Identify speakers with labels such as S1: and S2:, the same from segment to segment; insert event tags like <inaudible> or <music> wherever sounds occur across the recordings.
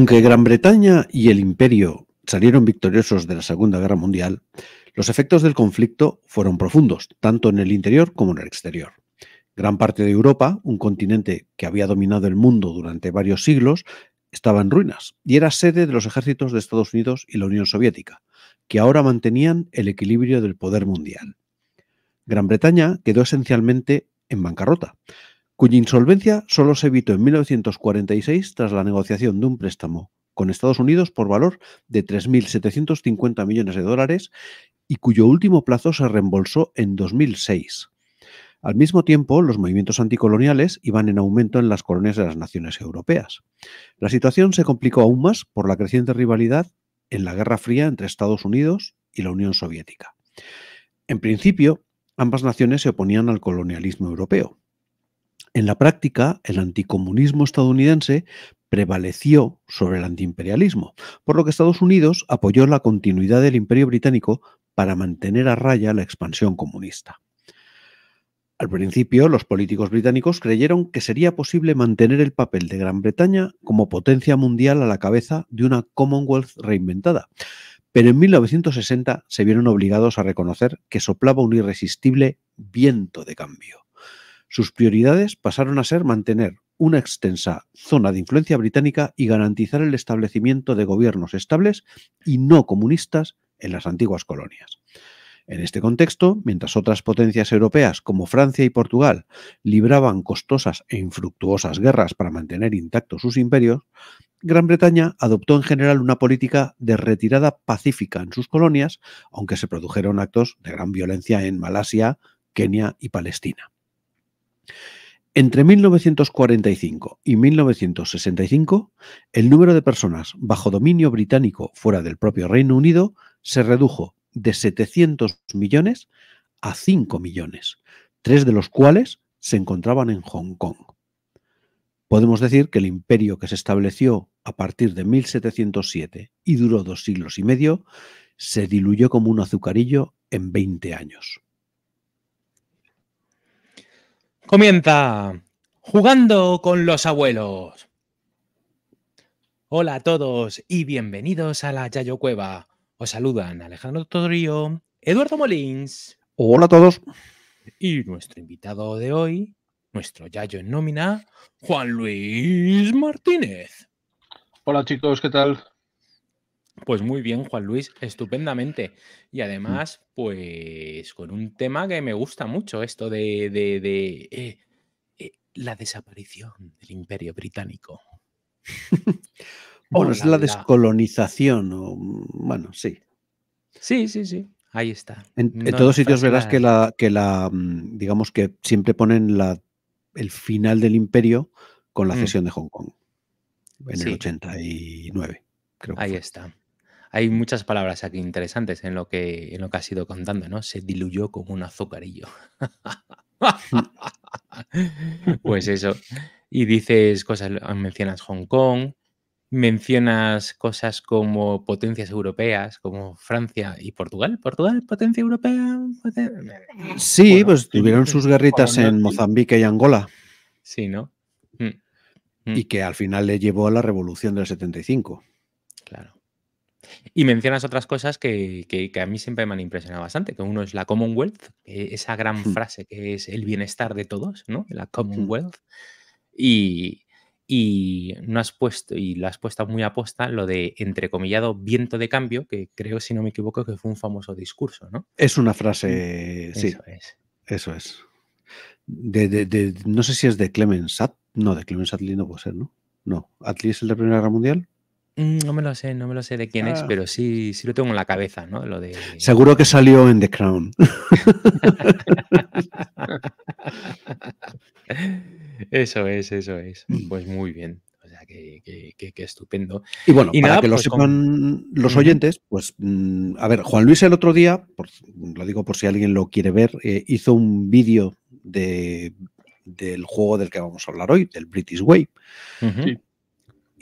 S1: Aunque Gran Bretaña y el Imperio salieron victoriosos de la Segunda Guerra Mundial, los efectos del conflicto fueron profundos, tanto en el interior como en el exterior. Gran parte de Europa, un continente que había dominado el mundo durante varios siglos, estaba en ruinas y era sede de los ejércitos de Estados Unidos y la Unión Soviética, que ahora mantenían el equilibrio del poder mundial. Gran Bretaña quedó esencialmente en bancarrota, cuya insolvencia solo se evitó en 1946 tras la negociación de un préstamo con Estados Unidos por valor de 3.750 millones de dólares y cuyo último plazo se reembolsó en 2006. Al mismo tiempo, los movimientos anticoloniales iban en aumento en las colonias de las naciones europeas. La situación se complicó aún más por la creciente rivalidad en la Guerra Fría entre Estados Unidos y la Unión Soviética. En principio, ambas naciones se oponían al colonialismo europeo, en la práctica, el anticomunismo estadounidense prevaleció sobre el antiimperialismo, por lo que Estados Unidos apoyó la continuidad del imperio británico para mantener a raya la expansión comunista. Al principio, los políticos británicos creyeron que sería posible mantener el papel de Gran Bretaña como potencia mundial a la cabeza de una Commonwealth reinventada, pero en 1960 se vieron obligados a reconocer que soplaba un irresistible viento de cambio. Sus prioridades pasaron a ser mantener una extensa zona de influencia británica y garantizar el establecimiento de gobiernos estables y no comunistas en las antiguas colonias. En este contexto, mientras otras potencias europeas como Francia y Portugal libraban costosas e infructuosas guerras para mantener intactos sus imperios, Gran Bretaña adoptó en general una política de retirada pacífica en sus colonias, aunque se produjeron actos de gran violencia en Malasia, Kenia y Palestina. Entre 1945 y 1965, el número de personas bajo dominio británico fuera del propio Reino Unido se redujo de 700 millones a 5 millones, tres de los cuales se encontraban en Hong Kong. Podemos decir que el imperio que se estableció a partir de 1707 y duró dos siglos y medio, se diluyó como un azucarillo en 20 años. Comienza
S2: jugando con los abuelos. Hola a todos y bienvenidos a la Yayo Cueva. Os saludan Alejandro Todorío, Eduardo Molins.
S1: Hola a todos.
S2: Y nuestro invitado de hoy, nuestro Yayo en nómina, Juan Luis Martínez. Hola chicos, ¿qué tal? Pues muy bien, Juan Luis, estupendamente. Y además, pues con un tema que me gusta mucho, esto de, eh, eh, la desaparición del imperio británico.
S1: bueno, es la, descolonización, bueno, sí.
S2: Sí, sí, sí. Ahí
S1: está. En, todos sitios verás que la, que la, mm, digamos que siempre ponen la, el final del imperio con la mm. cesión de Hong Kong en el 89,
S2: creo. Ahí está hay muchas palabras aquí interesantes en lo que, en lo que has ido contando, ¿no? Se diluyó como un azucarillo. <laughs> pues eso. Y dices cosas, ah, mencionas Hong Kong, mencionas cosas como potencias europeas, como Francia y Portugal. Portugal, potencia europea. Eh,
S1: sí, pues tuvieron sus guerritas en Mozambique y Angola. Sí, ¿no? Mm, mm. Y que al final le llevó a la revolución del 75.
S2: Y mencionas otras cosas que, a mí siempre me han impresionado bastante, que uno es la Commonwealth, e, esa gran hmm. frase que es el bienestar de todos, ¿no? La hmm. Commonwealth. Y, no has puesto, y lo has puesto muy aposta lo de entrecomillado viento de cambio, que creo, si no me equivoco, que fue un famoso discurso, ¿no?
S1: Es una frase, mm. sí. Eso es. no sé si es de Clemens At, no, de Clemens Attlee no puede ser, ¿no? No, Attlee es el de Primera Guerra Mundial.
S2: Mm, no me lo sé, no me lo sé de quién es, ah. pero sí, sí lo tengo en la cabeza, ¿no? Lo
S1: de... Seguro que salió en The Crown. <laughs>
S2: eso es, eso es. Mm. Pues muy bien. O sea, que, estupendo. Y bueno, para que lo pues sepan
S1: los oyentes, pues, mm, a ver, Juan Luis el otro día, lo digo por si alguien lo quiere ver, eh, hizo un vídeo del juego del que vamos a hablar hoy, del British Way.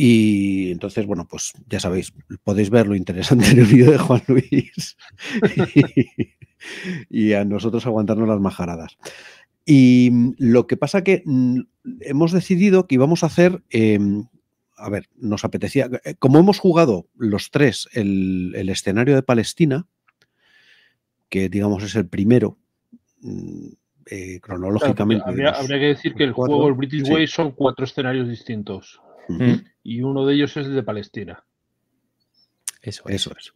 S1: Y entonces, bueno, pues ya sabéis, podéis ver lo interesante en el vídeo de Juan Luis <laughs> y, a nosotros aguantarnos las majaradas. Y lo que pasa que mm, hemos decidido que íbamos a hacer, em, a ver, nos apetecía, eh, como hemos jugado los tres el, escenario de Palestina, que digamos es el primero, mm, eh, cronológicamente. habría, que
S3: decir que el juego, British Way, son cuatro escenarios distintos y uno de ellos es el de Palestina.
S1: Eso es. Eso es.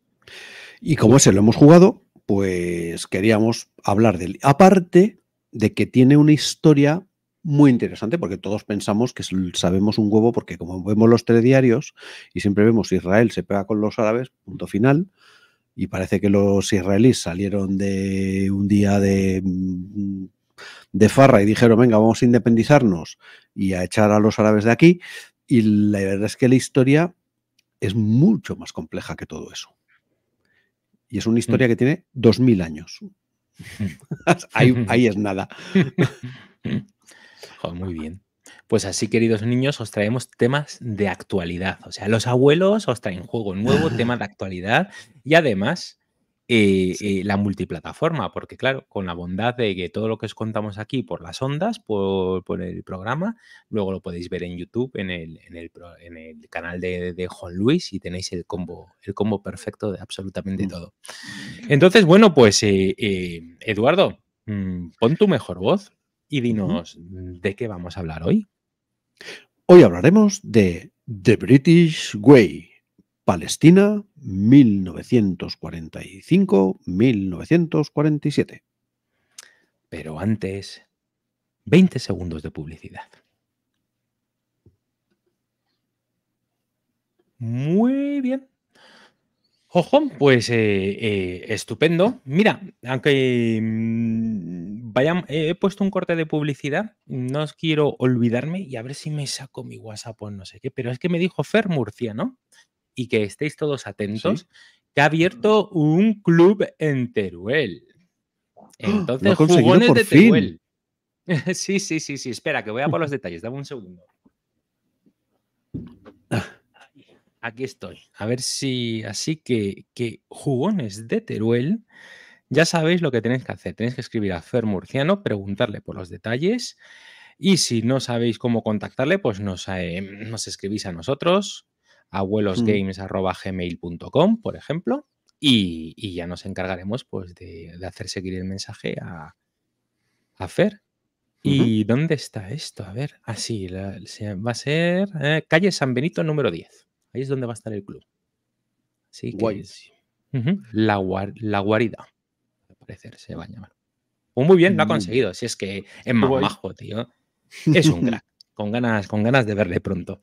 S1: Y como ese lo hemos jugado, pues queríamos hablar de Aparte de que tiene una historia muy interesante porque todos pensamos que sabemos un huevo porque como vemos los telediarios y siempre vemos Israel se pega con los árabes, punto final, y parece que los israelíes salieron de un día de, mm, de farra y dijeron, venga, vamos a independizarnos y a echar a los árabes de aquí, y la verdad es que la historia es mucho más compleja que todo eso. Y es una mm. historia que tiene 2.000 años. <laughs> ahí, es nada.
S2: <laughs> muy bien. Pues así, queridos niños, os traemos temas de actualidad. O sea, los abuelos os traen juego nuevo, <laughs> tema de actualidad. Y además, eh, eh, la multiplataforma, porque claro, con la bondad de que todo lo que os contamos aquí por las ondas, por, el programa, luego lo podéis ver en YouTube, en el, en el, canal de, Juan Luis y tenéis el combo, el combo perfecto de absolutamente mm. todo. Entonces, bueno, pues eh, Eduardo, mm, pon tu mejor voz y dinos mm, de qué
S1: vamos a hablar hoy. Hoy hablaremos de The British Way. Palestina, 1945-1947. Pero antes, 20 segundos de
S2: publicidad. Muy bien. Ojo, pues eh, eh, estupendo. Mira, aunque mm, he puesto un corte de publicidad, no os quiero olvidarme y a ver si me saco mi WhatsApp o no sé qué, pero es que me dijo Fer Murcia, ¿no? y que estéis todos atentos, que ha abierto un club en Teruel. ¡Ah! Entonces, jugones de Teruel. <laughs> sí, sí, sí, sí. Espera, que voy a por los detalles. Dame un segundo. Aquí estoy. A ver si. Así que, jugones de Teruel. Ya sabéis lo que tenéis que hacer. Tenéis que escribir a Fer Murciano, preguntarle por los detalles. Y si no sabéis cómo contactarle, pues nos eh, escribís a nosotros, abuelosgames.gmail.com, mm. por ejemplo, y, ya nos encargaremos pues, de, hacer seguir el mensaje a, a Fer. ¿Y dónde está esto? A ver, así, ah, va a ser eh, calle San Benito número 10. Ahí es donde va a estar el club. Así que, la, la, guarida, al parecer se va a llamar. Pues muy bien, lo ha mm. conseguido. Si es que es más majo, tío. Es un crack. <laughs> Con ganas, con ganas de verle pronto.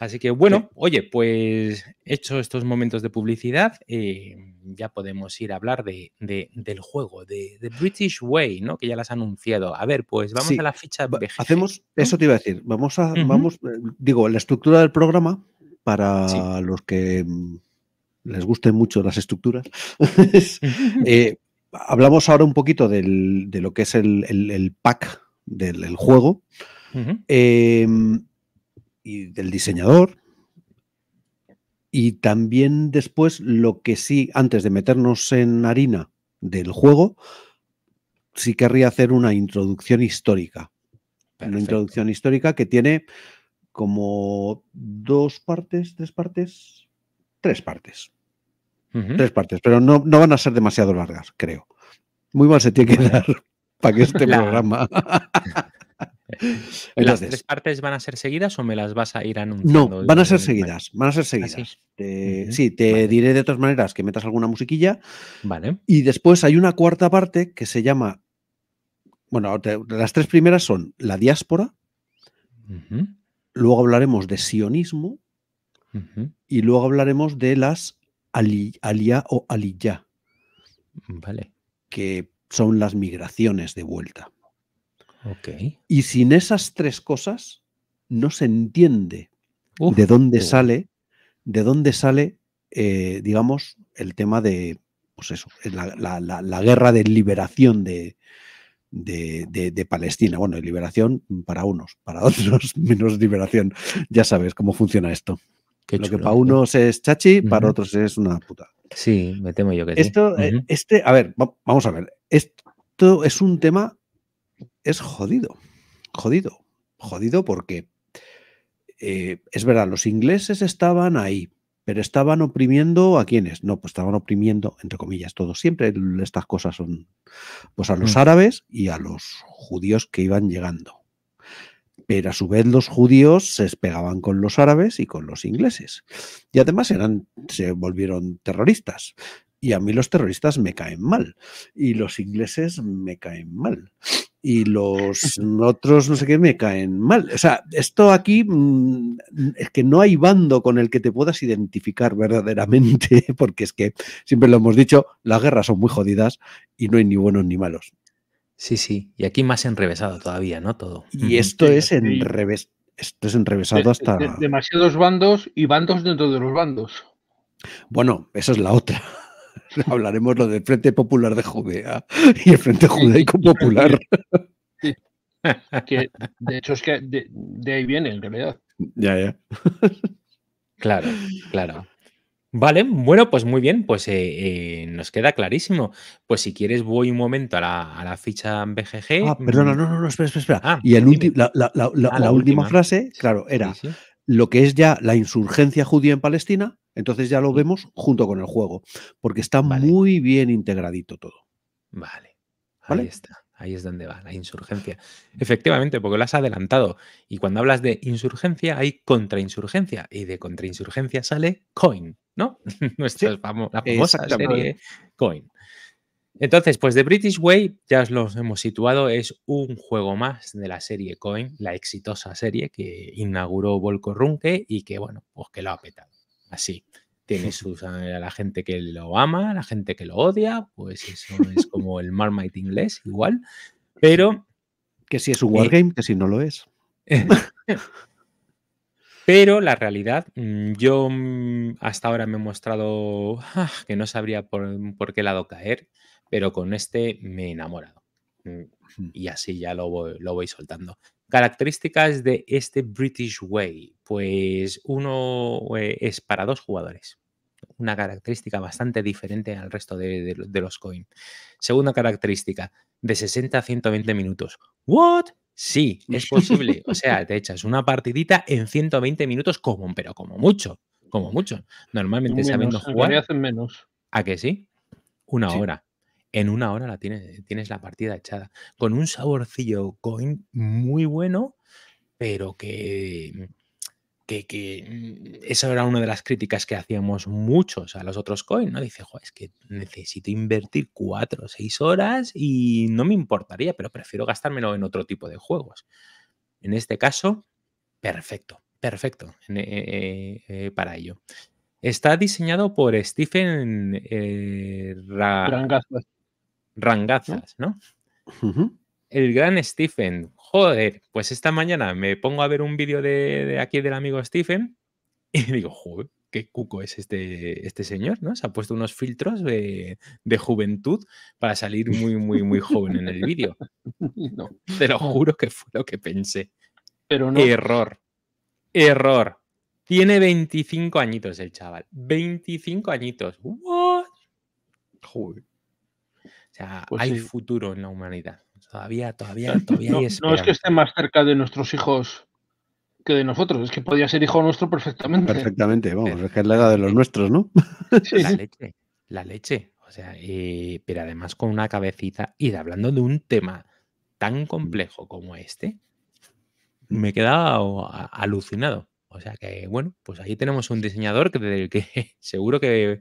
S2: Así que bueno, oye, pues hecho estos momentos de publicidad, eh, ya podemos ir a hablar de, del juego, de, British Way, ¿no? Que ya las has anunciado. A ver, pues vamos a la ficha. Hacemos,
S1: eso te iba a decir, vamos a, vamos, eh, digo, la estructura del programa para los que mm, les gusten mucho las estructuras. <laughs> <laughs> Eh, hablamos ahora un poquito de lo que es el, pack del juego y del diseñador. Y también después lo que sí, antes de meternos en harina del juego, sí querría hacer una introducción histórica. Una introducción histórica que tiene como dos partes, tres partes, tres partes. Tres partes, pero no, no, van a ser demasiado largas, creo. Muy mal se tiene que dar <laughs> para que este <laughs> programa. <laughs> ¿Las tres
S2: partes van a ser seguidas o me las vas a ir anunciando? No, van a ser seguidas,
S1: van a ser seguidas. ¿Ah, sí, te diré de otras maneras que metas alguna musiquilla. Vale. Y después hay una cuarta parte que se llama, bueno, las tres primeras son la diáspora, luego hablaremos de sionismo y luego hablaremos de las aliyah o aliyah. Vale. Que son las migraciones de vuelta. Y sin esas tres cosas no se entiende de dónde sale, de eh, dónde sale, digamos, el tema de, pues eh, la, guerra de liberación de, Palestina. Bueno, liberación para unos, para <laughs> otros menos liberación. Ya sabes cómo funciona esto. Lo que para ¿eh? unos es chachi, para otros es una puta. Sí, me temo yo que esto, sí. Este, a ver, vamos a ver. Esto es un tema es jodido, jodido, jodido porque eh, es verdad, los ingleses estaban ahí, pero estaban oprimiendo a quienes, no, pues estaban oprimiendo, entre comillas, todos, siempre estas cosas son, pues a los mm. árabes y a los judíos que iban llegando. Pero a su vez los judíos se pegaban con los árabes y con los ingleses. Y además eran, se volvieron terroristas. Y a mí los terroristas me caen mal. Y los ingleses me caen mal y los otros no sé qué me caen mal. O sea, esto aquí mm, es que no hay bando con el que te puedas identificar verdaderamente, <laughs> porque es que siempre lo hemos dicho, las guerras son muy jodidas y no hay ni buenos ni malos. Sí, sí, y aquí más enrevesado todavía, ¿no? Todo. Y esto es enrevesado. Esto es hasta...
S3: demasiados bandos y bandos dentro de los bandos.
S1: Bueno, esa es la otra. <laughs> hablaremos lo del Frente Popular de Judea y el Frente Judaico Popular. <laughs> de hecho,
S3: es que de, ahí viene, en realidad.
S2: Ya, ya. Claro, claro. Vale, bueno, pues muy bien, pues eh, eh, nos queda clarísimo. Pues si quieres voy un momento a la, ficha BGG. Ah, perdona, mm. no,
S1: no, no, espera, espera, y la, última, frase, claro, era lo que es ya la insurgencia judía en Palestina, entonces ya lo mm. vemos junto con el juego, porque está muy bien integradito todo. Vale. Ahí está. Ahí es donde va la insurgencia.
S2: Efectivamente, porque lo has adelantado. Y cuando hablas de insurgencia, hay contrainsurgencia. Y de contrainsurgencia sale Coin, ¿no? <laughs> Nuestra la famosa serie Coin. Entonces, pues The British Way, ya os los hemos situado, es un juego más de la serie Coin, la exitosa serie que inauguró Volko Runke y que, bueno, pues que lo ha petado así. Tiene a la gente que lo ama, a la gente que lo odia, pues eso es como el Marmite inglés, igual. Pero. Que si es un eh, wargame,
S1: que si no lo es. <laughs>
S2: Pero la realidad, mm, yo mm, hasta ahora me he mostrado <laughs> que no sabría por, qué lado caer, pero con este me he enamorado. Mm, y así ya lo lo voy soltando. Características de este British Way. Pues uno eh, es para dos jugadores. Una característica bastante diferente al resto de, los Coins. Segunda característica, de 60 a 120 minutos. ¿What? Sí, es posible. O sea, te echas una partidita en 120 minutos como, pero como mucho, como mucho. Normalmente saben sabiendo jugar. Hacen menos. ¿A qué sí? Una hora en una hora la tienes, tienes la partida echada, con un saborcillo coin muy bueno, pero que, que, mm, esa era una de las críticas que hacíamos muchos a los otros coin, ¿no? Dice, es que necesito invertir cuatro o seis horas y no me importaría, pero prefiero gastármelo en otro tipo de juegos. En este caso, perfecto, perfecto eh, eh, eh, para ello. Está diseñado por Stephen eh, rangazas, ¿no? El gran Stephen, joder, pues esta mañana me pongo a ver un vídeo de, aquí del amigo Stephen <laughs> y digo, joder, qué cuco es este, este señor, ¿no? Se ha puesto unos filtros de, juventud para salir muy, muy, muy joven en el vídeo. <laughs> No, te lo juro que fue lo que pensé. Pero no. Error. Error. Tiene 25 añitos el chaval. 25 añitos.
S4: What?
S2: Joder. Pues hay futuro en la humanidad. Todavía, todavía, <laughs> todavía no, No es que esté más cerca de nuestros
S3: hijos que de nosotros, es que podría ser hijo nuestro perfectamente.
S1: Perfectamente, <laughs> vamos, es que es la edad de
S2: los nuestros, ¿no? <laughs> La leche, la leche. O sea, eh, pero además con una cabecita y hablando de un tema tan mm. complejo como este, me he quedado alucinado. O sea que, bueno, pues ahí tenemos un diseñador que, del que <laughs> seguro que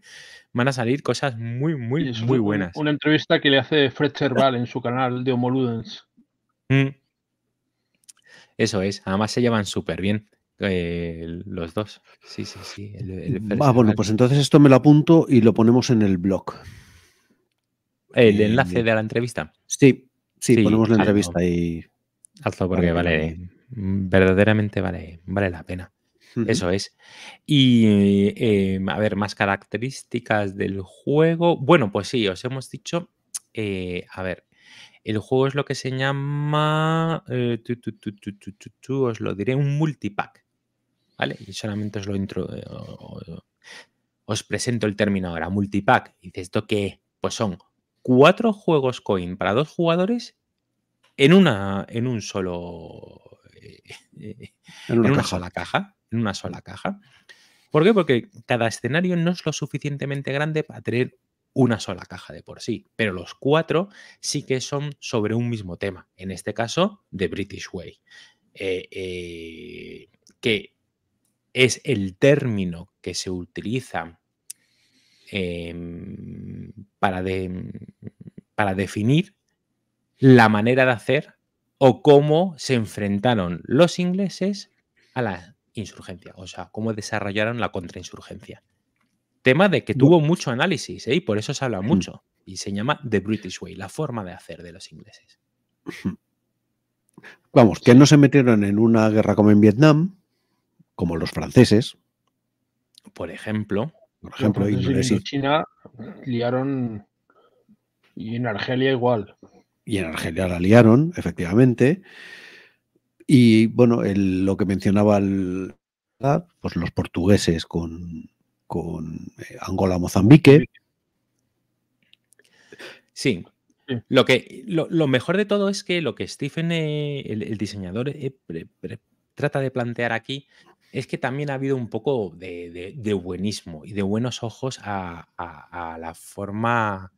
S2: van a salir cosas muy, muy, muy buenas.
S3: Una, entrevista que le hace Fred Cherval en su canal de Homoludens.
S2: Mm. Eso es, además se llevan súper bien. Eh, los dos. Sí, sí, sí. ah, bueno, pues
S1: entonces esto me lo apunto y lo ponemos en el blog.
S2: ¿El enlace de la entrevista?
S1: Sí, sí, ponemos la entrevista
S2: y. Alto, porque vale, vale verdaderamente vale, vale la pena. Eso es. Y eh, em, a ver, más características del juego. Bueno, pues sí, os hemos dicho. Eh, a ver, el juego es lo que se llama. Eh, os lo diré, un multipack. ¿Vale? Y solamente os lo intro. Os presento el término ahora, multipack. Y dices, ¿esto que Pues son cuatro juegos coin para dos jugadores en una en un solo <laughs> en una, sola caja en una sola caja. ¿Por qué? Porque cada escenario no es lo suficientemente grande para tener una sola caja de por sí, pero los cuatro sí que son sobre un mismo tema, en este caso, The British Way, eh, eh, que es el término que se utiliza em, para, para definir la manera de hacer o cómo se enfrentaron los ingleses a la insurgencia, o sea, cómo desarrollaron la contrainsurgencia. Tema de que tuvo mucho análisis ¿eh? y por eso se habla mucho. Y se llama The British Way, la forma de hacer de los ingleses.
S1: Vamos, que no se metieron en una guerra como en Vietnam, como los franceses.
S2: Por ejemplo.
S1: Por ejemplo, en China
S3: liaron y en Argelia igual.
S1: Y en Argelia la liaron, efectivamente. Y bueno, lo que mencionaba, ah, pues los portugueses con, eh, Angola-Mozambique. Sí.
S2: Lo, que, lo, mejor de todo es que lo que Stephen, eh, el, diseñador, eh, trata de plantear aquí es que también ha habido un poco de, buenismo y de buenos ojos a la forma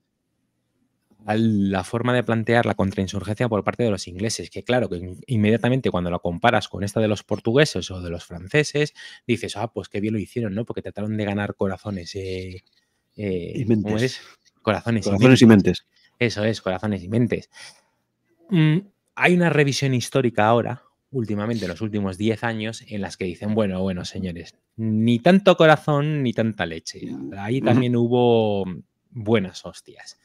S2: la forma de plantear la contrainsurgencia por parte de los ingleses, que claro, que inmediatamente cuando la comparas con esta de los portugueses o de los franceses, dices, ah, pues qué bien lo hicieron, ¿no? Porque trataron de ganar corazones. Eh, eh, y mentes. Corazones, y, mentes. Eso es, corazones y mentes. Mm, hay una revisión histórica ahora, últimamente, los últimos 10 años, en las que dicen, bueno, bueno, señores, ni tanto corazón ni tanta leche. Ahí también hubo buenas hostias.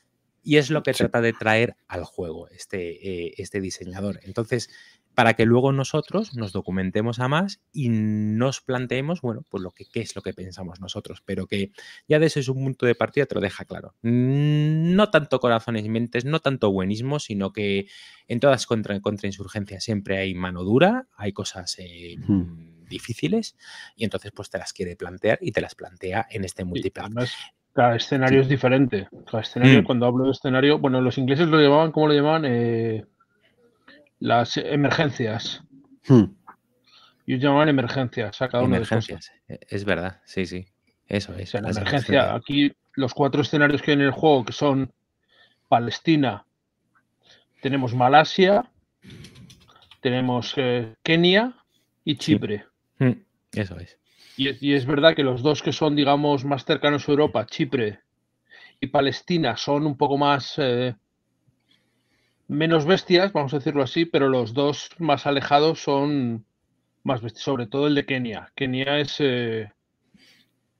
S2: Y es lo que trata de traer al juego este, eh, este diseñador. Entonces, para que luego nosotros nos documentemos a más y nos planteemos, bueno, pues lo que qué es lo que pensamos nosotros, pero que ya es un punto de partida te lo deja claro. No tanto corazones y mentes, no tanto buenismo, sino que en todas contra contrainsurgencias siempre hay mano dura, hay cosas eh, difíciles y entonces pues te las quiere plantear y te las plantea en este multiplayer. Cada escenario es diferente. Cada escenario, mm. cuando hablo de escenario, bueno, los ingleses
S3: lo llamaban, ¿cómo lo llaman eh, las emergencias. y hmm. Ellos llamaban emergencias a cada uno de ellos.
S2: E-, es verdad, sí, sí. Eso es. la emergencia.
S3: Aquí los cuatro escenarios que hay en el juego, que son Palestina, tenemos Malasia, tenemos eh, Kenia y Chipre.
S2: Hmm, eso es.
S3: Y, es verdad que los dos que son, digamos, más cercanos a Europa, Chipre y Palestina, son un poco más... Eh, menos bestias, vamos a decirlo así, pero los dos más alejados son más bestias, sobre todo el de Kenia. Kenia es... Eh,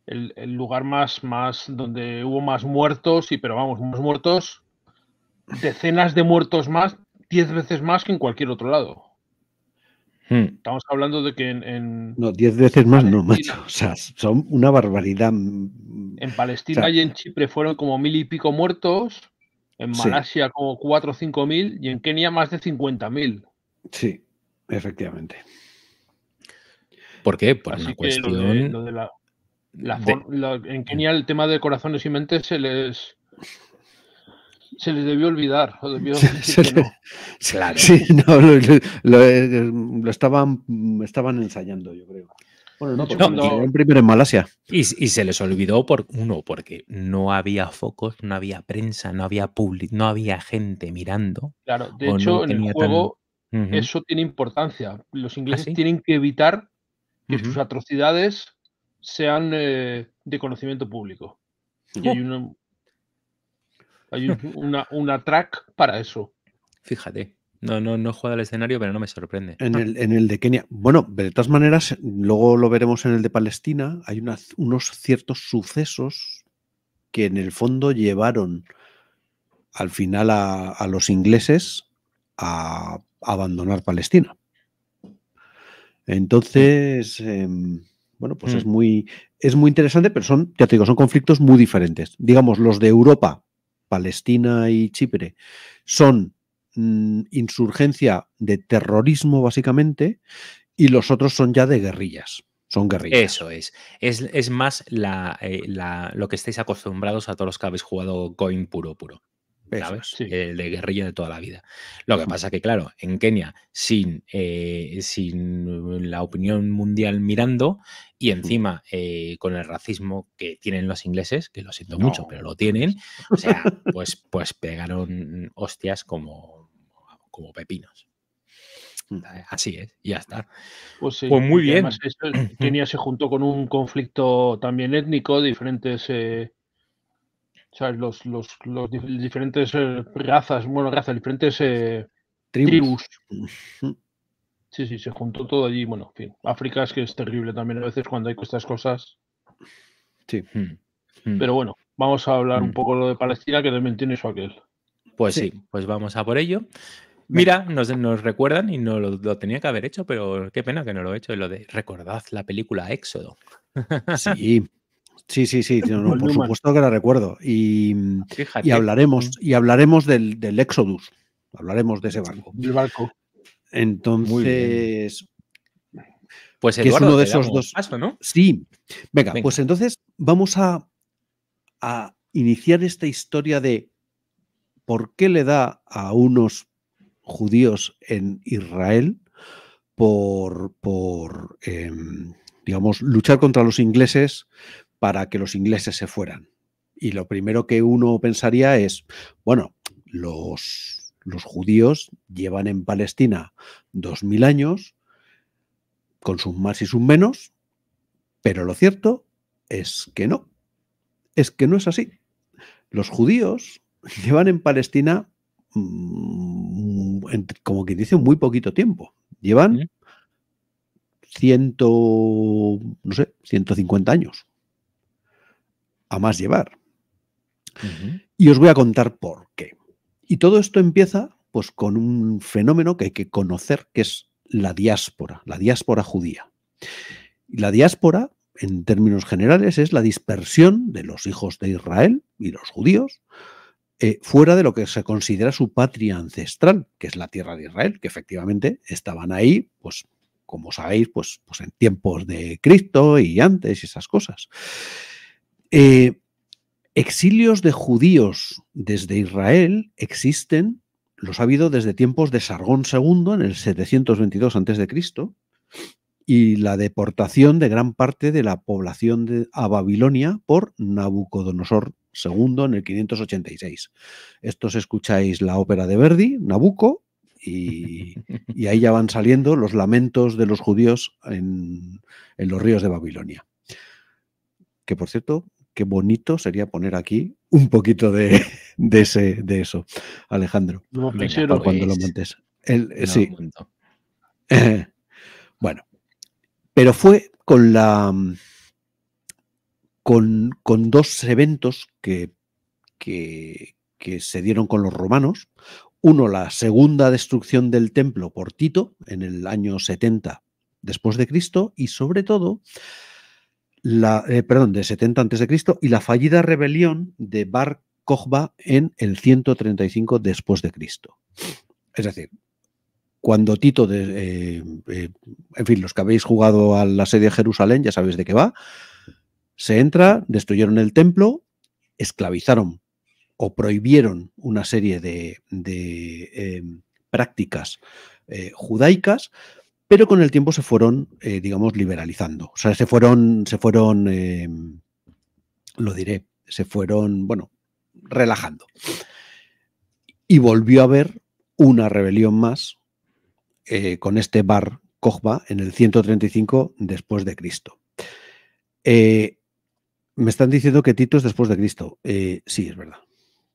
S3: el, lugar más, más donde hubo más muertos, y pero vamos, más muertos, decenas de muertos más, diez veces más que en cualquier otro lado. Hmm. Estamos hablando de que en.
S1: no, diez veces más no, macho. O sea, son una barbaridad. Mm,
S3: en Palestina y en Chipre fueron como mil y pico muertos. En Malasia como cuatro o cinco mil. Y en Kenia más de 50.000. mil.
S1: Sí, efectivamente. ¿Por qué? pues cuestión.
S3: en Kenia el tema de corazones y mentes se les se les debió olvidar.
S2: <laughs> Claro. Sí,
S1: <laughs> lo, lo, estaban, estaban ensayando, yo creo.
S2: Bueno, no, primero en Malasia. Y, se les olvidó por uno, porque no había focos, no había prensa, no había no había gente mirando. Claro, de hecho, en el juego eso
S3: tiene importancia. Los ¿Ah, ingleses tienen que evitar que sus atrocidades sean eh, de conocimiento público. Y hay oh. una, hay una, una track
S2: para eso. Fíjate. No, no, no juega al escenario, pero no me sorprende. En el,
S1: en el de Kenia. Bueno, de todas maneras, luego lo veremos en el de Palestina. Hay unos ciertos sucesos que en el fondo llevaron al final a, los ingleses a abandonar Palestina. Entonces, em, bueno, pues es, mm. muy, es muy interesante, pero son, ya digo, son conflictos muy diferentes. Digamos, los de Europa Palestina y Chipre son mm, insurgencia de terrorismo básicamente y los otros son ya de guerrillas. Son guerrillas.
S2: Eso es. Es, más eh, la, lo que estáis acostumbrados a todos los que habéis jugado Coin puro puro el de guerrilla de toda la vida. Lo que pasa que, claro, en Kenia, sin, eh, sin la opinión mundial mirando y encima eh, con el racismo que tienen los ingleses, que lo siento mucho, pero lo tienen, <laughs> o sea, pues, pues pegaron hostias como, como pepinos. Mm. Eh, así es, ya está.
S3: Pues, pues muy bien. Kenia se juntó con un conflicto también étnico, diferentes o sea, los, diferentes eh, razas, bueno, razas, diferentes eh, tribus. Sí, sí, se juntó todo allí. Bueno, en fin, África es que es terrible también a veces cuando hay estas cosas.
S4: Sí.
S2: Hmm. Hmm. Pero bueno, vamos a hablar un hmm. poco de lo de Palestina, que también tiene eso aquel. Pues sí. pues vamos a por ello. Mira, nos, nos recuerdan y no lo, tenía que haber hecho, pero qué pena que no lo he hecho, lo de recordad la película Éxodo.
S1: Sí. <laughs> Sí, sí, sí, por supuesto que la recuerdo. Y,
S2: y hablaremos,
S1: y hablaremos del, del, hablaremos de ese barco. Del barco. Entonces, pues es uno de esos dos. ¿no? Sí, venga, pues entonces vamos a, iniciar esta historia de por qué le da a unos judíos en Israel por, por em, digamos, luchar contra los ingleses, para que los ingleses se fueran. Y lo primero que uno pensaría es, bueno, los, los judíos llevan en Palestina dos 2.000 años, con sus más y sus menos, pero lo cierto es que no, es que no es así. Los judíos <laughs> llevan en Palestina, mm, como quien dice, muy poquito tiempo. Llevan ciento, no sé, 150 años, a más llevar. Y os voy a contar por qué. Y todo esto empieza pues, con un fenómeno que hay que conocer, que es la diáspora, la diáspora judía. y La diáspora, en términos generales, es la dispersión de los hijos de Israel y los judíos eh, fuera de lo que se considera su patria ancestral, que es la tierra de Israel, que efectivamente estaban ahí, pues como sabéis, pues, pues en tiempos de Cristo y antes y esas cosas. Eh, exilios de judíos desde Israel existen, los ha habido desde tiempos de Sargón II, en el 722 a.C., y la deportación de gran parte de la población a Babilonia por Nabucodonosor II en el 586. Estos escucháis la ópera de Verdi, Nabucco, y, ahí ya van saliendo los lamentos de los judíos en, en los ríos de Babilonia. Que por cierto, qué bonito sería poner aquí un poquito de, <laughs> ese, de eso, Alejandro. No, cuando lo montes. Eh, sí. <laughs> bueno, pero fue con la mm, con, dos eventos que, que, se dieron con los romanos. Uno, la segunda destrucción del templo por Tito en el año 70 después de Cristo y sobre todo la, eh, perdón, de 70 a.C. y la fallida rebelión de Bar Kokhba en el 135 después de Cristo. Es decir, cuando Tito, eh, eh, en fin, los que habéis jugado a la sede de Jerusalén, ya sabéis de qué va, se entra, destruyeron el templo, esclavizaron o prohibieron una serie de prácticas judaicas, pero con el tiempo se fueron, eh, digamos, liberalizando. O sea, se fueron, se fueron, em, lo diré, se fueron, bueno, relajando. Y volvió a haber una rebelión más eh, con este bar Kogba, en el 135 después de Cristo. Eh, me están diciendo que Tito es después de Cristo. sí, es verdad.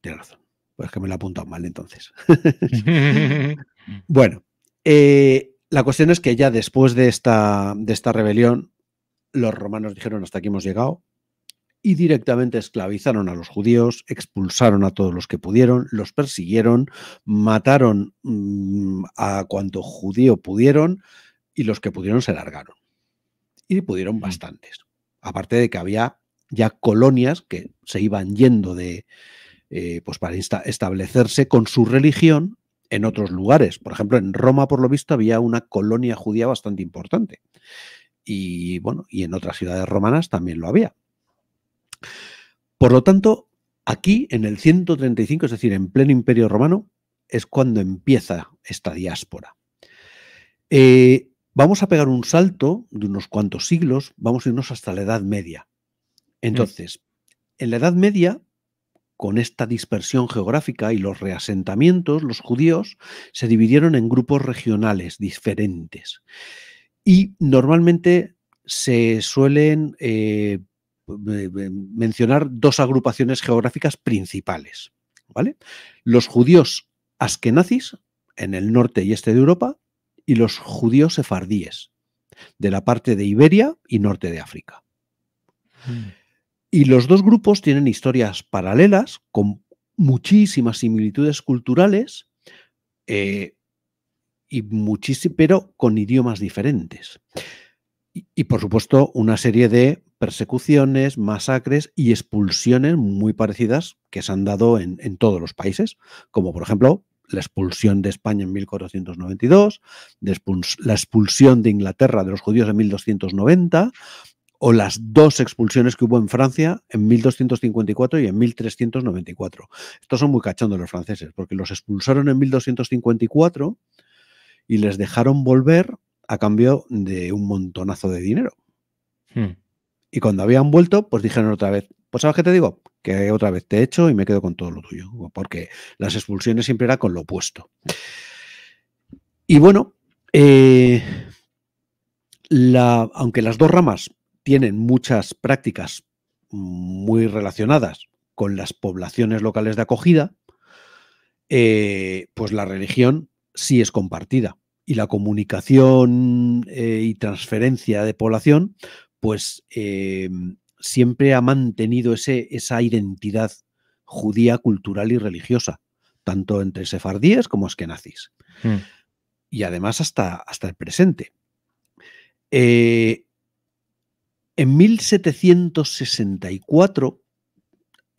S1: Tienes razón. Pues que me lo he apuntado mal entonces. <laughs> <laughs> bueno, la cuestión es que ya después de esta, de esta rebelión, los romanos dijeron hasta aquí hemos llegado y directamente esclavizaron a los judíos, expulsaron a todos los que pudieron, los persiguieron, mataron mm, a cuanto judío pudieron y los que pudieron se largaron. Y pudieron bastantes. Aparte de que había ya colonias que se iban yendo de, eh, pues para establecerse con su religión en otros lugares. Por ejemplo, en Roma, por lo visto, había una colonia judía bastante importante. Y bueno, y en otras ciudades romanas también lo había. Por lo tanto, aquí en el 135, es decir, en pleno imperio romano, es cuando empieza esta diáspora. Eh, vamos a pegar un salto de unos cuantos siglos, vamos a irnos hasta la Edad Media. Entonces, en la Edad Media con esta dispersión geográfica y los reasentamientos, los judíos se dividieron en grupos regionales diferentes. Y normalmente se suelen eh, mencionar dos agrupaciones geográficas principales. ¿vale? Los judíos askenazis, en el norte y este de Europa, y los judíos sefardíes, de la parte de Iberia y norte de África. Mm. Y los dos grupos tienen historias paralelas con muchísimas similitudes culturales, eh, pero con idiomas diferentes. Y, por supuesto, una serie de persecuciones, masacres y expulsiones muy parecidas que se han dado en, todos los países, como por ejemplo la expulsión de España en 1492, la expulsión de Inglaterra de los judíos en 1290 o las dos expulsiones que hubo en Francia en 1254 y en 1394. Estos son muy cachondos los franceses, porque los expulsaron en 1254 y les dejaron volver a cambio de un montonazo de dinero. Hmm. Y cuando habían vuelto, pues dijeron otra vez, pues ¿sabes qué te digo? Que otra vez te echo y me quedo con todo lo tuyo, porque las expulsiones siempre era con lo opuesto. Y bueno, eh, aunque las dos ramas tienen muchas prácticas muy relacionadas con las poblaciones locales de acogida, eh, pues la religión sí es compartida y la comunicación eh, y transferencia de población, pues em, siempre ha mantenido esa identidad judía, cultural y religiosa, tanto entre sefardíes como eskenazis. Hmm. Y además hasta, hasta el presente. Eh, en 1764,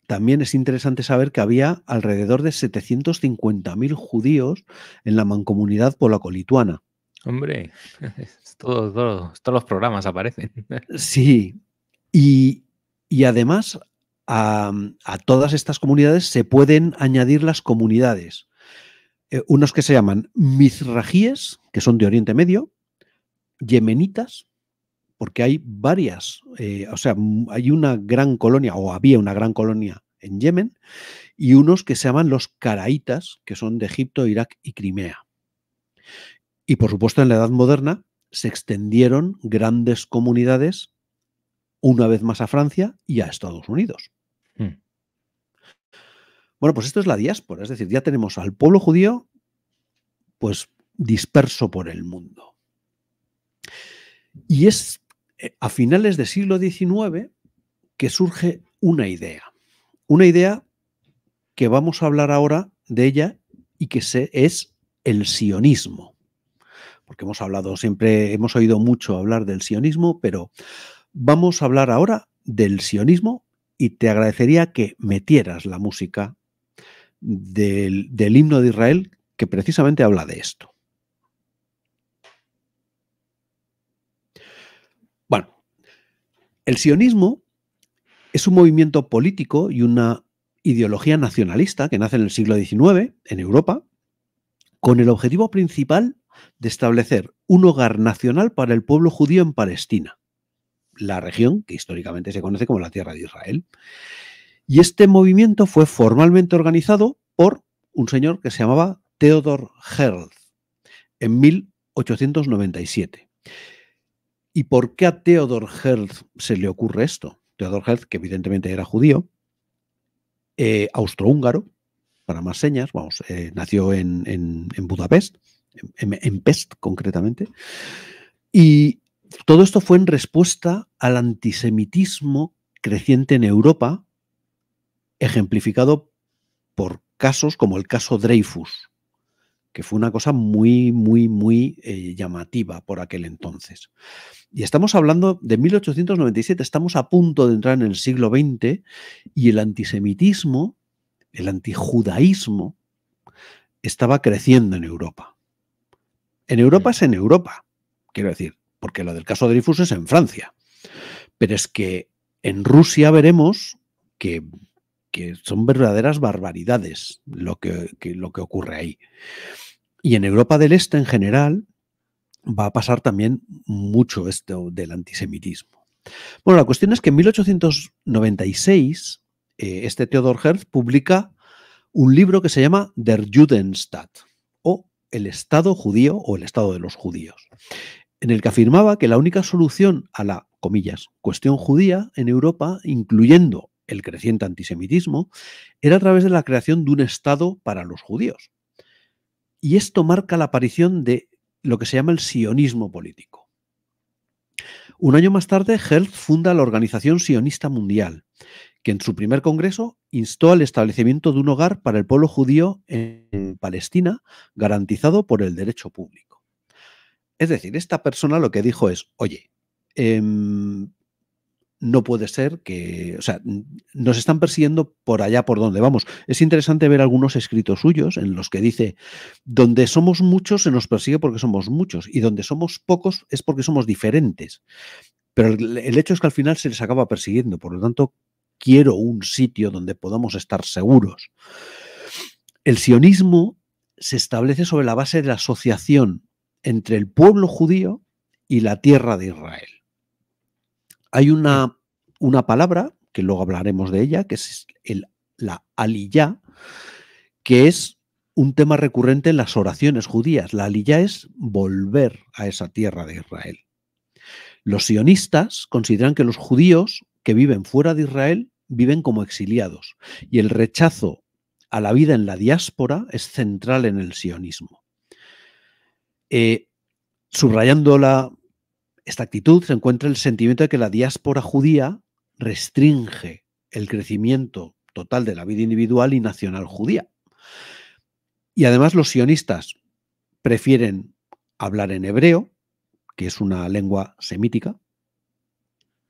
S1: también es interesante saber que había alrededor de 750.000 judíos en la mancomunidad polaco-lituana.
S2: Hombre, <laughs> todos, los programas aparecen. <laughs>
S1: Sí, y, además a, todas estas comunidades se pueden añadir las comunidades. Eh, unos que se llaman mizrajíes, que son de Oriente Medio, yemenitas, porque hay varias, eh, o sea, mm, hay una gran colonia, o había una gran colonia en Yemen, y unos que se llaman los caraítas, que son de Egipto, Irak y Crimea. Y por supuesto, en la Edad Moderna se extendieron grandes comunidades una vez más a Francia y a Estados Unidos. Hmm. Bueno, pues esto es la diáspora, es decir, ya tenemos al pueblo judío pues disperso por el mundo. Y es eh, a finales del siglo XIX que surge una idea. Una idea que vamos a hablar ahora de ella y que es el sionismo. Porque hemos hablado siempre, hemos oído mucho hablar del sionismo, pero vamos a hablar ahora del sionismo y te agradecería que metieras la música del himno de Israel que precisamente habla de esto. El sionismo es un movimiento político y una ideología nacionalista que nace en el siglo XIX en Europa con el objetivo principal de establecer un hogar nacional para el pueblo judío en Palestina, la región que históricamente se conoce como la Tierra de Israel. Y este movimiento fue formalmente organizado por un señor que se llamaba Theodor Herzl en 1897. ¿Y por qué a Theodor Herz se le ocurre esto? Theodor Herz, que evidentemente era judío, eh, austrohúngaro, para más señas, vamos, eh, nació en, Budapest, en, en, Pest concretamente, y todo esto fue en respuesta al antisemitismo creciente en Europa, ejemplificado por casos como el caso Dreyfus, que fue una cosa muy, muy, muy eh, llamativa por aquel entonces. Y estamos hablando de 1897, estamos a punto de entrar en el siglo XX y el antisemitismo, el antijudaísmo, estaba creciendo en Europa. En Europa es en Europa, quiero decir, porque lo del caso de Dreyfus es en Francia. Pero es que en Rusia veremos que que son verdaderas barbaridades lo que, lo que ocurre ahí. Y en Europa del Este en general va a pasar también mucho esto del antisemitismo. Bueno, la cuestión es que en 1896 eh, este Theodor Herz publica un libro que se llama Der Judenstaat o El Estado judío o el Estado de los judíos, en el que afirmaba que la única solución a la, comillas, cuestión judía en Europa, incluyendo el creciente antisemitismo, era a través de la creación de un Estado para los judíos. Y esto marca la aparición de lo que se llama el sionismo político. Un año más tarde, Hertz funda la Organización Sionista Mundial, que en su primer congreso instó al establecimiento de un hogar para el pueblo judío en Palestina, garantizado por el derecho público. Es decir, esta persona lo que dijo es, oye, em, no puede ser que, o sea, nos están persiguiendo por allá por donde vamos. Es interesante ver algunos escritos suyos en los que dice, donde somos muchos se nos persigue porque somos muchos y donde somos pocos es porque somos diferentes. Pero el, hecho es que al final se les acaba persiguiendo, por lo tanto, quiero un sitio donde podamos estar seguros. El sionismo se establece sobre la base de la asociación entre el pueblo judío y la tierra de Israel. Hay una, una palabra, que luego hablaremos de ella, que es la aliyah, que es un tema recurrente en las oraciones judías. La aliyah es volver a esa tierra de Israel. Los sionistas consideran que los judíos que viven fuera de Israel viven como exiliados y el rechazo a la vida en la diáspora es central en el sionismo. Eh, subrayando la, esta actitud se encuentra el sentimiento de que la diáspora judía restringe el crecimiento total de la vida individual y nacional judía. Y además los sionistas prefieren hablar en hebreo, que es una lengua semítica,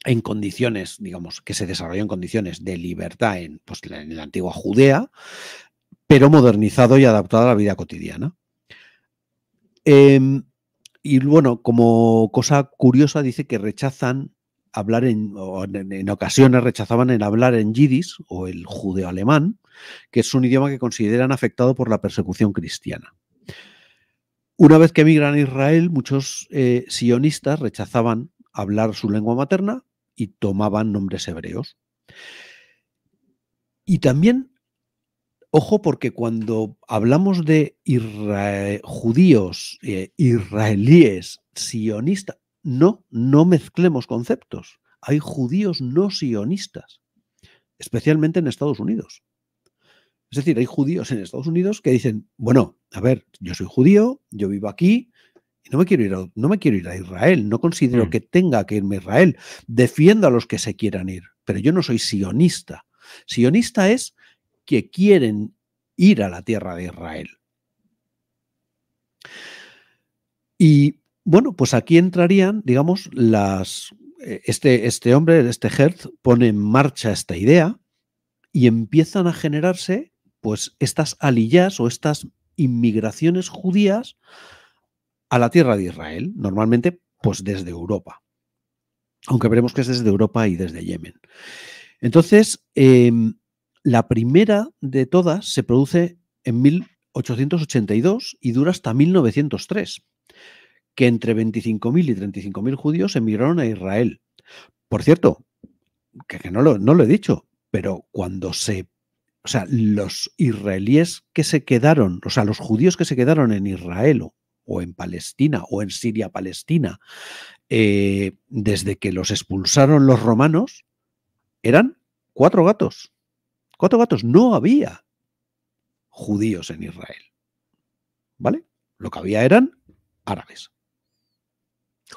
S1: en condiciones, digamos, que se desarrolló en condiciones de libertad en, pues, en la antigua Judea, pero modernizado y adaptado a la vida cotidiana. Em, y bueno, como cosa curiosa, dice que rechazan hablar en, en, ocasiones rechazaban el hablar en yidis o el judeo-alemán, que es un idioma que consideran afectado por la persecución cristiana. Una vez que emigran a Israel, muchos eh, sionistas rechazaban hablar su lengua materna y tomaban nombres hebreos. Y también Ojo porque cuando hablamos de judíos, eh, israelíes, sionistas, no, no mezclemos conceptos. Hay judíos no sionistas, especialmente en Estados Unidos. Es decir, hay judíos en Estados Unidos que dicen, bueno, a ver, yo soy judío, yo vivo aquí, y no me quiero ir a, no me quiero ir a Israel, no considero mm. que tenga que irme a Israel, defiendo a los que se quieran ir, pero yo no soy sionista. Sionista es que quieren ir a la tierra de Israel. Y bueno, pues aquí entrarían, digamos, las... Eh, este, este hombre, este Herz pone en marcha esta idea y empiezan a generarse pues estas alillas o estas inmigraciones judías a la tierra de Israel, normalmente pues desde Europa, aunque veremos que es desde Europa y desde Yemen. Entonces, em, la primera de todas se produce en 1882 y dura hasta 1903, que entre 25.000 y 35.000 judíos emigraron a Israel. Por cierto, que, no, lo, he dicho, pero cuando se o sea, los israelíes que se quedaron, o sea, los judíos que se quedaron en Israel o, en Palestina o en Siria-Palestina, eh, desde que los expulsaron los romanos, eran cuatro gatos. Cuatro gatos, no había judíos en Israel. ¿Vale? Lo que había eran árabes.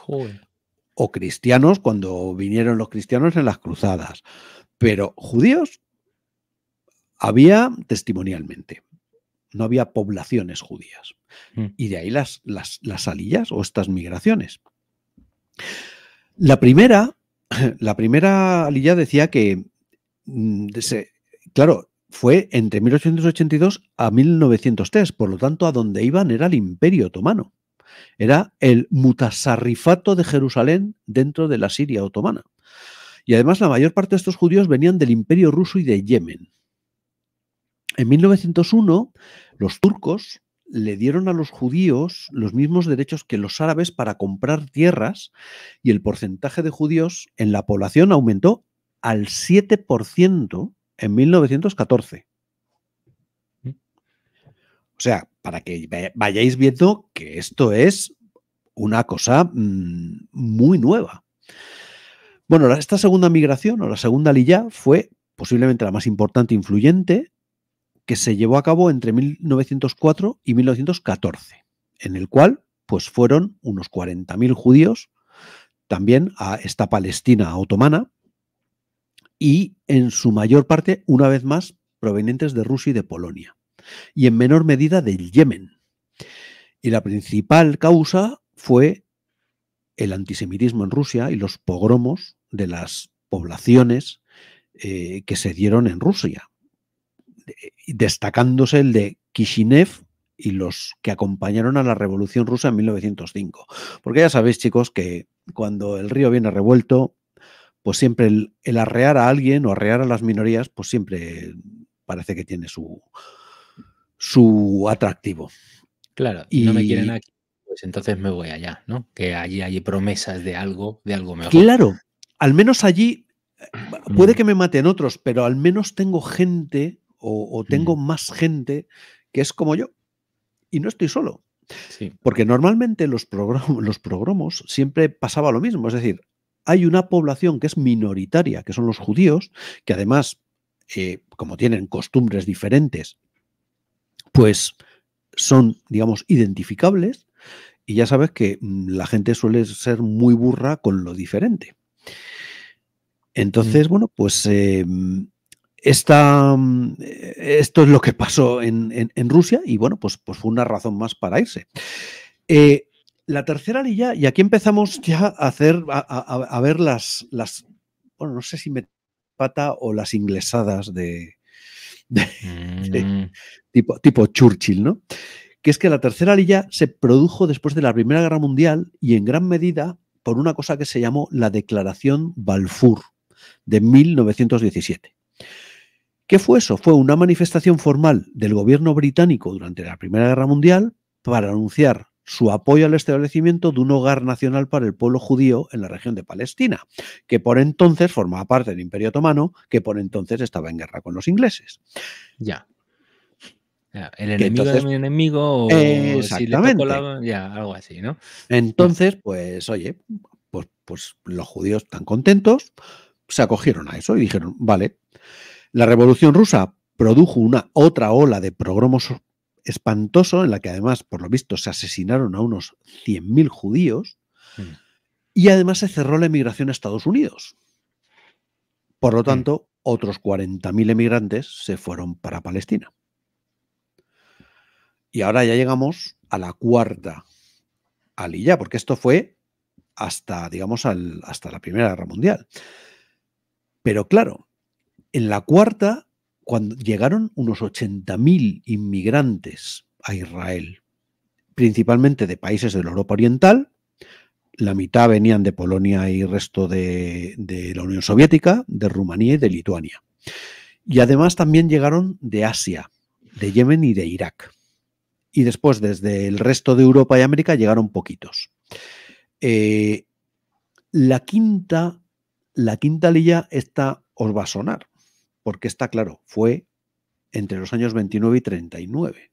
S1: O cristianos cuando vinieron los cristianos en las cruzadas. Pero judíos había testimonialmente. No había poblaciones judías. Hmm. Y de ahí las, las, o estas migraciones. La primera, la primera alilla decía que mm, se, claro, fue entre 1882 a 1903, por lo tanto, a donde iban era el Imperio Otomano. Era el mutasarrifato de Jerusalén dentro de la Siria otomana. Y además la mayor parte de estos judíos venían del Imperio ruso y de Yemen. En 1901, los turcos le dieron a los judíos los mismos derechos que los árabes para comprar tierras y el porcentaje de judíos en la población aumentó al 7% en 1914. O sea, para que vayáis viendo que esto es una cosa mm, muy nueva. Bueno, esta segunda migración o la segunda lilla fue posiblemente la más importante e influyente que se llevó a cabo entre 1904 y 1914, en el cual pues fueron unos 40.000 judíos también a esta Palestina otomana y en su mayor parte, una vez más, provenientes de Rusia y de Polonia, y en menor medida del Yemen. Y la principal causa fue el antisemitismo en Rusia y los pogromos de las poblaciones eh, que se dieron en Rusia, destacándose el de Kishinev y los que acompañaron a la Revolución Rusa en 1905. Porque ya sabéis, chicos, que cuando el río viene revuelto, pues siempre el, arrear a alguien o arrear a las minorías, pues siempre parece que tiene su, su atractivo. Claro, y no me quieren aquí, pues entonces me voy allá, ¿no? Que allí hay promesas de
S2: algo, de algo mejor.
S1: Claro, al menos allí eh, puede que me maten otros, pero al menos tengo gente o, tengo mm. más gente que es como yo y no estoy solo. Sí. Porque normalmente los, los progromos siempre pasaba lo mismo, es decir, hay una población que es minoritaria, que son los judíos, que además, eh, como tienen costumbres diferentes, pues son, digamos, identificables. Y ya sabes que mm, la gente suele ser muy burra con lo diferente. Entonces, mm. bueno, pues eh, eh, esto es lo que pasó en, Rusia y bueno, pues, pues fue una razón más para irse. Eh, la tercera lilla, y aquí empezamos ya a hacer, a, ver las, las, bueno, no sé si me pata o las inglesadas de, <laughs> mm. tipo, tipo Churchill, ¿no? que es que la tercera lilla se produjo después de la Primera Guerra Mundial y en gran medida por una cosa que se llamó la Declaración Balfour de 1917. ¿Qué fue eso? Fue una manifestación formal del gobierno británico durante la Primera Guerra Mundial para anunciar su apoyo al establecimiento de un hogar nacional para el pueblo judío en la región de Palestina, que por entonces formaba parte del Imperio Otomano, que por entonces estaba en guerra con los ingleses. Ya. el enemigo mi
S2: enemigo, o exactamente.
S1: ya, algo así, ¿no? Entonces, pues, oye, pues, pues los judíos tan contentos, se acogieron a eso y dijeron, vale, la revolución rusa produjo una otra ola de progromosos espantoso en la que además, por lo visto, se asesinaron a unos 100.000 judíos hmm. y además se cerró la emigración a Estados Unidos. Por lo hmm. tanto, otros 40.000 emigrantes se fueron para Palestina. Y ahora ya llegamos a la cuarta alilla, porque esto fue hasta, digamos, hasta la Primera Guerra Mundial. Pero claro, en la cuarta cuando llegaron unos 80.000 inmigrantes a Israel, principalmente de países de la Europa Oriental, la mitad venían de Polonia y resto de, la Unión Soviética, de Rumanía y de Lituania. Y además también llegaron de Asia, de Yemen y de Irak. Y después desde el resto de Europa y América llegaron poquitos. Eh, la quinta, la quinta lilla, esta os va a sonar porque está claro, fue entre los años 29 y 39.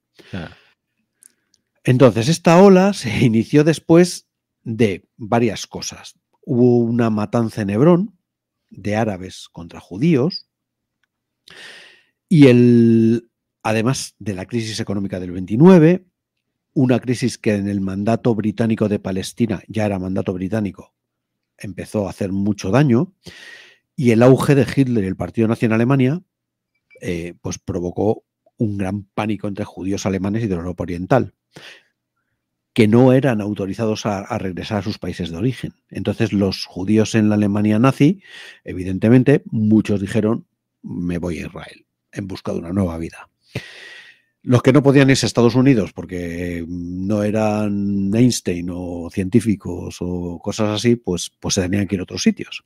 S1: Entonces, esta ola se <laughs> inició después de varias cosas. Hubo una matanza en Hebrón de árabes contra judíos y el, además de la crisis económica del 29, una crisis que en el mandato británico de Palestina, ya era mandato británico, empezó a hacer mucho daño, y el auge de Hitler y el Partido Nacional en Alemania, eh, pues provocó un gran pánico entre judíos alemanes y de Europa Oriental, que no eran autorizados a, regresar a sus países de origen. Entonces los judíos en la Alemania nazi, evidentemente, muchos dijeron, me voy a Israel en busca de una nueva vida. Los que no podían irse a Estados Unidos porque no eran Einstein o científicos o cosas así, pues, pues se tenían que ir a otros sitios.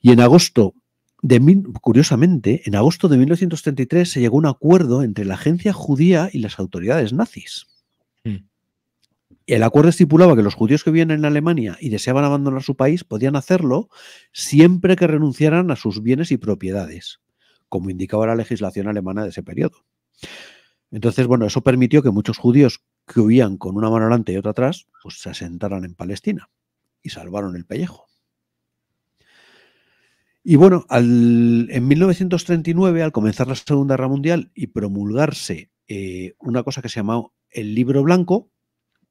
S1: Y en agosto de curiosamente, en agosto de 1933 se llegó a un acuerdo entre la agencia judía y las autoridades nazis. Hmm. El acuerdo estipulaba que los judíos que vivían en Alemania y deseaban abandonar su país podían hacerlo siempre que renunciaran a sus bienes y propiedades, como indicaba la legislación alemana de ese periodo. Entonces, bueno, eso permitió que muchos judíos que huían con una mano adelante y otra atrás, pues se asentaran en Palestina y salvaron el pellejo. Y bueno, en 1939, al comenzar la Segunda Guerra Mundial y promulgarse eh, una cosa que se llamaba el libro blanco,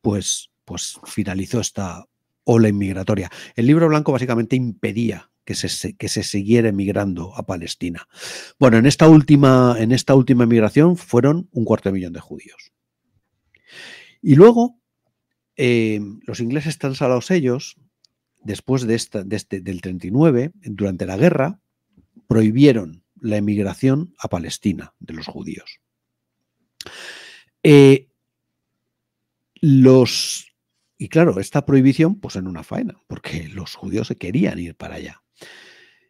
S1: pues, pues, finalizó esta ola inmigratoria. El libro blanco básicamente impedía que se, siguiera emigrando a Palestina. Bueno, en esta última, en esta última emigración fueron un cuarto de millón de judíos. Y luego, eh, los ingleses están salados ellos, después de este, del 39, durante la guerra, prohibieron la emigración a Palestina de los judíos. Eh, los, y claro, esta prohibición, pues en una faena, porque los judíos se querían ir para allá.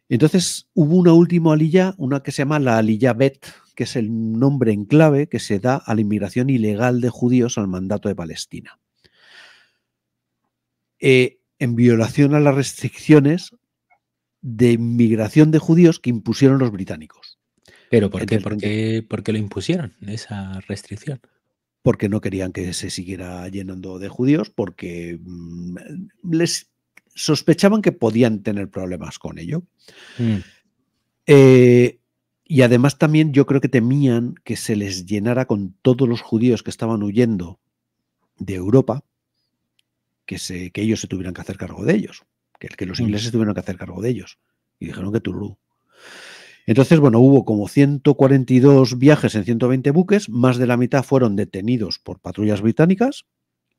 S1: Entonces hubo una última alilla, una que se llama la aliyah Bet, que es el nombre en clave que se da a la inmigración ilegal de judíos al mandato de Palestina. Eh, en violación a las restricciones de inmigración de judíos que impusieron los británicos. ¿Pero por qué, por qué, lo impusieron, esa restricción? Porque no querían que se siguiera llenando de judíos, porque mm, les sospechaban que podían tener problemas con ello. Mm. Eh, y además también yo creo que temían que se les llenara con todos los judíos que estaban huyendo de Europa que, ellos se tuvieran que hacer cargo de ellos, que, los mm. ingleses tuvieron que hacer cargo de ellos. Y dijeron que Turú. Entonces, bueno, hubo como 142 viajes en 120 buques, más de la mitad fueron detenidos por patrullas británicas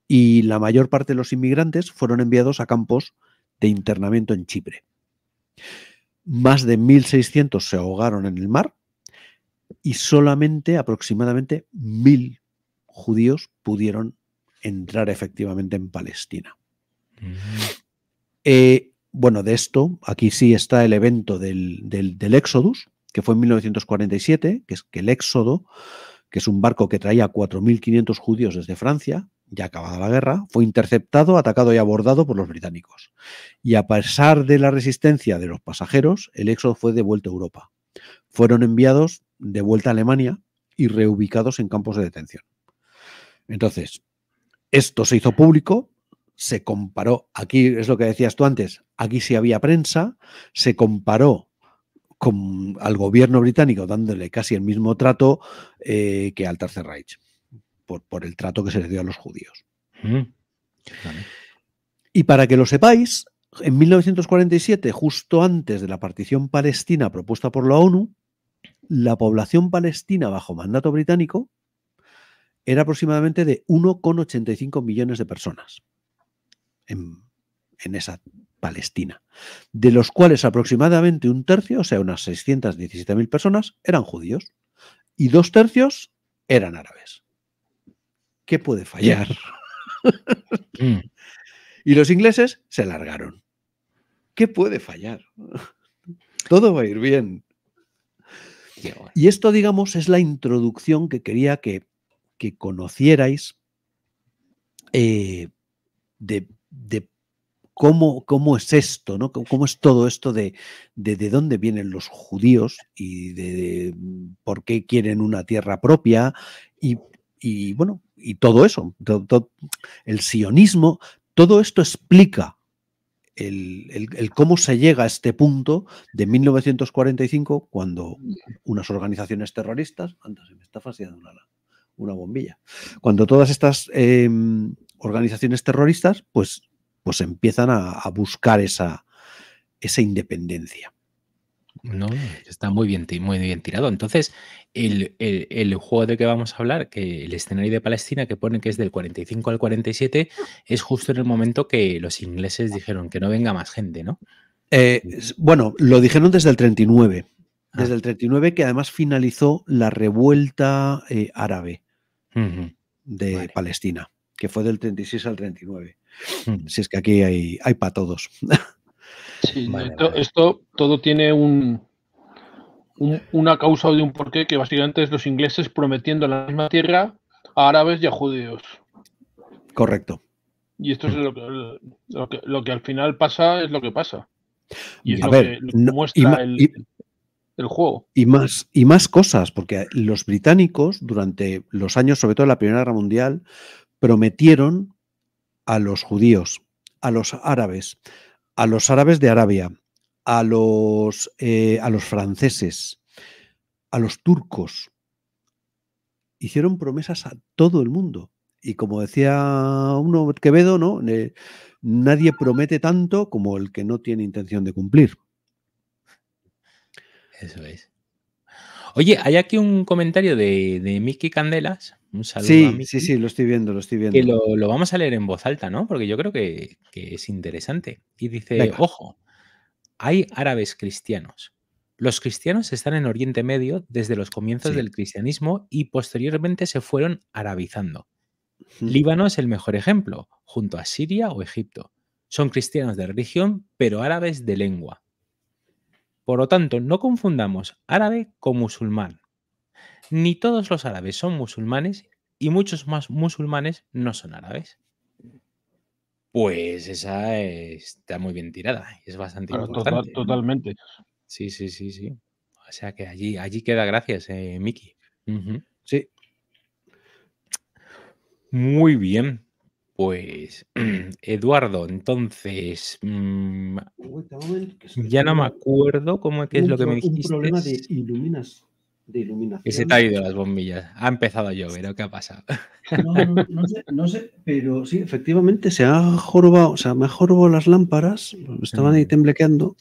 S1: y la mayor parte de los inmigrantes fueron enviados a campos de internamiento en Chipre. Más de 1.600 se ahogaron en el mar y solamente aproximadamente 1.000 judíos pudieron entrar efectivamente en Palestina. Mm. Eh, bueno, de esto, aquí sí está el evento del, del, que fue en 1947, que es que el Éxodo, que es un barco que traía 4.500 judíos desde Francia, ya acabada la guerra, fue interceptado, atacado y abordado por los británicos. Y a pesar de la resistencia de los pasajeros, el Éxodo fue devuelto a Europa. Fueron enviados de vuelta a Alemania y reubicados en campos de detención. Entonces, esto se hizo público, se comparó, aquí es lo que decías tú antes, aquí sí había prensa, se comparó con, al gobierno británico dándole casi el mismo trato eh, que al Tercer Reich, por, el trato que se le dio a los judíos. Mm. Y para que lo sepáis, en 1947, justo antes de la partición palestina propuesta por la ONU, la población palestina bajo mandato británico era aproximadamente de 1,85 millones de personas en, esa Palestina, de los cuales aproximadamente un tercio, o sea, unas 617.000 personas, eran judíos y dos tercios eran árabes. ¿Qué puede fallar? Mm. <laughs> y los ingleses se largaron. ¿Qué puede fallar? <laughs> Todo va a ir bien. Y esto, digamos, es la introducción que quería que que conocierais eh, de, cómo, cómo, es esto, ¿no? cómo es todo esto de, dónde vienen los judíos y de, por qué quieren una tierra propia y, bueno, y todo eso, el sionismo, todo esto explica el, cómo se llega a este punto de 1945 cuando mm. unas organizaciones terroristas, antes me está una bombilla. Cuando todas estas em, organizaciones terroristas, pues, pues empiezan a, buscar esa, esa independencia. No, está muy bien,
S2: tirado. Entonces, el, juego de que vamos a hablar, que el escenario de Palestina que pone que es del 45 al 47, es justo en el momento que los ingleses dijeron que no venga
S1: más gente, ¿no? Eh, bueno, lo dijeron desde el 39. Ah. Desde el 39 que además finalizó la revuelta eh, árabe de Palestina, que fue del 36 al 39. Si es que aquí hay, hay para todos.
S3: <laughs> esto, todo tiene un, una causa o de un porqué que básicamente es los ingleses prometiendo la misma tierra a árabes y a judíos. Correcto. Y esto es mm. lo que, al final pasa, es lo que pasa. Y lo que, muestra el,
S1: el juego. Y más, y más cosas, porque los británicos durante los años, sobre todo en la Primera Guerra Mundial, prometieron a los judíos, a los árabes, a los árabes de Arabia, a los, eh, a los franceses, a los turcos. Hicieron promesas a todo el mundo. Y como decía uno, Quevedo, ¿no? Eh, nadie promete tanto como el que no tiene intención de cumplir.
S3: Eso es.
S2: Oye, hay aquí un comentario de, Miki Candelas. Un saludo. Sí, a sí,
S1: sí, lo estoy viendo, lo estoy viendo. Que
S2: lo, vamos a leer en voz alta, ¿no? Porque yo creo que, es interesante. Y dice, ojo, hay árabes cristianos. Los cristianos están en Oriente Medio desde los comienzos del cristianismo y posteriormente se fueron arabizando. Líbano es el mejor ejemplo, junto a Siria o Egipto. Son cristianos de religión, pero árabes de lengua. Por lo tanto, no confundamos árabe con musulmán. Ni todos los árabes son musulmanes y muchos más musulmanes no son árabes. Pues esa está muy bien tirada, es bastante importante. ¿eh? totalmente. Sí, sí, sí, sí. O sea que allí, allí queda gracias, eh, Miki. Sí. Muy bien. Pues, <clears throat> Eduardo, entonces, mm, ya no me acuerdo cómo es, lo que me dijiste. Un problema de, de
S1: iluminación. se te ha
S2: ido las bombillas. Ha empezado a llover, qué ha pasado?
S1: No, sé, no sé, pero sí, efectivamente se ha jorobado, o sea, me ha las lámparas, estaban ahí mm. temblequeando.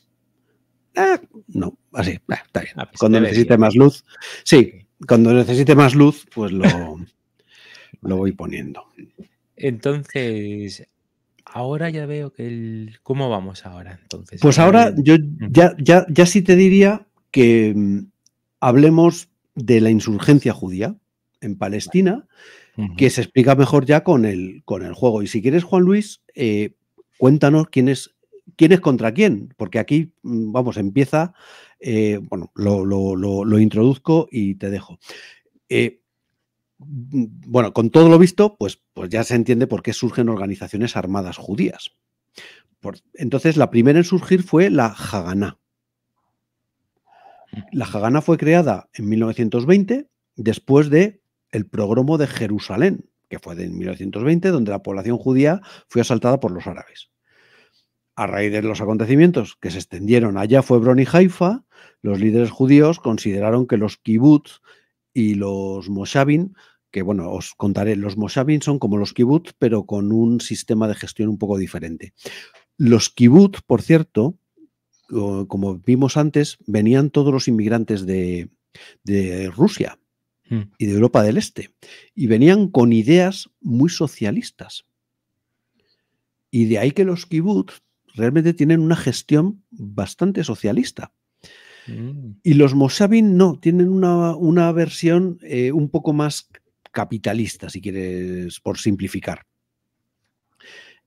S1: Ah, no, así, ah, está bien. Ah, pues cuando necesite más luz, sí, cuando necesite más luz, pues lo, <laughs> lo voy poniendo.
S2: Entonces, ahora ya veo que el... ¿Cómo vamos ahora
S1: entonces? Pues ahora yo ya, ya, ya sí te diría que mm, hablemos de la insurgencia judía en Palestina, que se explica mejor ya con el, con el juego. Y si quieres, Juan Luis, eh, cuéntanos quién es, quién contra quién, porque aquí, mm, vamos, empieza, eh, bueno, lo, introduzco y te dejo. Eh, bueno, con todo lo visto, pues, pues ya se entiende por qué surgen organizaciones armadas judías. entonces, la primera en surgir fue la Haganá. La Haganah fue creada en 1920, después de el progromo de Jerusalén, que fue de 1920, donde la población judía fue asaltada por los árabes. A raíz de los acontecimientos que se extendieron allá fue Bron y Haifa, los líderes judíos consideraron que los kibbutz y los Moshavin, que bueno, os contaré, los Moshavin son como los kibbutz, pero con un sistema de gestión un poco diferente. Los kibbutz, por cierto, como vimos antes, venían todos los inmigrantes de, Rusia hmm. y de Europa del Este, y venían con ideas muy socialistas. Y de ahí que los kibbutz realmente tienen una gestión bastante socialista. Mm. Y los Mosabin no, tienen una, versión eh, un poco más capitalista, si quieres, por simplificar.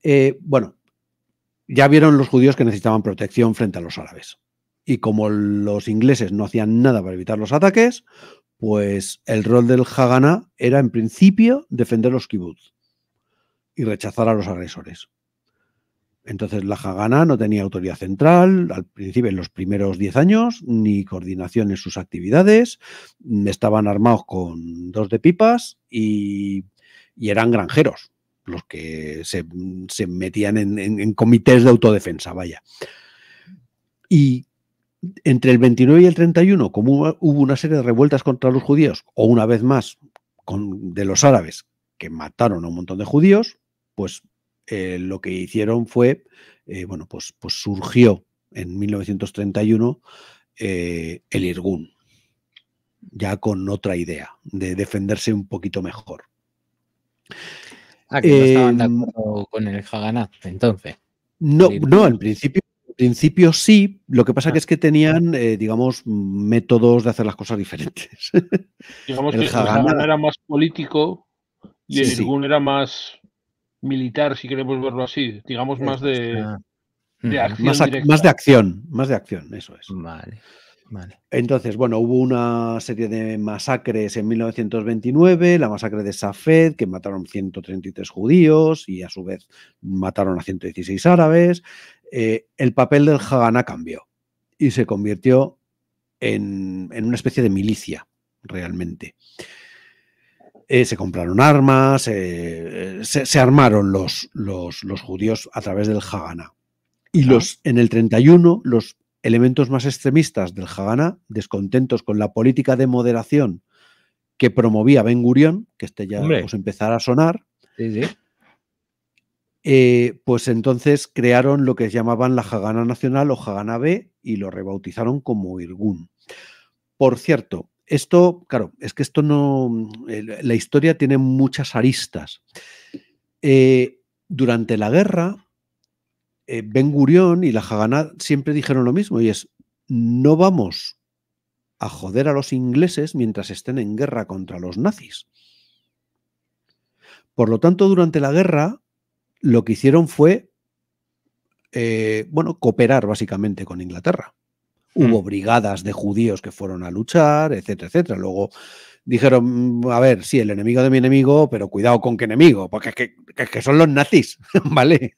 S1: Eh, bueno, ya vieron los judíos que necesitaban protección frente a los árabes. Y como los ingleses no hacían nada para evitar los ataques, pues el rol del haganah era en principio defender los kibbutz y rechazar a los agresores. Entonces la Haganah no tenía autoridad central, al principio en los primeros 10 años, ni coordinación en sus actividades, mm, estaban armados con dos de pipas y, eran granjeros los que se, metían en, comités de autodefensa, vaya. Y entre el 29 y el 31, como hubo una serie de revueltas contra los judíos, o una vez más con, de los árabes, que mataron a un montón de judíos, pues eh, lo que hicieron fue, eh, bueno, pues, pues surgió en 1931 eh, el Irgun, ya con otra idea de defenderse un poquito mejor. Ah, que no estaban de em, con el Haganat, entonces.
S2: No, no,
S1: en principio principio sí, lo que pasa ah. que es que tenían, digamos, métodos de hacer las cosas diferentes.
S3: Digamos que el era más político y el Irgun era más militar, si queremos verlo así, digamos más de, acción.
S1: Más, de acción, más de acción, eso es. Vale, Entonces, bueno, hubo una serie de masacres en 1929, la masacre de Safed, que mataron 133 judíos y a su vez mataron a 116 árabes. Eh, el papel del Haganá cambió y se convirtió en, en una especie de milicia, realmente. Eh, se compraron armas, eh, eh, se, armaron los, los, judíos a través del Haganá. Y los, en el 31, los elementos más extremistas del Haganá, descontentos con la política de moderación que promovía Ben Gurión, que este ya pues a sonar, pues entonces crearon lo que llamaban la Haganá Nacional o Haganá B y lo rebautizaron como Irgun. Por cierto, esto, claro, es que esto no. Mm, la historia tiene muchas aristas. Eh, durante la guerra, eh, Ben Gurión y la Haganah siempre dijeron lo mismo, y es: no vamos a joder a los ingleses mientras estén en guerra contra los nazis. Por lo tanto, durante la guerra, lo que hicieron fue, eh, bueno, cooperar básicamente con Inglaterra. Hubo brigadas de judíos que fueron a luchar, etcétera, etcétera. Luego dijeron, mm, a ver, sí, el enemigo de mi enemigo, pero cuidado con qué enemigo, porque es que, son los nazis, <laughs> ¿vale?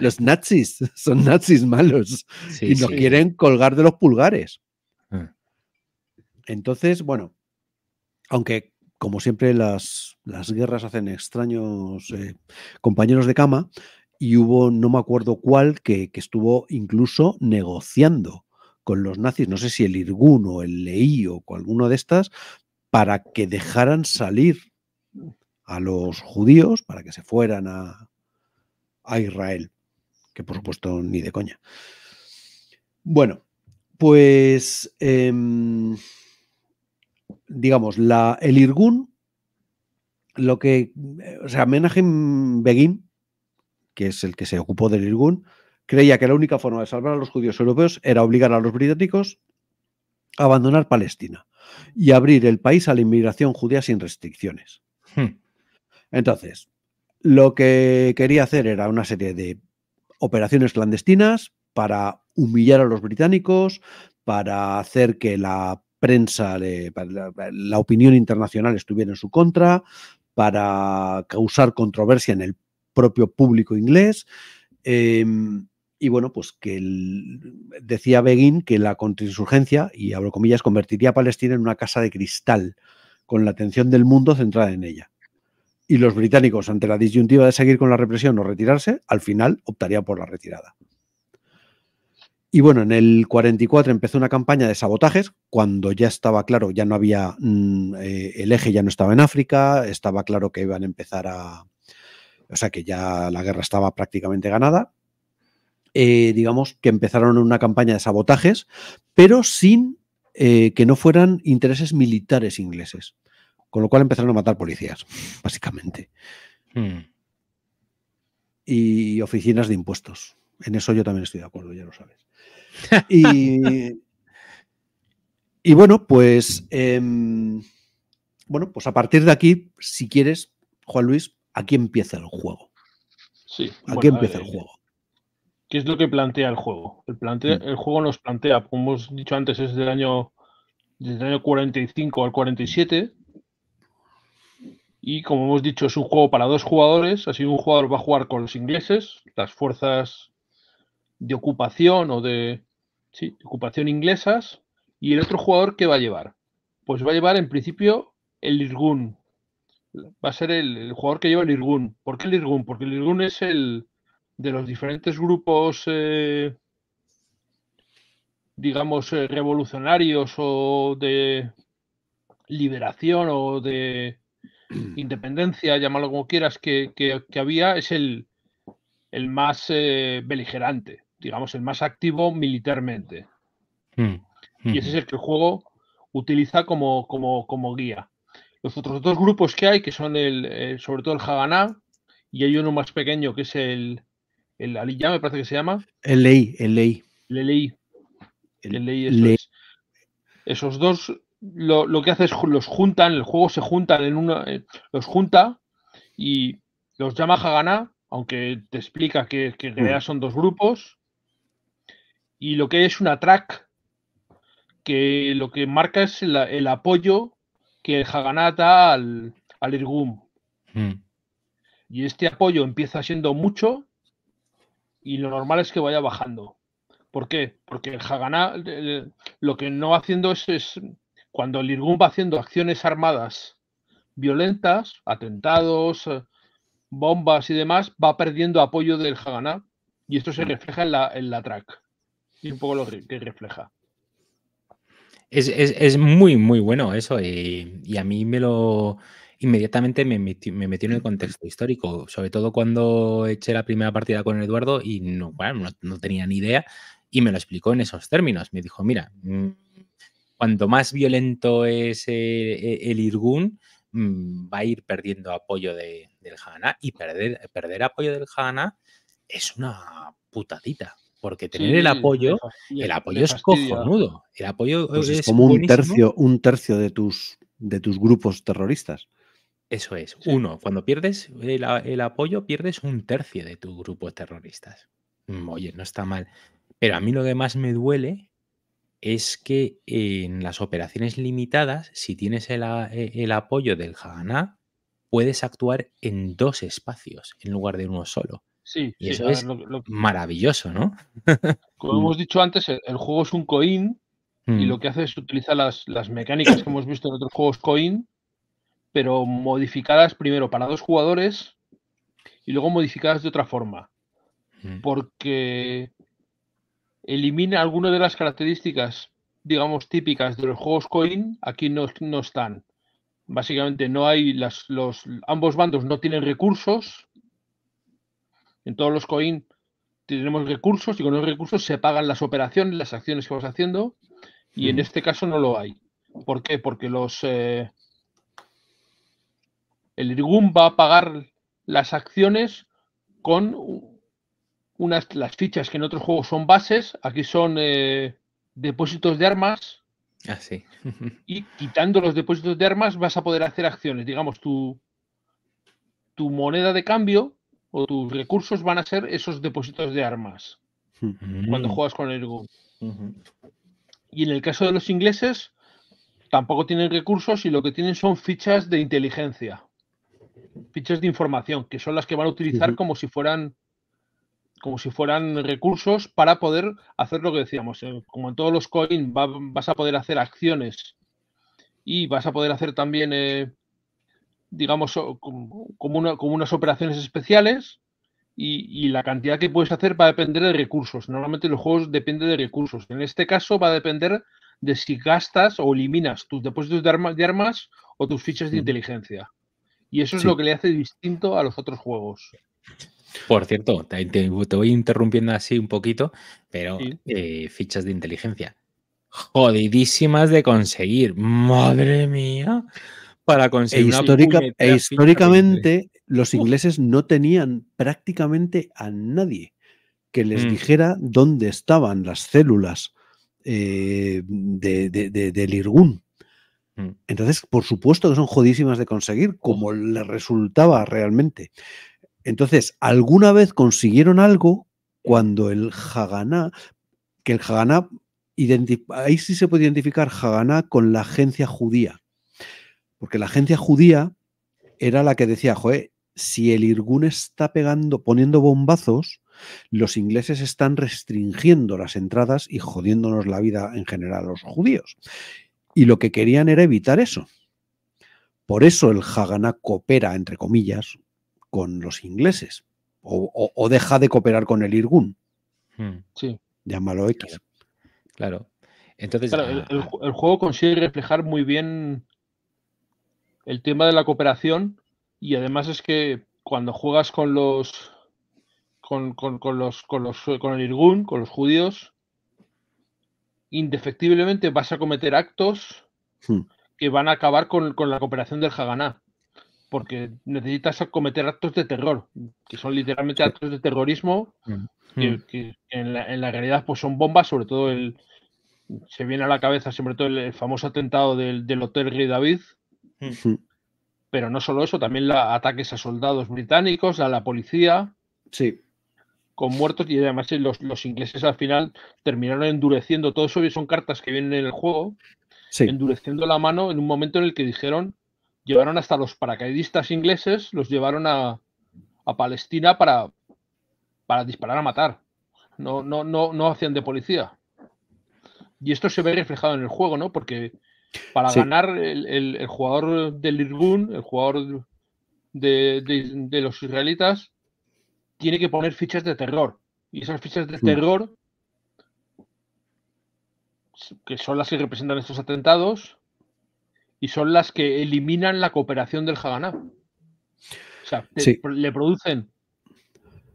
S1: Los nazis, <laughs> son nazis malos y nos quieren colgar de los pulgares. Mm. Entonces, bueno, aunque como siempre las, las guerras hacen extraños eh, compañeros de cama, y hubo, no me acuerdo cuál, que, que estuvo incluso negociando con los nazis, no sé si el Irgun o el Leí o con alguno de estas, para que dejaran salir a los judíos, para que se fueran a, a Israel, que por supuesto ni de coña. Bueno, pues em, digamos, la, el Irgun, lo que, eh, o sea, Menachem Begin, que es el que se ocupó del Irgun, creía que la única forma de salvar a los judíos europeos era obligar a los británicos a abandonar Palestina y abrir el país a la inmigración judía sin restricciones. Hmm. Entonces, lo que quería hacer era una serie de operaciones clandestinas para humillar a los británicos, para hacer que la prensa, la, opinión internacional estuviera en su contra, para causar controversia en el propio público inglés. Em, y bueno, pues que decía Begin que la contrainsurgencia, y abro comillas, convertiría a Palestina en una casa de cristal, con la atención del mundo centrada en ella. Y los británicos, ante la disyuntiva de seguir con la represión o retirarse, al final optaría por la retirada. Y bueno, en el 44 empezó una campaña de sabotajes, cuando ya estaba claro, ya no había, mm, eh, el eje ya no estaba en África, estaba claro que iban a empezar a, o sea que ya la guerra estaba prácticamente ganada, eh, digamos, que empezaron una campaña de sabotajes, pero sin eh, que no fueran intereses militares ingleses. Con lo cual empezaron a matar policías, básicamente. Hmm. Y oficinas de impuestos. En eso yo también estoy de acuerdo, ya lo sabes. <laughs> Y, bueno, pues... Em, bueno, pues a partir de aquí, si quieres, Juan Luis, aquí empieza el juego. Sí. Aquí empieza eh, el juego.
S3: ¿Qué es lo que plantea el juego? El, mm. el juego nos plantea, como hemos dicho antes, es del año, año 45 al 47. Y como hemos dicho, es un juego para dos jugadores. Así un jugador va a jugar con los ingleses, las fuerzas de ocupación o de, ocupación inglesas. Y el otro jugador, ¿qué va a llevar? Pues va a llevar en principio el Irgun. Va a ser el, jugador que lleva el Irgun. ¿Por qué el Irgun? Porque el Irgun es el, de los diferentes grupos, eh, digamos, eh, revolucionarios o de liberación o de <clears throat> independencia, llámalo como quieras, que, había, es el, el más eh, beligerante, digamos, el más activo militarmente.
S4: Hmm. Y ese es
S3: el que el juego utiliza como, guía. Los otros dos grupos que hay, que son el, sobre todo el Haganá, y hay uno más pequeño que es el, el Aliyah me parece que se llama.
S1: El Ley, el
S3: Ley. El Ley. Es. Esos dos lo, que hace es los juntan, el juego se juntan en uno eh, los junta y los llama Haganah aunque te explica que, que en mm. son dos grupos. Y lo que es una track que lo que marca es el apoyo que el Haganá da al, al mm. Y este apoyo empieza siendo mucho y lo normal es que vaya bajando. ¿Por qué? Porque el Haganá lo que no va haciendo es, cuando el Irgun va haciendo acciones armadas violentas, atentados, eh, bombas y demás, va perdiendo apoyo del Haganá y esto se refleja en la, en la track. Y un poco lo que refleja.
S2: Es, muy, muy bueno eso. y a mí me lo, inmediatamente me metí, en el contexto histórico, sobre todo cuando eché la primera partida con Eduardo y no, bueno, no, tenía ni idea y me lo explicó en esos términos. Me dijo, mira, mm, cuanto más violento es eh, e-, el, Irgun, mm, va a ir perdiendo apoyo del Haná y perder, perder apoyo del Haná es una putadita porque tener el apoyo, el, apoyo es cojonudo. El apoyo pues es, como un tercio,
S1: un tercio de tus de tus grupos terroristas.
S2: Eso es. Uno, cuando pierdes el, apoyo, pierdes un tercio de tu grupo de terroristas. Mm, oye, no está mal. Pero a mí lo que más me duele es que en las operaciones limitadas, si tienes el, e, apoyo del Haganah, puedes actuar en dos espacios en lugar de uno solo. Sí, eso es maravilloso, ¿no?
S3: Como hemos dicho antes, el, juego es un coin y mm. lo que hace es utilizar las, las mecánicas que hemos visto en otros juegos coin pero modificadas primero para dos jugadores y luego modificadas de otra forma. Mm. Porque elimina algunas de las características, digamos, típicas de los juegos coin, aquí no, están. Básicamente no hay los ambos bandos no tienen recursos. En todos los coin tenemos recursos y con los recursos se pagan las operaciones, las acciones que vas haciendo, y en mm. este caso no lo hay. ¿Por qué? Porque los eh, el Irgun va a pagar las acciones con unas, las fichas que en otros juegos son bases, aquí son eh, depósitos de armas.
S4: Ah, <laughs>
S3: y quitando los depósitos de armas vas a poder hacer acciones. Digamos, tu, tu moneda de cambio o tus recursos van a ser esos depósitos de armas cuando juegas con el Y en el caso de los ingleses, tampoco tienen recursos y lo que tienen son fichas de inteligencia. Fichas de información, que son las que van a utilizar como si fueran como si fueran recursos para poder hacer lo que decíamos. Eh, como en todos los coins, vas a poder hacer acciones y vas a poder hacer también, eh, digamos, como, como, unas operaciones especiales y, la cantidad que puedes hacer va a depender de recursos. Normalmente los juegos dependen de recursos. En este caso va a depender de si gastas o eliminas tus depósitos de armas o tus fichas de inteligencia. Y eso es lo que le hace distinto a los otros juegos.
S2: Por cierto, te, voy interrumpiendo así un poquito, pero eh, fichas de inteligencia. Jodidísimas de conseguir. Madre
S1: mía. Para
S2: conseguir e una e históricamente,
S1: los ingleses no tenían prácticamente a nadie que les mm. dijera dónde estaban las células eh, de, de, del Irgun. Mm. Entonces, por supuesto que son jodísimas de conseguir, como le resultaba realmente. Entonces, alguna vez consiguieron algo cuando el Haganá, que el Haganá, ahí sí se puede identificar Haganá con la agencia judía. Porque la agencia judía era la que decía, joder, si el Irgun está pegando, poniendo bombazos, los ingleses están restringiendo las entradas y jodiéndonos la vida en general a los judíos. Y lo que querían era evitar eso. Por eso el Haganah coopera, entre comillas, con los ingleses. O, deja de cooperar con el Irgun. Hmm. Sí. Llámalo X. Claro. Entonces, ah,
S3: el, juego consigue reflejar muy bien el tema de la cooperación y además es que cuando juegas con los con los con los con el Irgun, con los judíos, indefectiblemente vas a cometer actos hmm. que van a acabar con, la cooperación del Haganá. Porque necesitas cometer actos de terror, que son literalmente actos de terrorismo, hmm. que, hmm. en, la, realidad pues son bombas, sobre todo el. Se viene a la cabeza sobre todo el, famoso atentado del, Hotel Rey David. Pero no solo eso, también ataques a soldados británicos, a la policía. Sí con muertos y además eh, los, los ingleses al final terminaron endureciendo todo eso, son cartas que vienen en el juego, endureciendo la mano en un momento en el que dijeron, llevaron hasta los paracaidistas ingleses, los llevaron a, a Palestina para, para disparar a matar, no, no, no, no hacían de policía. Y esto se ve reflejado en el juego, ¿no? Porque para ganar el, el, jugador del Irgun, el jugador de, de los israelitas, tiene que poner fichas de terror. Y esas fichas de mm. terror, que son las que representan estos atentados, y son las que eliminan la cooperación del Haganá. O sea, le producen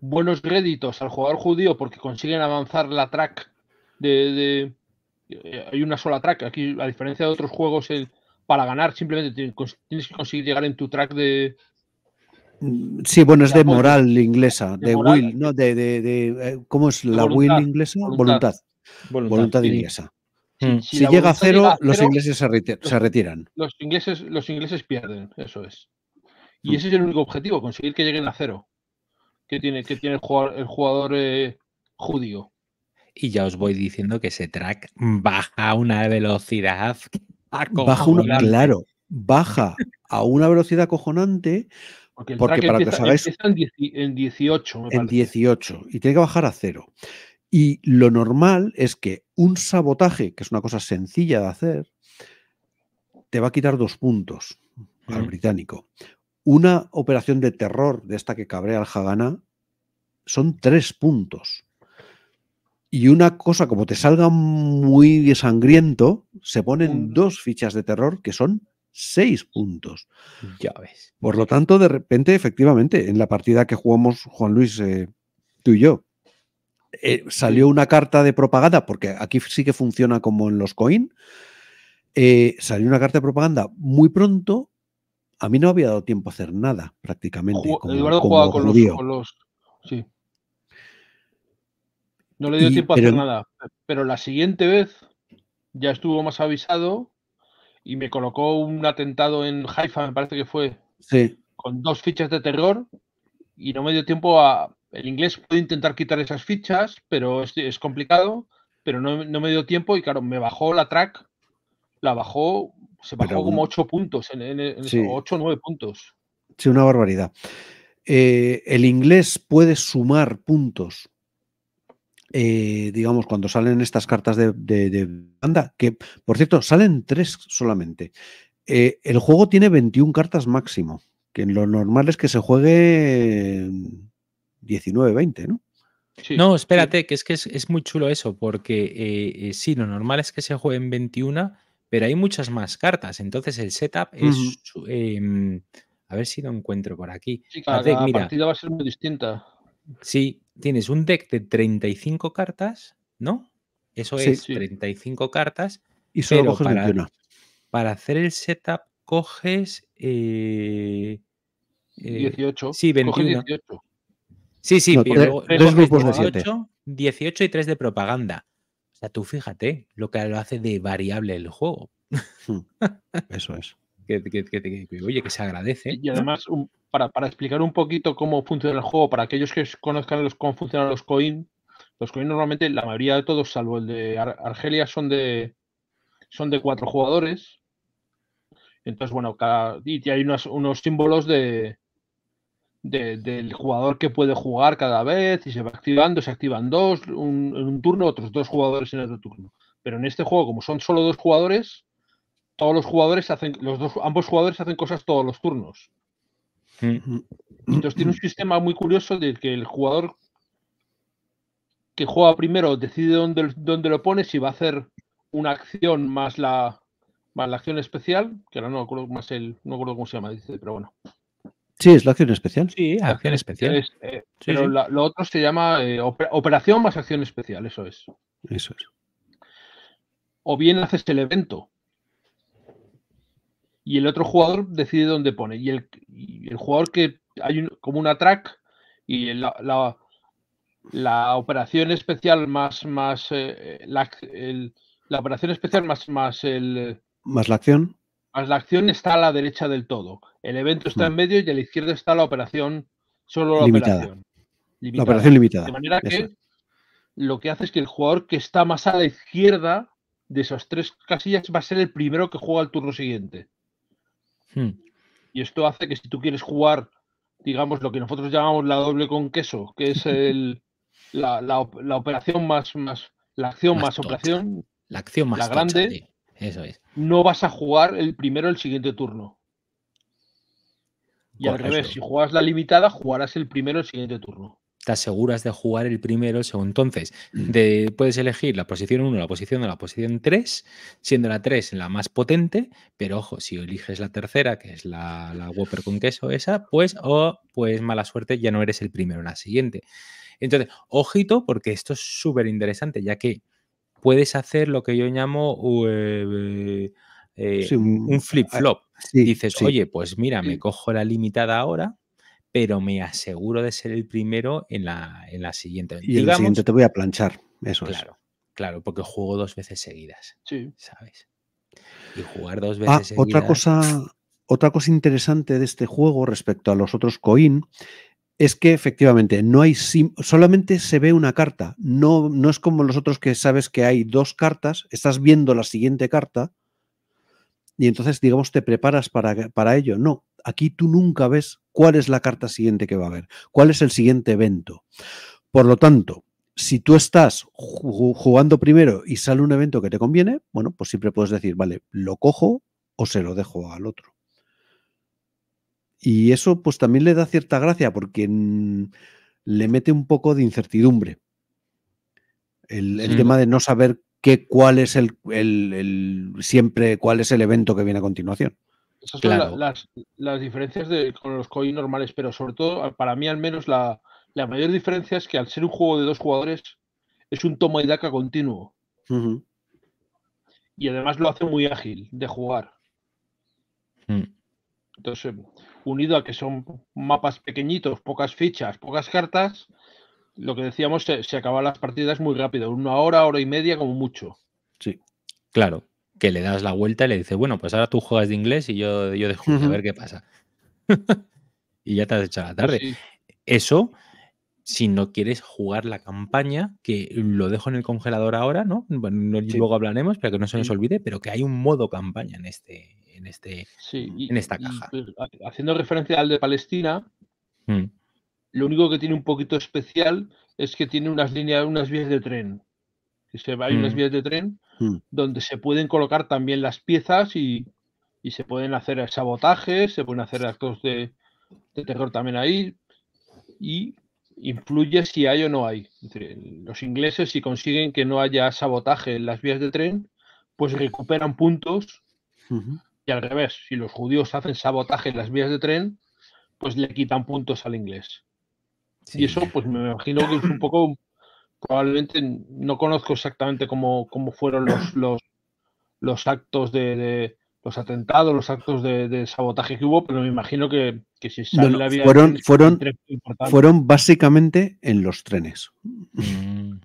S3: buenos créditos al jugador judío porque consiguen avanzar la track de, eh, hay una sola track aquí a diferencia de otros juegos para ganar simplemente tienes que conseguir llegar en tu track de
S1: Mm, sí, bueno, es de moral inglesa, de, will, ¿no? De, eh, ¿Cómo es la will inglesa? Voluntad. Voluntad, inglesa. Hmm. Si, llega, a cero, los ingleses se, retiran.
S2: Los,
S3: ingleses, los ingleses pierden, eso es. Y hmm. ese es el único objetivo, conseguir que lleguen a cero. Que tiene, que tiene el jugador, eh, judío.
S2: Y ya os voy diciendo que ese track
S1: baja
S2: a una velocidad. claro,
S1: baja a una velocidad acojonante porque, para que En, 18, En 18. Y tiene que bajar a cero. Y lo normal es que un sabotaje, que es una cosa sencilla de hacer, te va a quitar dos puntos al británico. Una operación de terror de esta que cabrea al Hagana son tres puntos. Y una cosa, como te salga muy sangriento, se ponen dos fichas de terror que son seis puntos. Ya ves. Por lo tanto, de repente, efectivamente, en la partida que jugamos Juan Luis, eh, tú y yo, eh, salió una carta de propaganda, porque aquí sí que funciona como en los coin, eh, salió una carta de propaganda muy pronto. A mí no había dado tiempo a hacer nada, prácticamente. No
S3: le dio tiempo a hacer nada. Pero la siguiente vez ya estuvo más avisado y me colocó un atentado en Haifa, me parece que fue, sí. con dos fichas de terror y no me dio tiempo a... El inglés puede intentar quitar esas fichas, pero es, es complicado, pero no, me dio tiempo y claro, me bajó la track, la bajó, se bajó como ocho puntos, en, en, o nueve puntos.
S1: Sí, una barbaridad. Eh, el inglés puede sumar puntos eh, digamos, cuando salen estas cartas de, banda, que por cierto, salen tres solamente. Eh, el juego tiene 21 cartas máximo, que lo normal es que se juegue 19, 20, ¿no?
S2: No, espérate, que es que es, muy chulo eso, porque eh, eh, sí, lo normal es que se jueguen 21, pero hay muchas más cartas. Entonces el setup es. Em, a ver si lo encuentro por aquí. Sí, cada, partida va a ser muy distinta. Sí, tienes un deck de 35 cartas, ¿no? Eso es 35 cartas.
S1: Y solo coges para, 21.
S2: para hacer el setup coges. 18. Eh, eh, sí, 21. 18. Sí, sí, pero 18 eh, y 3 de propaganda. O sea, tú fíjate lo que lo hace de variable el juego. Hmm. Eso es que, oye, que se agradece. Y además, para, explicar un poquito cómo
S3: funciona el juego, para aquellos que conozcan cómo funcionan los coin, los coin normalmente, la mayoría de todos, salvo el de Argelia, son de, son de cuatro jugadores. Entonces, bueno, cada, y hay unos, símbolos de, del jugador que puede jugar cada vez y se va activando, se activan dos en un turno, otros dos jugadores en otro turno. Pero en este juego, como son solo dos jugadores, todos los jugadores hacen, los dos, ambos jugadores hacen cosas todos los turnos. Mm. Entonces tiene un <clears throat> sistema muy curioso de que el jugador que juega primero decide dónde, dónde lo pone, si va a hacer una acción más la, acción especial, que ahora no acuerdo más el, no acuerdo cómo se llama, dice, pero bueno.
S1: Sí, es la acción especial. Sí, acción especial. Eh, pero
S3: lo otro se llama eh, operación más acción especial, eso es. Eso es. O bien haces el evento, y el otro jugador decide dónde pone. Y el, jugador que hay como una track y la, operación especial más, más eh, eh, la, operación especial más, más el...
S1: Más la acción.
S3: Más la acción está a la derecha del todo. El evento está en mm. medio y a la izquierda está la operación, solo la operación. Limitada. La operación limitada. De manera que lo que hace es que el jugador que está más a la izquierda de esas tres casillas va a ser el primero que juega el turno siguiente. Hmm. Y esto hace que si tú quieres jugar, digamos, lo que nosotros llamamos la doble con queso, que es la, operación más, la acción más, operación,
S2: la acción más grande,
S3: no vas a jugar el primero el siguiente turno. Y al revés, si juegas la limitada, jugarás el primero el siguiente turno
S2: te aseguras de jugar el primero, el segundo. Entonces, mm. puedes elegir la posición 1, la posición 2, la posición 3, siendo la 3 la más potente, pero ojo, si eliges la tercera, que es la, la Whopper con queso, esa, pues, o pues mala suerte, ya no eres el primero en la siguiente. Entonces, ojito, porque esto es súper interesante, ya que puedes hacer lo que yo llamo eh, eh, un, flip-flop.
S1: Dices, oye,
S2: pues mira, me cojo la limitada ahora pero me aseguro de ser el primero en la, siguiente. Y en la siguiente
S1: te voy a planchar, eso claro, es.
S2: Claro, porque juego dos veces seguidas, sí. ¿sabes? Y jugar dos ah, veces seguidas... Otra cosa,
S1: otra cosa interesante de este juego respecto a los otros coin es que efectivamente no hay solamente se ve una carta. No, no es como los otros que sabes que hay dos cartas, estás viendo la siguiente carta y entonces, digamos, te preparas para, para ello. No, Aquí tú nunca ves cuál es la carta siguiente que va a haber, cuál es el siguiente evento. Por lo tanto, si tú estás jugando primero y sale un evento que te conviene, bueno, pues siempre puedes decir, vale, lo cojo o se lo dejo al otro. Y eso pues también le da cierta gracia porque mm, le mete un poco de incertidumbre. El, tema de no saber qué, cuál es el, siempre cuál es el evento que viene a continuación. Esas
S3: son las, diferencias con los COI normales, pero sobre todo, para mí al menos, la, mayor diferencia es que al ser un juego de dos jugadores, es un toma y daca continuo. Y además lo hace muy ágil de jugar. Mm. Entonces, unido a que son mapas pequeñitos, pocas fichas, pocas cartas, lo que decíamos, se, se acaban las partidas muy rápido, una hora, hora y media como mucho.
S2: Sí, claro que le das la vuelta y le dices, bueno, pues ahora tú juegas de inglés y yo, yo de a ver qué pasa. <laughs> y ya te has echado la pues tarde. Eso, si no quieres jugar la campaña, que lo dejo en el congelador ahora, ¿no? Luego hablaremos para que no se nos olvide, pero que hay un modo campaña en este, en
S3: este, en esta caja. Pues, haciendo referencia al de Palestina, mm. lo único que tiene un poquito especial es que tiene unas líneas, unas vías de tren. Que se, hay unas mm. vías de tren Hmm. donde se pueden colocar también las piezas y, se pueden hacer sabotajes, se pueden hacer actos de, de terror también ahí y influye si hay o no hay. los ingleses si consiguen que no haya sabotaje en las vías de tren, pues recuperan puntos y al revés, si los judíos hacen sabotaje en las vías de tren, pues le quitan puntos al inglés. Y eso pues me imagino que es un poco probablemente no conozco exactamente cómo, fueron los, <clears throat> actos de, los atentados, los actos de, sabotaje que hubo, pero me imagino que, si sale la vida. fueron, fueron,
S1: básicamente en los trenes. Mm, mm.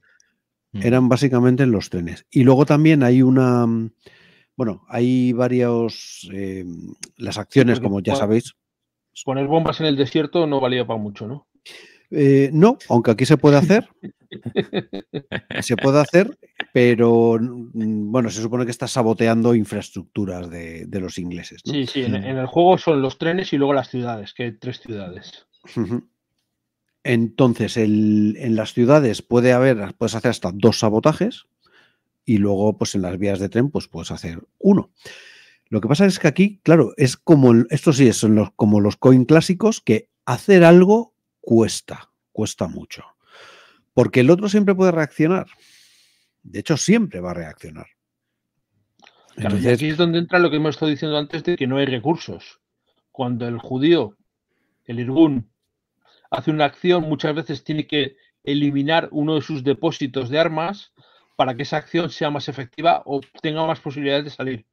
S1: Eran básicamente en los trenes. Y luego también hay una. Bueno, hay varios. Eh, las acciones, como ya sabéis.
S3: Poner bombas en el desierto no valía para mucho, ¿no?
S1: Eh, no, aunque aquí se puede hacer. <laughs> Se puede hacer, pero mm, bueno, se supone que está saboteando infraestructuras de, los ingleses.
S3: Sí, sí, mm. en, el juego son los trenes y luego las ciudades, que hay tres ciudades.
S1: Entonces, en las ciudades puede haber, puedes hacer hasta dos sabotajes y luego, pues en las vías de tren, pues puedes hacer uno. Lo que pasa es que aquí, claro, es como, esto sí, son los, como los coin clásicos, que hacer algo cuesta, cuesta mucho. Porque el otro siempre puede reaccionar. De hecho, siempre va a reaccionar. aquí
S3: es donde entra lo que hemos estado diciendo antes de que no hay recursos. Cuando el judío, el irgún, hace una acción, muchas veces tiene que eliminar uno de sus depósitos de armas para que esa acción sea más efectiva o tenga más posibilidades de salir.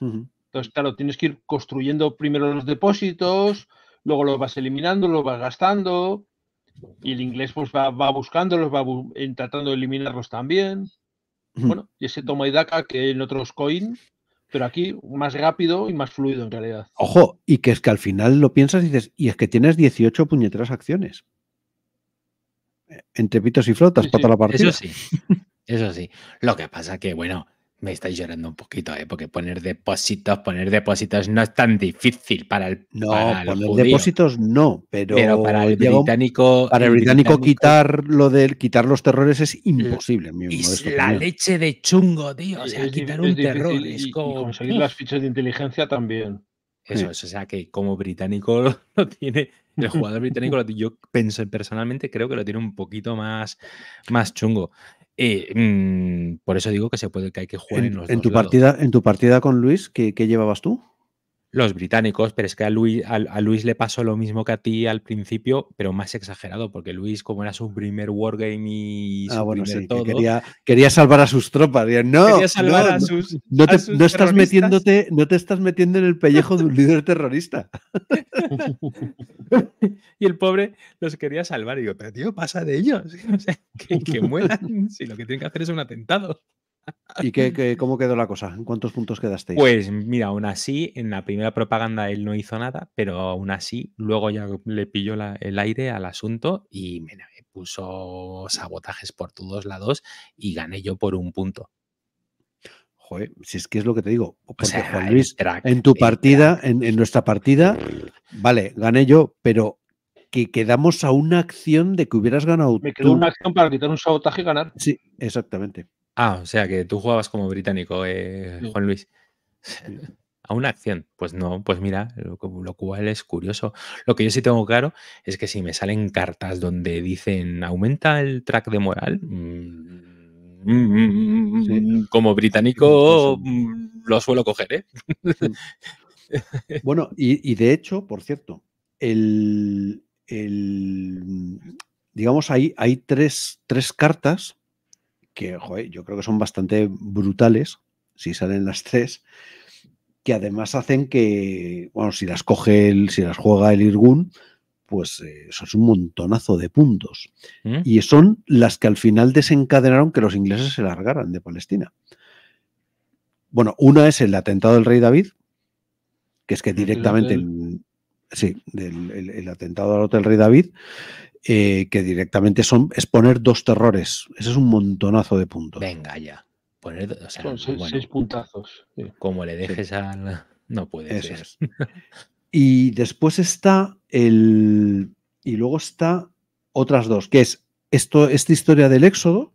S3: Entonces, claro, tienes que ir construyendo primero los depósitos, luego los vas eliminando, los vas gastando, y el inglés pues va, buscándolos, va tratando de eliminarlos también. Bueno, y ese toma y daca que en otros coins, pero aquí más rápido y más fluido en realidad.
S1: Ojo, y que es que al final lo piensas y dices, y es que tienes 18 puñeteras acciones. Eh, entre pitos y flotas para la partida. Eso
S2: sí, eso sí. Lo que pasa que, bueno, me estáis llorando un poquito, ¿eh? porque poner depósitos, poner depósitos no es tan difícil para el. No, poner depósitos
S1: no, pero, para el británico. Para el, británico, quitar lo de quitar los terrores es imposible. Es la
S2: leche de chungo, tío. O sea, quitar un terror es como. conseguir las fichas de inteligencia también. Eso es, o sea que como británico <laughs> lo, tiene, el jugador británico yo pensé, personalmente creo que lo tiene un poquito más, más chungo. Y eh, mm, por eso digo que se puede que hay que jugar en, tu partida
S1: En tu partida con Luis, ¿qué, qué llevabas tú?
S2: los británicos, pero es que a Luis, le pasó lo mismo que a ti al principio, pero más exagerado, porque Luis, como era su primer wargame y ah,
S1: quería, salvar a sus tropas. no, no, te, estás metiéndote, no te estás metiendo en el pellejo de un <laughs> líder terrorista.
S2: <laughs> y el pobre los quería salvar. Y digo, pero tío, pasa de ellos.
S1: <laughs>
S2: que, que mueran si lo que tienen que hacer es un atentado.
S1: ¿Y qué, cómo quedó la cosa? ¿En cuántos puntos quedasteis? Pues mira, aún así, en la
S2: primera propaganda él no hizo nada, pero aún así, luego ya le pilló el aire al asunto y me, puso sabotajes por todos lados y gané yo por un
S1: punto. Joder, si es que es lo que te digo. Juan Luis, en tu partida, en, nuestra partida, vale, gané yo, pero que quedamos a una acción de que hubieras ganado. Me quedó una
S2: acción para quitar un sabotaje y ganar. Sí, exactamente. Ah, o sea que tú jugabas como británico, eh, Juan Luis. A <laughs> una acción. Pues no, pues mira, lo, cual es curioso. Lo que yo sí tengo claro es que si me salen cartas donde dicen aumenta el track de moral, mm, <laughs> como británico mm, lo suelo coger, ¿eh? <laughs>
S1: bueno, y, de hecho, por cierto, el, digamos, hay, hay tres, tres cartas que yo creo que son bastante brutales, si salen las tres, que además hacen que, bueno, si las coge, el, si las juega el Irgun, pues eso eh, es un montonazo de puntos. ¿Mm? Y son las que al final desencadenaron que los ingleses se largaran de Palestina. Bueno, una es el atentado del rey David, que es que directamente... sí, el, el, atentado al Hotel Rey David, eh, que directamente son, es poner dos terrores. Ese es un montonazo de puntos.
S2: Venga, ya. Poner, son seis, puntazos. Como le dejes a... al...
S1: No puede ser. Y después está el... Y luego está otras dos, que es esto, esta historia del éxodo,